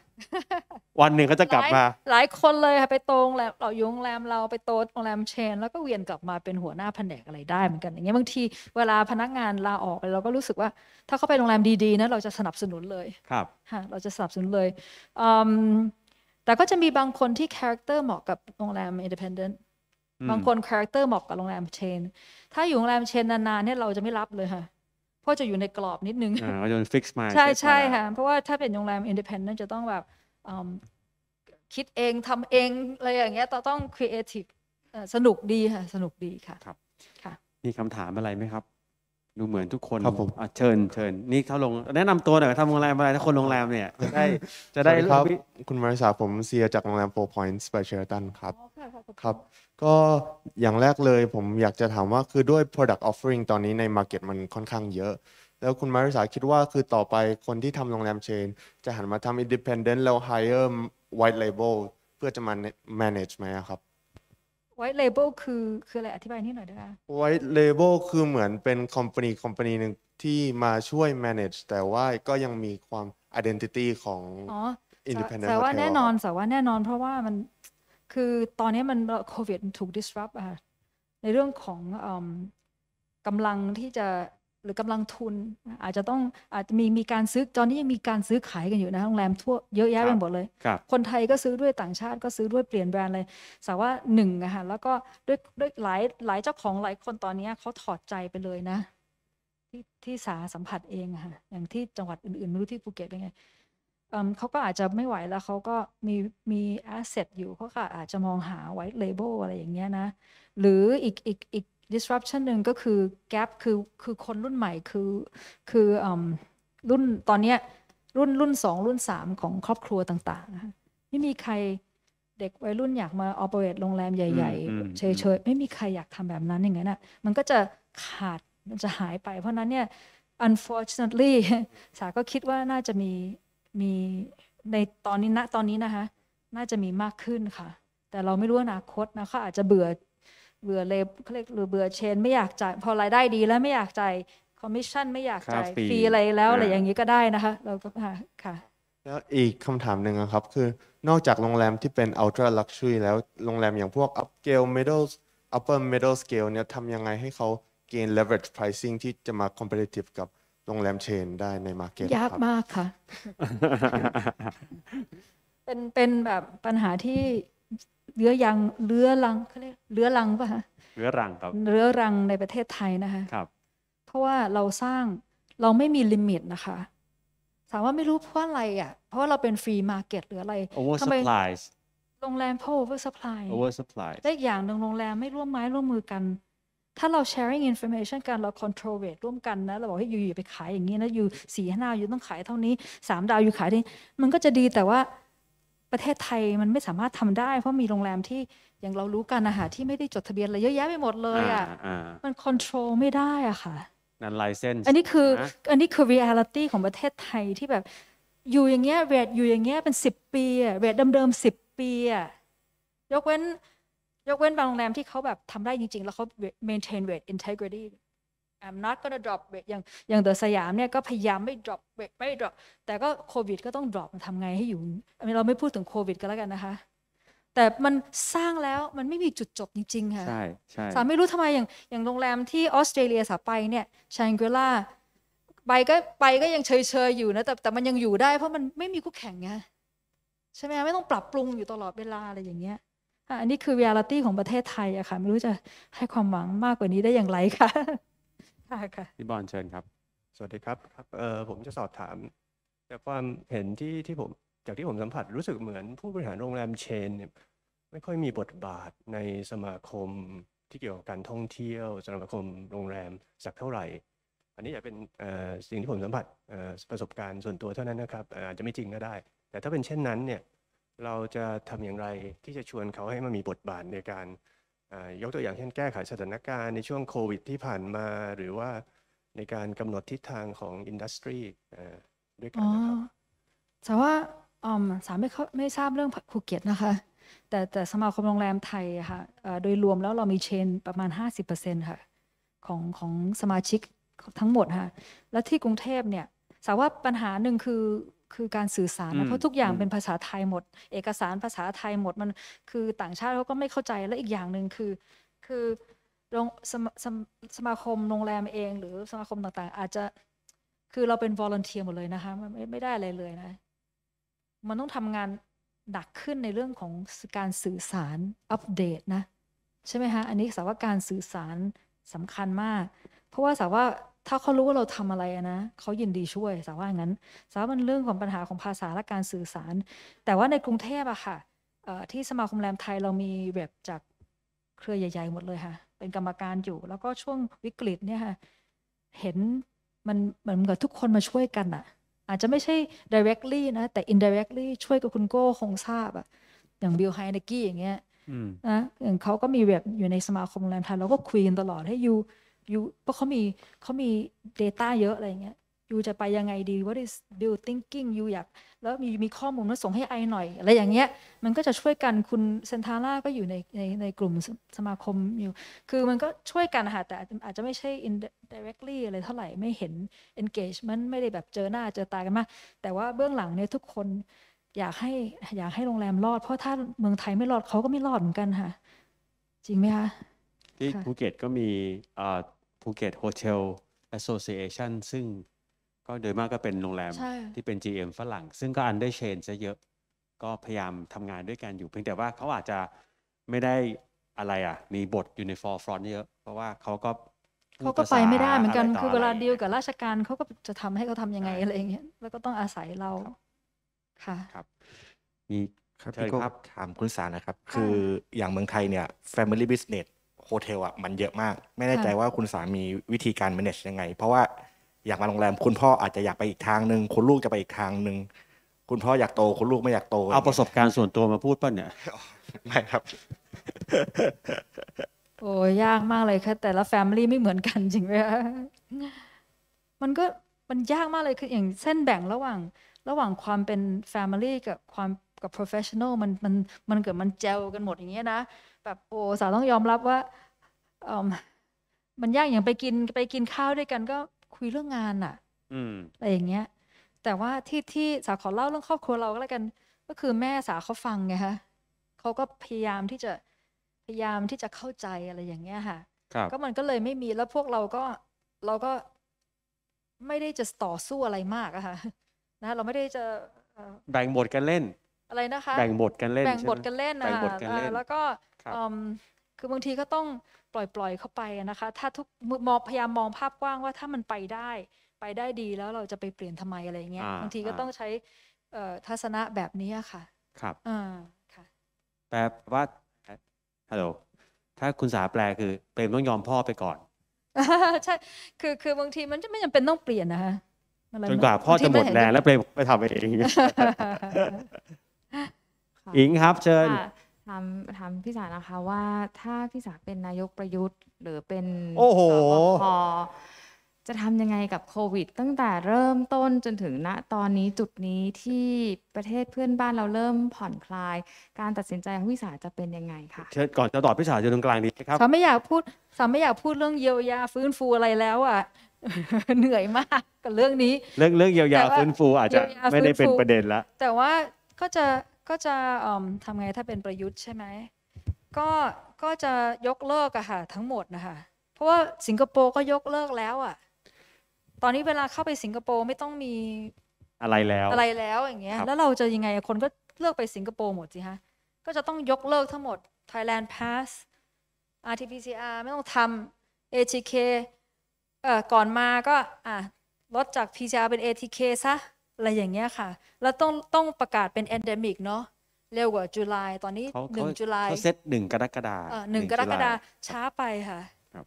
[SPEAKER 1] วันหนึ่งเขาจะกลับมา
[SPEAKER 2] หลายคนเลยค่ะไปตรงแรมเรายุงแรมเราไปโต๊ะโรงแรมเชน แล้วก็เวียนกลับมาเป็นหัวหน้าแผนกอะไรได้เหมือนกันอย่างเงี้ยบางทีเวลาพนักงานลาออกเราก็รู้สึกว่า ถ้าเขาไปโรงแรมดีๆนะเราจะสนับสนุนเลยครับค่ะเราจะสนับสนุนเลยแต่ก็จะมีบางคนที่คาแรคเตอร์เหมาะกับโรงแรมอินดิพเอนเดนต์บางคนคาแรคเตอร์เหมาะกับโรงแรมเชนถ้าอยู่โรงแรมเชนนานๆเนี่ยเราจะไม่รับเลยค่ะพ่อจะอยู่ในกรอบนิดนึงอ่าโดน
[SPEAKER 1] ฟิกซ์มาใช่ใช่ค่ะ
[SPEAKER 2] เพราะว่าถ้าเป็นโรงแรมอินดิเพนเดนจะต้องแบบคิดเองทำเองอะไรอย่างเงี้ยต้องครีเอทีฟสนุกดีค่ะ สนุก
[SPEAKER 3] ดี ค่ะครับค่ะ
[SPEAKER 1] มีคำถามอะไรไหมครับ ดูเหมือนทุกคนครับผมเชิญเชิญนี่เขาลงแนะนำตัวหน่อยทำโรงแรมอะไรถ้าคนโรงแรมเนี่ยจะได้จะได้ครับคุณมาริสาผมเซียจากโรงแรมโฟร์พอยต์สเปเชียลตันครับครับก็อย่างแรกเลยผมอยากจะถามว่าคือด้วย product offering ตอนนี้ใน market มันค่อนข้างเยอะ แล้วคุณมาริสาคิดว่าคือต่อไปคนที่ทำโรงแรมเชน จะหันมาทำ independent แล้ว hire white label เพื่อจะมา manage ไหมครับ
[SPEAKER 2] white label คือคืออะไรอธิบายนิดหน่อยได้ไหม
[SPEAKER 1] white label คือเหมือนเป็น company company หนึ่งที่มาช่วย manage แต่ว่าก็ยังมีความ identity ของ
[SPEAKER 2] independent แต่ว่าแน่นอนแต่ว่าแน่นอนเพราะว่ามันคือตอนนี้มันโควิดถูก disrupt ะในเรื่องของกำลังที่จะหรือกำลังทุนอาจจะต้องอาจจะมีมีการซื้อตอนนี้ยังมีการซื้อขายกันอยู่นะโรงแรมทั่วเยอะแยะไปหมดเลย คนไทยก็ซื้อด้วยต่างชาติ ก็ซื้อด้วยเปลี่ยนแบรนด์เลยแต่ว่าหนึ่งอะค่ะแล้วก็ด้วยด้วยหลายหลายเจ้าของหลายคนตอนนี้เขาถอดใจไปเลยนะ ที่ที่สาสัมผัสเองอะค่ะอย่างที่จังหวัดอื่นๆไม่รู้ที่ภูเก็ตเป็นไงเขาก็อาจจะไม่ไหวแล้วเขาก็มี มีแอสเซทอยู่เขาก็อาจจะมองหาไว้เลเบลอะไรอย่างเงี้ยนะ หรืออีกอีก อีก disruption หนึ่งก็คือ gap คือคือคนรุ่นใหม่คือคืออรุ่นตอนเนี้ยรุ่นรุ่นสองรุ่นสามของครอบครัวต่างๆ ไม่มีใครเด็กวัยรุ่นอยากมาออเปเรตโรงแรมใหญ่ ๆเฉยๆไม่มีใครอยากทำแบบนั้นอย่างเงี้ยนะมันก็จะขาด มันจะหายไป เพราะนั้นเนี่ย unfortunately สาก็คิดว่าน่าจะมีมีในตอนนี้ณตอนนี้นะคะน่าจะมีมากขึ้นค่ะ แต่เราไม่รู้อนาคตนะคะ อาจจะเบื่อเบื่อเลบเขาเรียกหรือเบื่อเชน ไม่อยากจ่าย พอรายได้ดีแล้วไม่อยากจ่าย คอมมิชชั่นไม่อยากจ่าย ฟรีอะไรแล้วอะไรอย่างนี้ก็ได้นะคะเราก็ค่ะ
[SPEAKER 1] แล้วอีกคำถามหนึ่งครับ คือนอกจากโรงแรมที่เป็นอัลตร้าลักชัวรี่แล้วโรงแรมอย่างพวกอัพเกล e m ด d d l e u p ป e r m i d ม l e s c a ล e เนี่ยทำยังไงให้เขากณฑ์เลเวอเรจไพรซิ่งที่จะมาคอมเพลติฟกับโรงแรมเชนได้ในมาร์เก็ตยาก
[SPEAKER 2] มากค่ะเป็นเป็นแบบปัญหาที่เรื้อยังเรื้อรังเขาเรียกเรื้อรังป่ะคะเรื้อรังครับเรื้อรังในประเทศไทยนะคะครับเพราะว่าเราสร้างเราไม่มีลิมิตนะคะถามว่าไม่รู้เพราะอะไรอ่ะเพราะว่าเราเป็นฟรีมาร์เก็ตหรืออะไรโอเวรโรงแรมพราโอเวอร์สป이ดโอเวอร์สป이ดและอย่างหนึ่งโรงแรมไม่ร่วมไม้ร่วมมือกันถ้าเรา sharing information กัน เรา control rate ร่วมกันนะ เราบอกให้อยู่อย่าไปขายอย่างนี้นะ อยู่สี่ห้าาว อยู่ต้องขายเท่านี้สามดาว อยู่ขายที่มันก็จะดีแต่ว่าประเทศไทยมันไม่สามารถทำได้ เพราะมีโรงแรมที่ อย่างเรารู้กันนะคะที่ไม่ได้จดทะเบียนอะไรเยอะแยะไปหมดเลยอ่ะมัน control ไม่ได้อ่ะค่ะ
[SPEAKER 1] นั่นไลเซนส์อันนี้คือ
[SPEAKER 2] อันนี้คือ reality ของประเทศไทยที่แบบอยู่อย่างเงี้ยเรทอยู่อย่างเงี้ยเป็นสิบปีอะเรทเดิมๆสิบปีอะยกเว้นยกเว้นบางโรงแรมที่เขาแบบทำได้จริงๆ แล้วเขา maintain weight integrity I'm not gonna drop weight อย่างอย่างเดอะสยามเนี่ยก็พยายามไม่ drop weight ไม่ drop แต่ก็โควิดก็ต้อง drop ทำไงให้อยู่เราไม่พูดถึงโควิดกันแล้วกันนะคะ แต่มันสร้างแล้วมันไม่มีจุดจบจริงๆ ค่ะใช่ใช่สามไม่รู้ทำไม อย่างอย่างโรงแรมที่ออสเตรเลียสาไปเนี่ยชางเกล่าไปก็ไปก็ยังเชยๆอยู่นะแต่แต่มันยังอยู่ได้เพราะมันไม่มีคู่แข่งไงใช่ไหมไม่ต้องปรับปรุงอยู่ตลอดเวลาอะไรอย่างเงี้ยอันนี้คือเรียลิตี้ของประเทศไทยอะค่ะ ไม่รู้จะให้ความหวังมากกว่านี้ได้อย่างไรคะค่ะค่ะ
[SPEAKER 1] พี่บอลเชิญครับ สวัสดีครับเออผมจะสอบถามจากความเห็นที่ที่ผมจากที่ผมสัมผัสรู้สึกเหมือนผู้บริหารโรงแรมเชนเนี่ยไม่ค่อยมีบทบาทในสมาคมที่เกี่ยวกับการท่องเที่ยวสมาคมโรงแรมสักเท่าไหร่ อันนี้อยากเป็นสิ่งที่ผมสัมผัสประสบการณ์ส่วนตัวเท่านั้นนะครับอาจจะไม่จริงก็ได้ แต่ถ้าเป็นเช่นนั้นเนี่ยเราจะทำอย่างไรที่จะชวนเขาให้มามีบทบาทในการยกตัวอย่างเช่นแก้ไขสถานการณ์ในช่วงโควิดที่ผ่านมาหรือว่าในการกำหนดทิศทางของอินดัสทรีด้วย
[SPEAKER 2] กันนะครับแต่ว่าอมสามไม่ไม่ทราบเรื่องภูเก็ตนะคะแต่แต่สมาคมโรงแรมไทยค่ะโดยรวมแล้วเรามีเชนประมาณ 50%ค่ะ ของของสมาชิกทั้งหมดค่ะและที่กรุงเทพเนี่ยสาว่าปัญหาหนึ่งคือคือการสื่อสารนะเพราะทุกอย่างเป็นภาษาไทยหมด เอกสารภาษาไทยหมดมันคือต่างชาติเขาก็ไม่เข้าใจและอีกอย่างหนึ่งคือคือโรงสมสมสมาคมโรงแรมเอง หรือสมาคมต่างๆ อาจจะคือเราเป็นวอลเนเทียหมดเลยนะคะมันไม่ไม่ได้อะไรเลยนะมันต้องทำงานหนักขึ้นในเรื่องของการสื่อสารอัปเดตนะใช่ไหมคะอันนี้สาวว่าการสื่อสารสำคัญมาก เพราะว่าสาวว่าถ้าเขารู้ว่าเราทำอะไรนะ เขายินดีช่วยสาว่างั้น สาว่ามันเรื่องของปัญหาของภาษาและการสื่อสาร แต่ว่าในกรุงเทพอะค่ะที่สมาคมแรมไทยเรามีแบบจากเครือใหญ่ๆหมดเลยค่ะ เป็นกรรมการอยู่ แล้วก็ช่วงวิกฤตเนี่ยค่ะเห็นมันเหมือนกับทุกคนมาช่วยกันอะอาจจะไม่ใช่ directly นะ แต่ indirectly ช่วยกับคุณโก้คงทราบอะอย่างบิลไฮนกี้อย่างเงี้ยนะอย่างเขาก็มีแบบอยู่ในสมาคมแรงไทยเราก็คุยกันตลอดให้ยู่ยูเพราะเขามีเขามี Data เยอะอะไรเงี้ยยูจะไปยังไงดี what is build thinking ยูอยาก แล้วมีมีข้อมูลมาส่งให้ไอหน่อย อะไรอย่างเงี้ยมันก็จะช่วยกันคุณเซนทาร่าก็อยู่ในในในกลุ่มสมาคมอยู่ คือมันก็ช่วยกันค่ะแต่อาจจะไม่ใช่ indirectly อะไรเท่าไหร่ไม่เห็น engagement ไม่ได้แบบเจอหน้าเจอตากันมากแต่ว่าเบื้องหลังเนี่ยทุกคน อยากให้อยากให้โรงแรมรอด เพราะถ้าเมืองไทยไม่รอดเขาก็ไม่รอดเหมือนกันค่ะ จริงไหมคะ
[SPEAKER 3] ที่ภู
[SPEAKER 1] เก็ตก็มีอ่าภูเก็ตโฮเทลแอสโซเซชันซึ่งก็โดยมากก็เป็นโรงแรมที่เป็น GM ฝรั่ง ซึ่งก็อันได้เชนซะเยอะก็พยายามทำงานด้วยกันอยู่ เพียงแต่ว่าเขาอาจจะไม่ได้อะไรอ่ะมีบทอยู่ในฟอร์ฟรอนเยอะ เพราะว่าเขาก็เขาก็ไปไม่ได้เหมือนกันคือเวลาด
[SPEAKER 2] ีลกับราชการเขาก็จะทำให้เขาทำยังไง อะไรอย่างเงี้ยแล้วก็ต้องอาศัยเรา ค่ะครับ
[SPEAKER 1] มีครับพี่ก็ถามคุณสารนะครับคืออย่างเมืองไทยเนี่ย Family Business โฮเทลอ่ะมันเยอะมาก ไม่แน่ใจว่าคุณสามีวิธีการ manage ยังไง เพราะว่าอยากมาโรงแรม คุณพ่ออาจจะอยากไปอีกทางหนึ่งคุณลูกจะไปอีกทางหนึ่งคุณพ่ออยากโตคุณลูกไม่อยากโตเอาประสบการณ์ส่วนตัวมาพูดป่ะเนี่ยไม่ครับ
[SPEAKER 2] โอ้ยากมากเลยค่ะแต่ละแฟมิลี่ไม่เหมือนกัน จริงไหมคะมันก็มันยากมากเลยคืออย่างเส้นแบ่งระหว่าง ระหว่างความเป็นแฟมิลี่ กับความกับ professional มันมันมันเกิดมันเจลกันหมดอย่างเงี้ยนะแบบโอ้สาวต้องยอมรับว่ามันยากอย่างไปกินไปกินข้าวด้วยกัน ก็คุยเรื่องงานอะอะไรอย่างเงี้ย แต่ว่าที่ที่สาวขอเล่าเรื่องครอบครัวเราก็แล้วกัน ก็คือแม่สาวเขาฟังไงคะเขาก็พยายามที่จะพยายามที่จะเข้าใจอะไรอย่างเงี้ยค่ะก็มันก็เลยไม่มีแล้วพวกเราก็เราก็ ไม่ได้จะต่อสู้อะไรมากอะค่ะนะเราไม่ได้จะ
[SPEAKER 1] แบ่งบทกันเล่น
[SPEAKER 2] อะไรนะคะแบ่งบทกันเล่นแบ่งบทกันเล่นนะแบ่งบทกันเล่นแล้วก็คือบางทีก็ต้องปล่อยๆเข้าไปนะคะ ถ้าทุกมองพยายามมองภาพกว้างว่าถ้ามันไปได้ ไปได้ดีแล้วเราจะไปเปลี่ยนทำไมอะไรเงี้ย บางทีก็ต้องใช้ทัศนะแบบนี้ค่ะ ครับอ่าค่ะ
[SPEAKER 1] แปลว่าฮัลโหลถ้าคุณสาแปลคือ เปรมต้องยอมพ่อไปก่อน
[SPEAKER 2] ใช่ คือคือบางทีมันจะไม่จำเป็นต้องเปลี่ยนนะคะจนกว่าพ่อจะหมดแรง
[SPEAKER 1] แล้วเปรมไปทำเองอิงครับ เชิญถามถามพี่สานะคะว่า ถ้าพี่สาเป็นนายกประยุทธ์
[SPEAKER 2] หรือเป็นสบคจะทำยังไงกับโควิด ตั้งแต่เริ่มต้นจนถึงณตอนนี้จุดนี้ที่ประเทศเพื่อนบ้านเราเริ่มผ่อนคลาย การตัดสินใจของพี่สาจะเป็นยังไงคะ
[SPEAKER 1] เชิญก่อนจะตอบพี่สาจะตรงกลางดีครับสาไม
[SPEAKER 2] ่อยากพูดสาไม่อยากพูดเรื่องเยียวยาฟื้นฟูอะไรแล้วอ่ะ เหนื่อยมาก กับเรื่องนี้เร
[SPEAKER 1] ื่องเรื่องเยียวยาฟื้นฟูอาจจะไม่ได้เป็นประเด็นละ
[SPEAKER 2] แต่ว่าก็จะก็จะทำไงถ้าเป็นประยุทธ์ใช่ไหมก็ก็จะยกเลิกอะค่ะทั้งหมดนะคะ เพราะว่าสิงคโปร์ก็ยกเลิกแล้วอะตอนนี้เวลาเข้าไปสิงคโปร์ไม่ต้องมี
[SPEAKER 1] อะไรแล้วอะไรแล้
[SPEAKER 2] วอย่างเงี้ยแล้วเราจะยังไงคนก็เลือกไปสิงคโปร์หมดสิฮะก็จะต้องยกเลิกทั้งหมด Thailand Pass RT-PCR ไม่ต้องทำ ATK เอ่อก่อนมาก็อ่ะลดจาก PCR เป็น ATK ซะอะไรอย่างเงี้ยค่ะ แล้วต้องต้องประกาศเป็นอนเดมิกเนาะเร็วกว่าจุลายตอนนี้หนึ่งจุลายเขาเซ
[SPEAKER 1] ตหนึ่งกรกฎาคมหนึ่งกรกฎาคม
[SPEAKER 2] ช้าไปค่ะ ครับ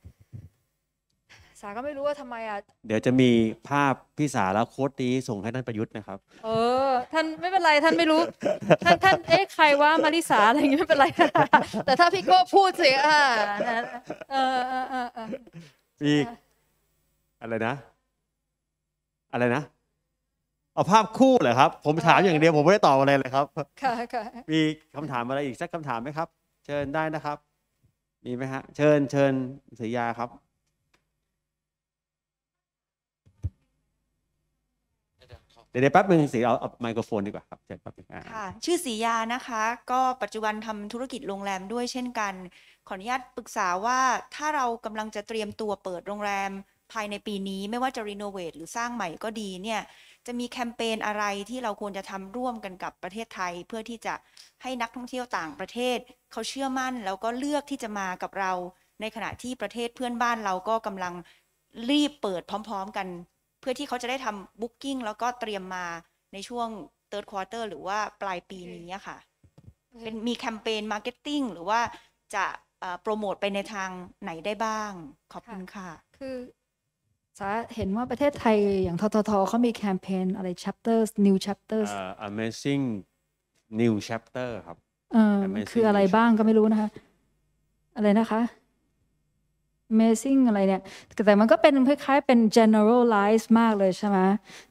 [SPEAKER 2] สาก็ไม่รู้ว่าทำไมอ่ะ
[SPEAKER 1] เดี๋ยวจะมีภาพพี่สาแล้วโค้ดนี้ส่งให้ท่านประยุทธ์นะครับ
[SPEAKER 2] เออ ท่านไม่เป็นไร ท่านไม่รู้ ท่านท่านเอ๊ะใครว่ามาริสาอะไรอย่างงี้ยไม่เป็นไร แต่ถ้าพี่โก้พูดสิอ่า เออเออเออ
[SPEAKER 1] อีอะไรนะ อะไรนะเอาภาพคู่เหรอครับ ผมถามอย่างเดียวผมไม่ได้ตอบอะไรเลยครับ
[SPEAKER 2] ค่ะค่ะม
[SPEAKER 1] ีคำถามอะไรอีกสักคำถามไหมครับ เชิญได้นะครับ มีไหมฮะเชิญเชิญสียาครับเดี๋ยวแป๊บนึงสีเอาเอาไมโครโฟนดีกว่าครับเชิญครับ
[SPEAKER 2] ค่ะชื่อสียานะคะ ก็ปัจจุบันทำธุรกิจโรงแรมด้วยเช่นกันขออนุญาตปรึกษาว่าถ้าเรากำลังจะเตรียมตัวเปิดโรงแรมภายในปีนี้ไม่ว่าจะรีโนเวทหรือสร้างใหม่ก็ดีเนี่ยจะมีแคมเปญอะไรที่เราควรจะทำร่วมกันกับประเทศไทย เพื่อที่จะให้นักท่องเที่ยวต่างประเทศ เขาเชื่อมั่นแล้วก็เลือกที่จะมากับเราในขณะที่ประเทศเพื่อนบ้านเราก็กำลังรีบเปิดพร้อมๆกัน เพื่อที่เขาจะได้ทำบุ๊กคิ้งแล้วก็เตรียมมาในช่วงเติร์ดควอเตอร์หรือว่าปลายปีนี้ค่ะ เป็นมีแคมเปญมาร์เก็ตติ้งหรือว่าจะโปรโมทไปในทางไหนได้บ้างขอบคุณค่ะ คือจะเห็นว่าประเทศไทยอย่างทททเขามีแคมเปญอะไร chapters new chapters
[SPEAKER 1] uh, amazing new chapter ค
[SPEAKER 2] รับเออคืออะไรบ้างก็ไม่รู้นะคะ อะไรนะคะ Amazing อะไรเนี่ย แต่มันก็เป็น คล้ายๆ เป็น generalize มากเลยใช่ไหม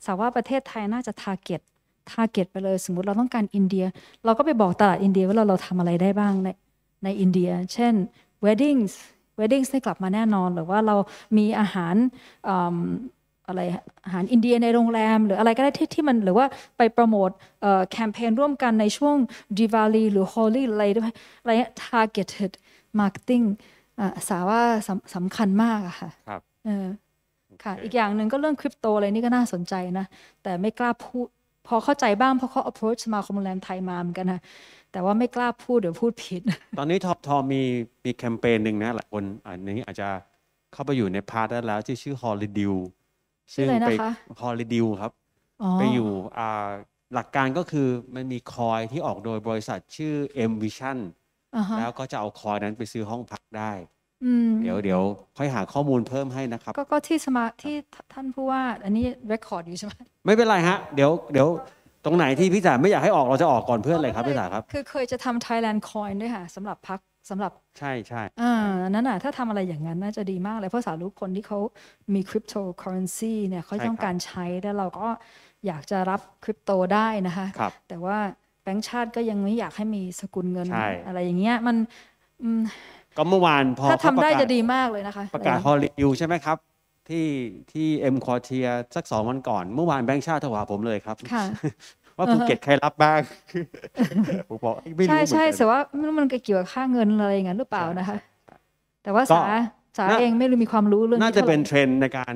[SPEAKER 2] สาว่าประเทศไทยน่าจะ target target ไปเลย สมมติเราต้องการอินเดีย เราก็ไปบอกตลาดอินเดียว่าเราเราทำอะไรได้บ้างในในอินเดีย เช่น weddings เวดดิ้งได้กลับมาแน่นอนหรือว่าเรามีอาหารอะไรอาหารอินเดียในโรงแรม หรืออะไรก็ได้ที่ที่มันหรือว่าไปโปรโมทแคมเปญร่วมกันในช่วงดีวาลีหรือฮอลลี่อะไรด้วยอะไร targeted marketing สาว่าสำคัญมากค่ะครับค่ะ อีกอย่างหนึ่งก็เรื่องคริปโตอะไรนี่ก็น่าสนใจนะ แต่ไม่กล้าพูดพอเข้าใจบ้าง เพราะเขา approach สมาคมโรงแรมไทยมาเหมือนกันนะแต่ว่าไม่กล้าพูด เดี๋ยวพูดผิด
[SPEAKER 1] ตอนนี้ทอปทอมีมีแคมเปญหนึ่งนะหลายคนอันนี้อาจจะเข้าไปอยู่ในพาร์ทแล้ว ที่ชื่อฮอลลีดิวชื่ออะไรนะคะฮอลลีดิวครับไปอยู่อ่าหลักการก็คือ มันมีคอยที่ออกโดยบริษัทชื่อ M Vision แล้วก็จะเอาคอยนั้นไปซื้อห้องพักได้เดี๋ยวเดี๋ยวค่อยหาข้อมูลเพิ่มให้นะครับ
[SPEAKER 2] ก็ที่สมาที่ท่านผู้ว่าอันนี้เรคคอร์ดอยู่ใช่ไหม
[SPEAKER 1] ไม่เป็นไรฮะ เดี๋ยวเดี๋ยวตรงไหนที่พี่จ๋าไม่อยากให้ออกเราจะออกก่อนเพื่อนเลยครับพี่จ๋าครับ
[SPEAKER 2] คือเคยจะทำ Thailand Coin ด้วยค่ะสำหรับพักสำหรับใช่ใช่อ่านั้นน่ะถ้าทำอะไรอย่างนั้นน่าจะดีมากเลยเพราะสารุคนที่เขามีคริปโตเคอเรนซีเนี่ยเขาต้องการใช้แล้วเราก็อยากจะรับคริปโตได้นะคะคแต่ว่าแบงก์ชาติก็ยังไม่อยากให้มีสกุลเงินอะไรอย่างเงี้ยมัน
[SPEAKER 1] ก็เมื่อวานพอถ้าทำได้จะดี
[SPEAKER 2] มากเลยนะคะ ประกาศฮอล
[SPEAKER 1] ลีวูใช่ไหมครับ ที่ที่เอ็มคอเทียสักสองวันก่อน เมื่อวานแบงค์ชาติถวาผมเลยครับว่าภูเก็ตใครรับบ้างผมบอกไม่รู้ใช่ใช่แต่ว่
[SPEAKER 2] ามันเกี่ยวกับค่าเงินอะไรอย่างนั้นหรือเปล่านะคะ แต่ว่าสา สาเองไม่รู้มีความรู้เรื่องน่าจะเป็นเ
[SPEAKER 1] ทรนในการ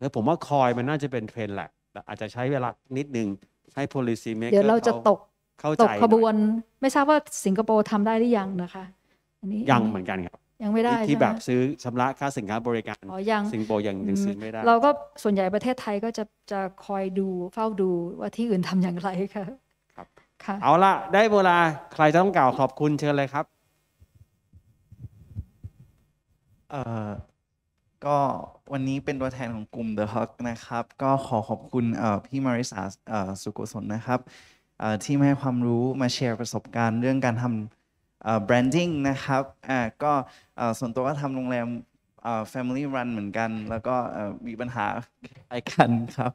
[SPEAKER 1] แล้วผมว่าคอยมันน่าจะเป็นเทรนแหละ อาจจะใช้เวลานิดนึงให้ policy maker เดี๋ยวเราจะตกเข้าใจตกขบว
[SPEAKER 2] นไม่ทราบว่าสิงคโปร์ทำได้หรือยังนะคะนี้ยังเหมือนกันครับยังไม่ได้ที่แบบ
[SPEAKER 1] ซื้อชำระค่าสินค้าบริการสิงโปร์ยังยังซื้อไม่ได้ เราก็
[SPEAKER 2] ส่วนใหญ่ประเทศไทยก็จะจะคอยดูเฝ้าดูว่าที่อื่นทำอย่างไรค่ะครับ เ
[SPEAKER 1] อาละได้เวลาใครจะต้องกล่าวขอบคุณเชิญเลยครับเอ่อก็วันนี้เป็นตัวแทนของกลุ่ม The h ฮักนะครับ ก็ขอขอบคุณพี่มาริสาสุโกศลนะครับที่มาให้ความรู้มาแชร์ประสบการณ์เรื่องการทำแบรนดิ้งนะครับอ่าก็ส่วนตัวก็ทำโรงแรม Family Run เหมือนกัน แล้วก็มีปัญหาไอกันครับ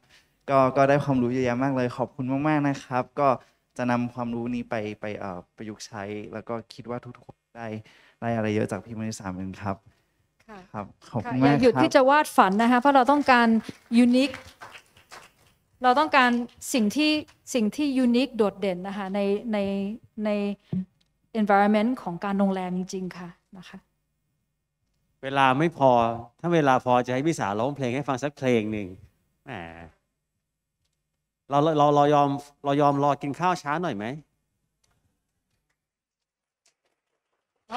[SPEAKER 1] ก็ก็ได้ความรู้เยอะแยะมากเลยขอบคุณมาก ๆ นะครับ ก็จะนำความรู้นี้ไปไปประยุกต์ใช้แล้วก็คิดว่าทุกๆคนได้ ได้อะไรเยอะจากพี่มณิสามเองครับ
[SPEAKER 3] ครับ ขอบคุณมากอย่าหยุดที่จะ
[SPEAKER 2] วาดฝันนะคะเพราะเราต้องการยูนิคเราต้องการสิ่งที่สิ่งที่ยูนิคโดดเด่นนะคะในในใน environment ของการโรงแรมจริง ๆ ค่ะนะคะ
[SPEAKER 3] เว
[SPEAKER 1] ลาไม่พอ ถ้าเวลาพอจะให้พี่สาร้องเพลงให้ฟังสักเพลงหนึ่งแหม เราเราเรายอมเรายอมรอกินข้าวช้าหน่อยไหมข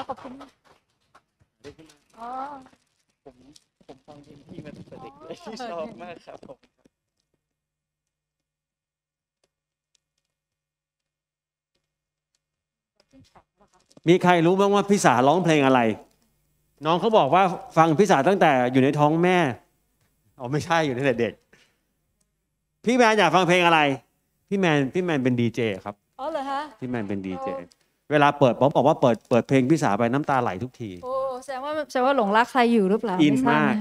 [SPEAKER 3] อบคุณอ๋อ ผมผมฟังเพลงพี่มาตั้งแต่เด็กเลยที่ชอบม
[SPEAKER 1] ากครับผมมีใครรู้บ้างว่าพี่สาร้องเพลงอะไร น้องเขาบอกว่าฟังพี่สาตั้งแต่อยู่ในท้องแม่ อ๋อ ไม่ใช่อยู่ในเด็กพี่แมนอยากฟังเพลงอะไร พี่แมนพี่แมนเป็นดีเจครับอ๋อเหรอฮะพี่แมนเป็นดีเจเวลาเปิด ผมบอกว่าเปิดเปิดเพลงพี่สาไปน้ำตาไหลทุกที
[SPEAKER 2] โอ้แสดงว่าแสดงว่าหลงรักใครอยู่หรือเปล่าอินมาก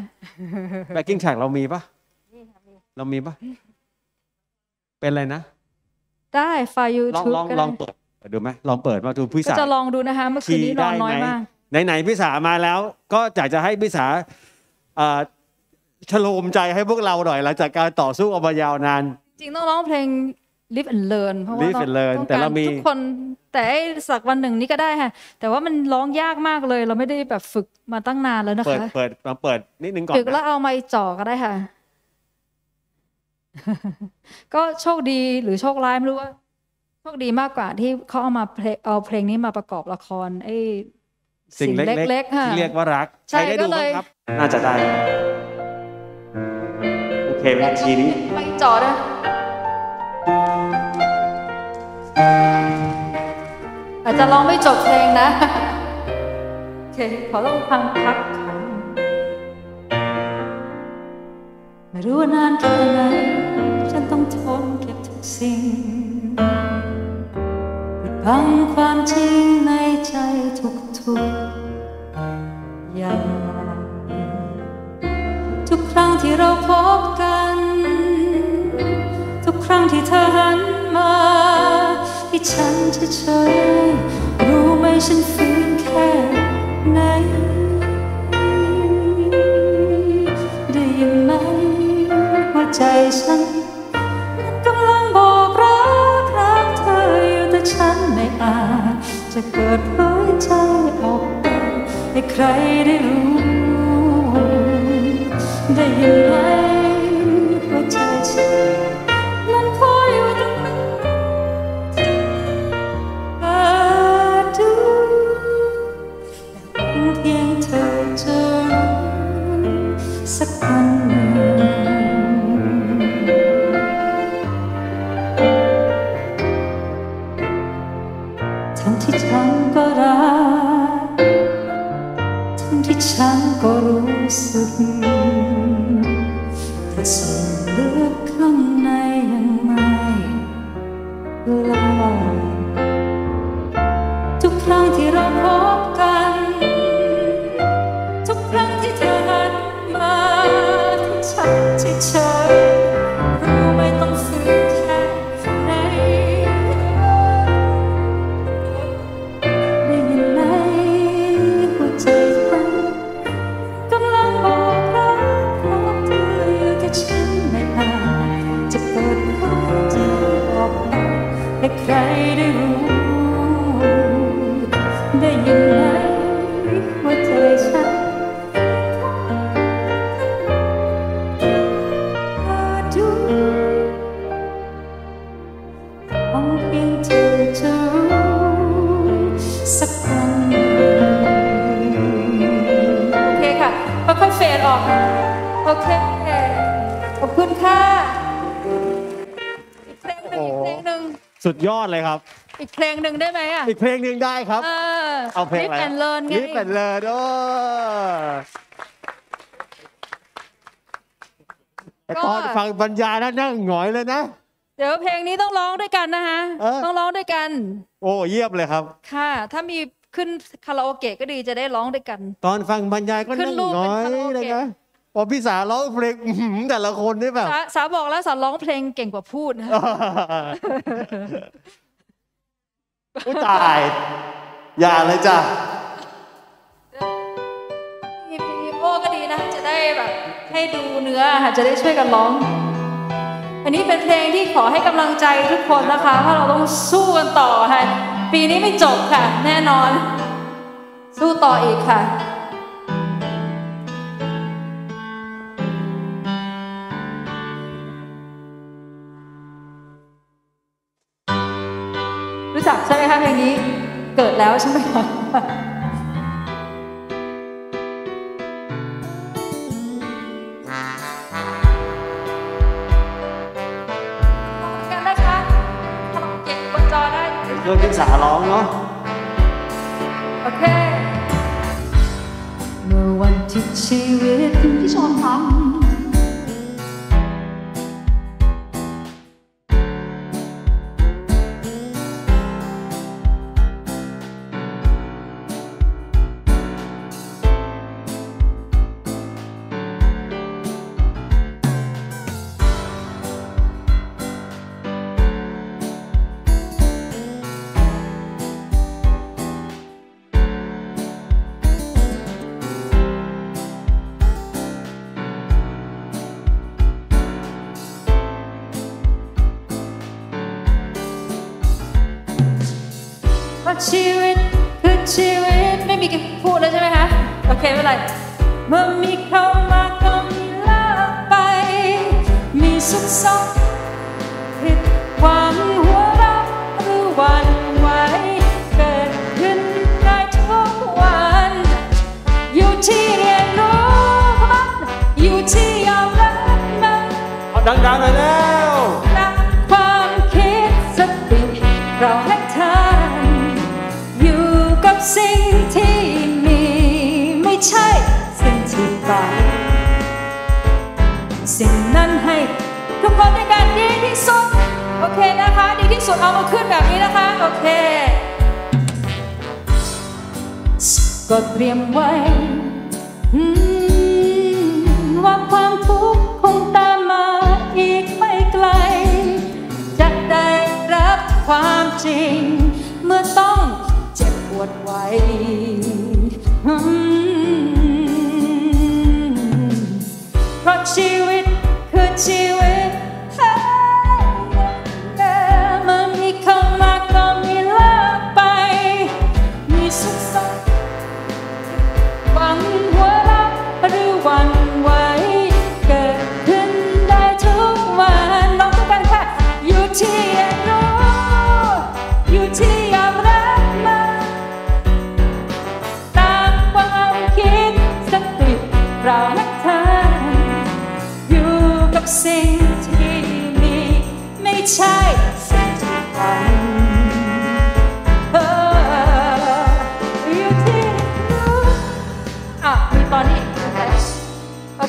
[SPEAKER 2] แบ็กกิ้ง
[SPEAKER 1] แท็กเรามีปะเรามีปะเป็นอะไรนะ
[SPEAKER 2] ได้ไฟยูทูบลองลองลองเ
[SPEAKER 1] ปิดดูไหมลองเปิดมาดูพี่สาจะล
[SPEAKER 2] องดูนะคะเมื่อคืนนี้นอนน้อยมาก
[SPEAKER 1] ไหนไหนพี่สามาแล้ว ก็อยากจะให้พี่สาชฉโลมใจให้พวกเราหน่อยหลังจากการต่อสู้ออมายาวนาน
[SPEAKER 2] จริงต้องร้องเพลง live and learn เพราะว่าต้องกาแต่เรามีทุกคนแต่สักวันหนึ่งนี้ก็ได้ค่ะ แต่ว่ามันร้องยากมากเลย เราไม่ได้แบบฝึกมาตั้งนานแล้วนะเปิดคะ
[SPEAKER 1] เปิดมาเปิดนิดนึงก่อนฝึกแล้วเอ
[SPEAKER 2] าไม้จ่อก็ได้ค่ะ ก็โชคดีหรือโชคร้ายไม่รู้ว่าโชคดีมากกว่าที่เขาเอามาเอาเพลงนี้มาประกอบละครไอ้สิ่งเล็กๆ ที่เรียก
[SPEAKER 1] ว่ารักใช่ได้ดูครับ น่าจะได้ โอเคเป็นทีนี้
[SPEAKER 2] ไม่จอดนะ
[SPEAKER 3] อาจจะร้องไม่จบเพลงนะ โอเค ขอต้องฟังพักขันไม่รู้ว่านานแค่ไหนฉันต้องทนเก็บทุกสิ่งบังความจริงในใจทุกทุกอย่าง ทุกครั้งที่เราพบกัน ทุกครั้งที่เธอหันมาที่ฉันจะเฉยรู้ไหมฉันฝืนแค่ไหนได้ยินไหมว่าใจฉันตาจะเปิดเผยใจออกไปให้ใครได้รู้ได้ยินไหม
[SPEAKER 1] สุดยอดเลยครับ
[SPEAKER 3] อีกเพลงหนึ่งได้ไหมอ่ะ อ
[SPEAKER 1] ีกเพลงหนึ่งได้ครับ เออเอาเพลงอะไรลิฟแอนเลินไงลิฟแอนเลินโ้วยตอนฟังบรรยายนั่งหงอยเลยนะ
[SPEAKER 2] เดี๋ยวเพลงนี้ต้องร้องด้วยกันนะคะต้องร้องด้วยกัน
[SPEAKER 1] โอ้เยี่ยมเลยครับ
[SPEAKER 2] ค่ะ ถ้ามีขึ้นคาราโอเกะก็ดีจะได้ร้องด้วยกัน
[SPEAKER 1] ตอนฟังบรรยายก็นั่งหงอยเลยนะพอพี่สาร้องเพลง แต่ละคนนี่แบบ
[SPEAKER 2] สาบอกแล้ว สาร้องเพลงเก่งกว่าพูดนะอุ้ตา
[SPEAKER 1] ยอย่าเลยจ้ะ
[SPEAKER 2] พี่พี่โก็ดีนะ จะได้แบบ ให้ดูเนื้อค่ะจะได้ช่วยกันร้อง อันนี้เป็นเพลงที่ขอให้กำลังใจทุกคนนะคะเพราะเราต้องสู้กันต่อค่ะ ปีนี้ไม่จบค่ะ แน่นอน สู้ต่ออีกค่ะใช่ไหมคะเพลงนี้เ
[SPEAKER 3] กิดแล้วใช่ไหมคะเรื่องทีนสาร้องเนาะ โอเค เมื่อวันที่ชีวิตที่ชอนทำอะไรมันมีเขามาก็มีลากไป มีสุขสมผิดความหัวรักหรือวันไหวเกิดขึ้นได้ทุกวัน อยู่ที่เรียนรู้มันอยู่ที่ยอมรับมัน
[SPEAKER 1] ดังๆเลยนะ
[SPEAKER 3] ทุกคนด้วยกันดีที่สุด โอเคนะคะ ดีที่สุดเอามาขึ้นแบบนี้นะคะ โอเคก็เตรียมไว้ ว่าความทุกข์คงตามมาอีกไม่ไกล จะได้รับความจริง เมื่อต้องเจ็บปวดไว้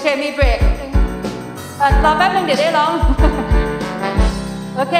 [SPEAKER 3] เคมีเบรกรอแป๊บนึงเดี๋ยวได้ร้องโอเค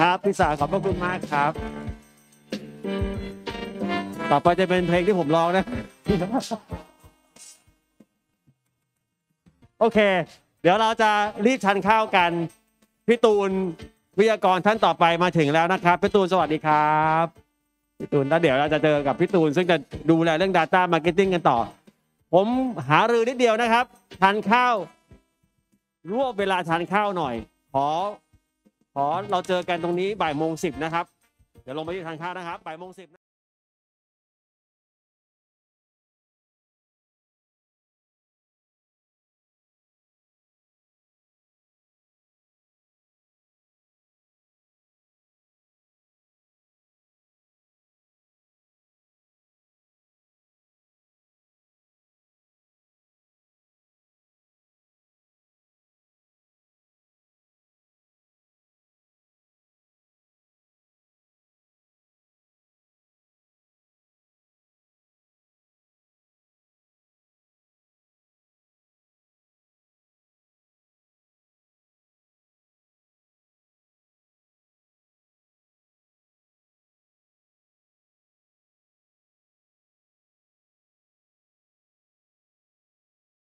[SPEAKER 1] ครับพี่สาขอบพระคุณมากครับ ต่อไปจะเป็นเพลงที่ผมร้องนะ โอเค เดี๋ยวเราจะรีบชันข้าวกันพี่ตูนวิทยากรท่านต่อไปมาถึงแล้วนะครับพี่ตูนสวัสดีครับพี่ตูนแล้วเดี๋ยวเราจะเจอกับพี่ตูนซึ่งจะดูแลเรื่อง Data Marketing กันต่อ ผมหารือนิดเดียวนะครับทานข้าวรวบเวลาทานข้าวหน่อยขอขอ
[SPEAKER 3] เรา เจอกัน ตรงนี้บ่ายโมงสิบนะ ครับ เดี๋ยว ลง ไปที่ทานข้านะครับบ่ายโมงสิบ